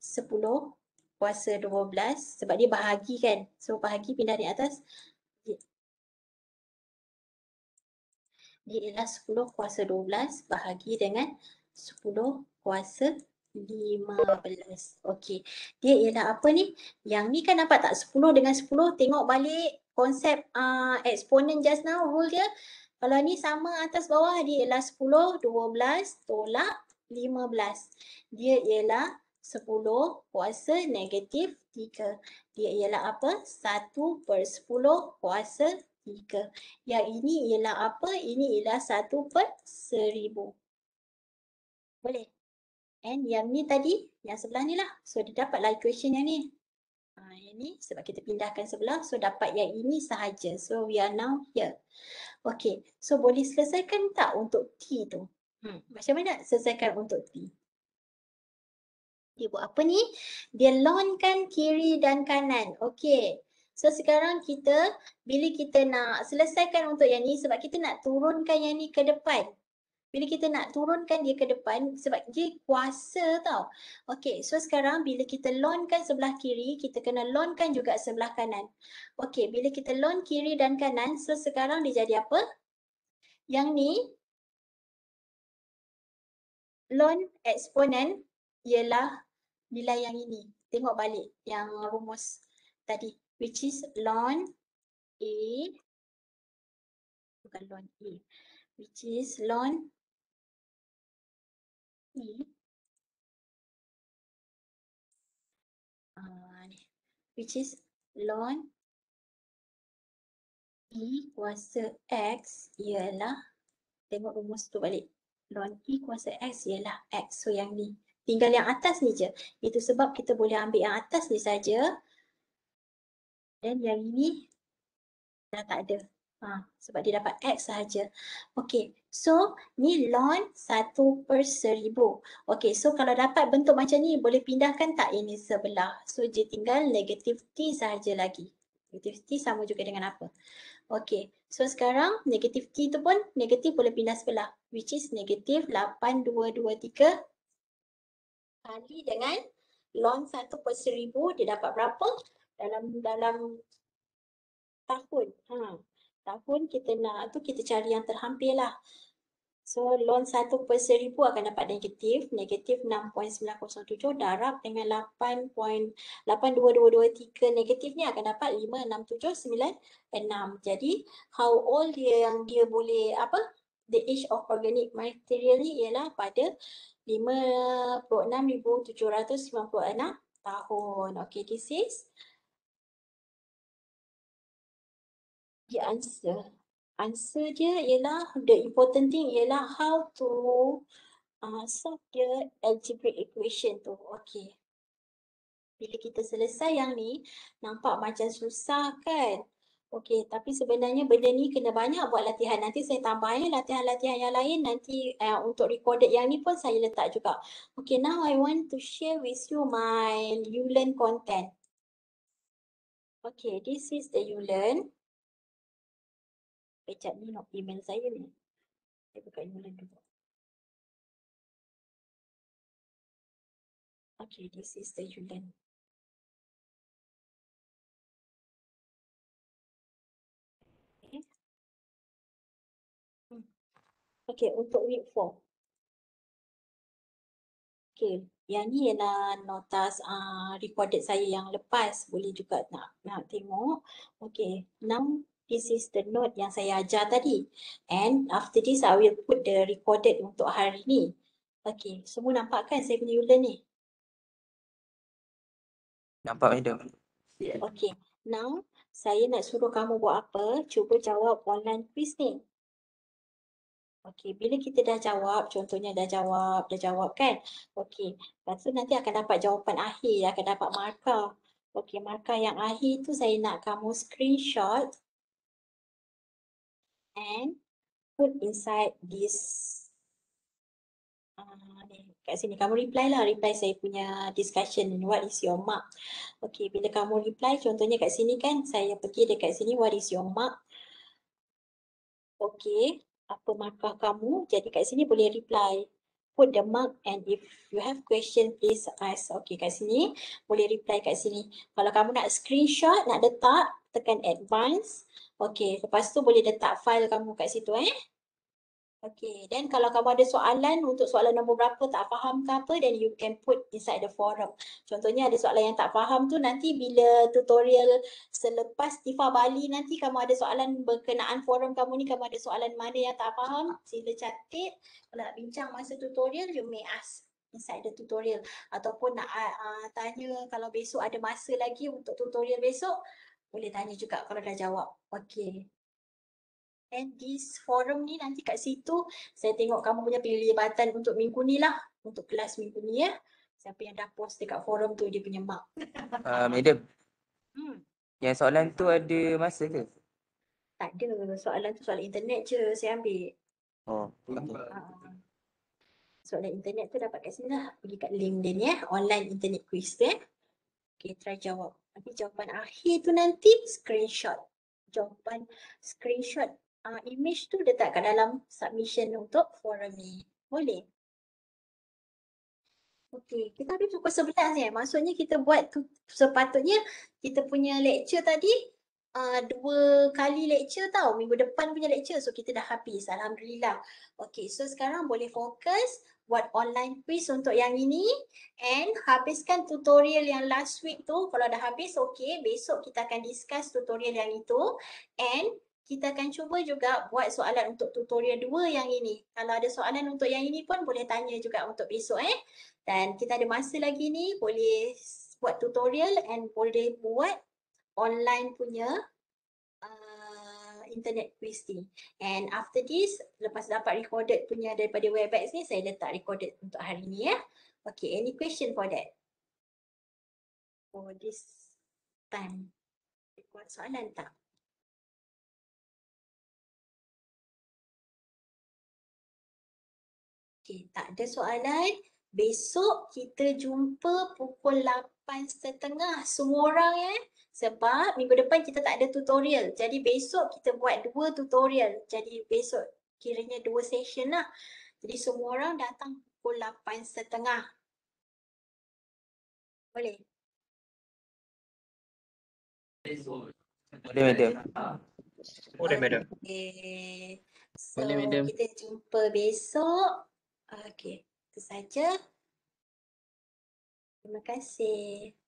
10 puasa 12 sebab dia bahagi kan so bahagi pindah di atas dia ialah 10 kuasa 12 bahagi dengan 10 kuasa 15 okey dia ialah apa ni yang ni kan dapat tak 10 dengan 10 tengok balik konsep uh, ah, exponent just now rule dia kalau ni sama atas bawah dia ialah 10 12 tolak 15 dia ialah 10 kuasa negatif 3. Dia ialah apa? 1 per 10 kuasa 3. Yang ini ialah apa? Ini ialah 1 per 1000. Boleh? And yang ni tadi, yang sebelah ni lah. So dia dapatlah equation yang ni. Ha, yang ni sebab kita pindahkan sebelah. So dapat yang ini sahaja. So we are now here. Okay. So boleh selesaikan tak untuk T tu? Hmm. Macam mana nak selesaikan untuk T? dia buat apa ni? Dia lonkan kiri dan kanan. Okey. So sekarang kita bila kita nak selesaikan untuk yang ni sebab kita nak turunkan yang ni ke depan. Bila kita nak turunkan dia ke depan sebab dia kuasa tau. Okey, so sekarang bila kita lonkan sebelah kiri, kita kena lonkan juga sebelah kanan. Okey, bila kita lon kiri dan kanan, so sekarang dia jadi apa? Yang ni lon eksponen ialah nilai yang ini. Tengok balik yang rumus tadi. Which is ln A. Bukan ln A. Which is ln E. Ah, which is ln E kuasa X ialah. Tengok rumus tu balik. Ln E kuasa X ialah X. So yang ni tinggal yang atas ni je. Itu sebab kita boleh ambil yang atas ni saja. Dan yang ini dah tak ada. Ha, sebab dia dapat X sahaja. Okay, so ni lon 1 per seribu. Okay, so kalau dapat bentuk macam ni boleh pindahkan tak ini sebelah. So dia tinggal negatif T sahaja lagi. Negatif T sama juga dengan apa. Okay, so sekarang negatif T tu pun negatif boleh pindah sebelah. Which is negatif 8223 kali dengan long satu per seribu, dia dapat berapa dalam dalam tahun. Ha. Tahun kita nak tu kita cari yang terhampir lah. So loan satu per seribu akan dapat negatif. Negatif 6.907 darab dengan 8.8223 negatif ni akan dapat 56796. Jadi how old dia yang dia boleh apa? The age of organic material ni ialah pada 56,796 tahun. Okay, this is the answer. Answer dia ialah, the important thing ialah how to uh, solve the algebraic equation tu. Okay. Bila kita selesai yang ni, nampak macam susah kan? Okey, tapi sebenarnya benda ni kena banyak buat latihan. Nanti saya tambah ya latihan-latihan yang lain. Nanti uh, untuk recorded yang ni pun saya letak juga. Okey, now I want to share with you my ULearn content. Okey, this is the ULearn. Pecat ni not email saya ni. Saya buka ULearn dulu. Okey, this is the ULearn. Okay, untuk week 4. Okay, yang ni ialah notas uh, recorded saya yang lepas. Boleh juga nak nak tengok. Okay, now this is the note yang saya ajar tadi. And after this, I will put the recorded untuk hari ni. Okay, semua nampak kan saya punya ULAN ni? Nampak, Madam. Okay, now saya nak suruh kamu buat apa? Cuba jawab online quiz ni. Okey, bila kita dah jawab, contohnya dah jawab, dah jawab kan? Okey, lepas tu nanti akan dapat jawapan akhir, akan dapat markah. Okey, markah yang akhir tu saya nak kamu screenshot and put inside this. Uh, kat sini, kamu reply lah, reply saya punya discussion, what is your mark? Okey, bila kamu reply, contohnya kat sini kan, saya pergi dekat sini, what is your mark? Okey, apa markah kamu. Jadi kat sini boleh reply. Put the mark and if you have question please ask. Okay kat sini boleh reply kat sini. Kalau kamu nak screenshot, nak letak tekan advance. Okay lepas tu boleh letak file kamu kat situ eh. Okay, then kalau kamu ada soalan untuk soalan nombor berapa tak faham ke apa, then you can put inside the forum. Contohnya ada soalan yang tak faham tu nanti bila tutorial selepas Tifa Bali nanti kamu ada soalan berkenaan forum kamu ni, kamu ada soalan mana yang tak faham, sila catit. Kalau nak bincang masa tutorial, you may ask inside the tutorial. Ataupun nak uh, tanya kalau besok ada masa lagi untuk tutorial besok, boleh tanya juga kalau dah jawab. Okay. And this forum ni nanti kat situ saya tengok kamu punya pilihan untuk minggu ni lah. Untuk kelas minggu ni ya. Siapa yang dah post dekat forum tu dia punya mark. Uh, madam. Hmm. Yang soalan tu ada masa ke? Tak ada. Soalan tu soalan internet je saya ambil. Oh. Okay. Uh, ah, ah. soalan internet tu dapat kat sini lah. Pergi kat link dia ni ya. Online internet quiz tu ya. Okay try jawab. Nanti jawapan akhir tu nanti screenshot. Jawapan screenshot uh, image tu letak kat dalam submission untuk forum ni. Boleh? Okey, kita habis pukul 11 ya. Maksudnya kita buat tu, sepatutnya kita punya lecture tadi uh, dua kali lecture tau. Minggu depan punya lecture. So kita dah habis. Alhamdulillah. Okey, so sekarang boleh fokus buat online quiz untuk yang ini and habiskan tutorial yang last week tu kalau dah habis okey besok kita akan discuss tutorial yang itu and kita akan cuba juga buat soalan untuk tutorial dua yang ini. Kalau ada soalan untuk yang ini pun boleh tanya juga untuk besok eh. Dan kita ada masa lagi ni boleh buat tutorial and boleh buat online punya eh, internet quiz ni. And after this, lepas dapat recorded punya daripada Webex ni, saya letak recorded untuk hari ni ya. Okay, any question for that? For this time. Ada soalan tak? Okey, tak ada soalan. Besok kita jumpa pukul 8.30 semua orang ya. Sebab minggu depan kita tak ada tutorial. Jadi besok kita buat dua tutorial. Jadi besok kiranya dua session lah. Jadi semua orang datang pukul 8.30. Boleh? Boleh, Madam. Boleh, Madam. Okay. So, Boleh, madam. kita jumpa besok. Okey, itu saja. Terima kasih.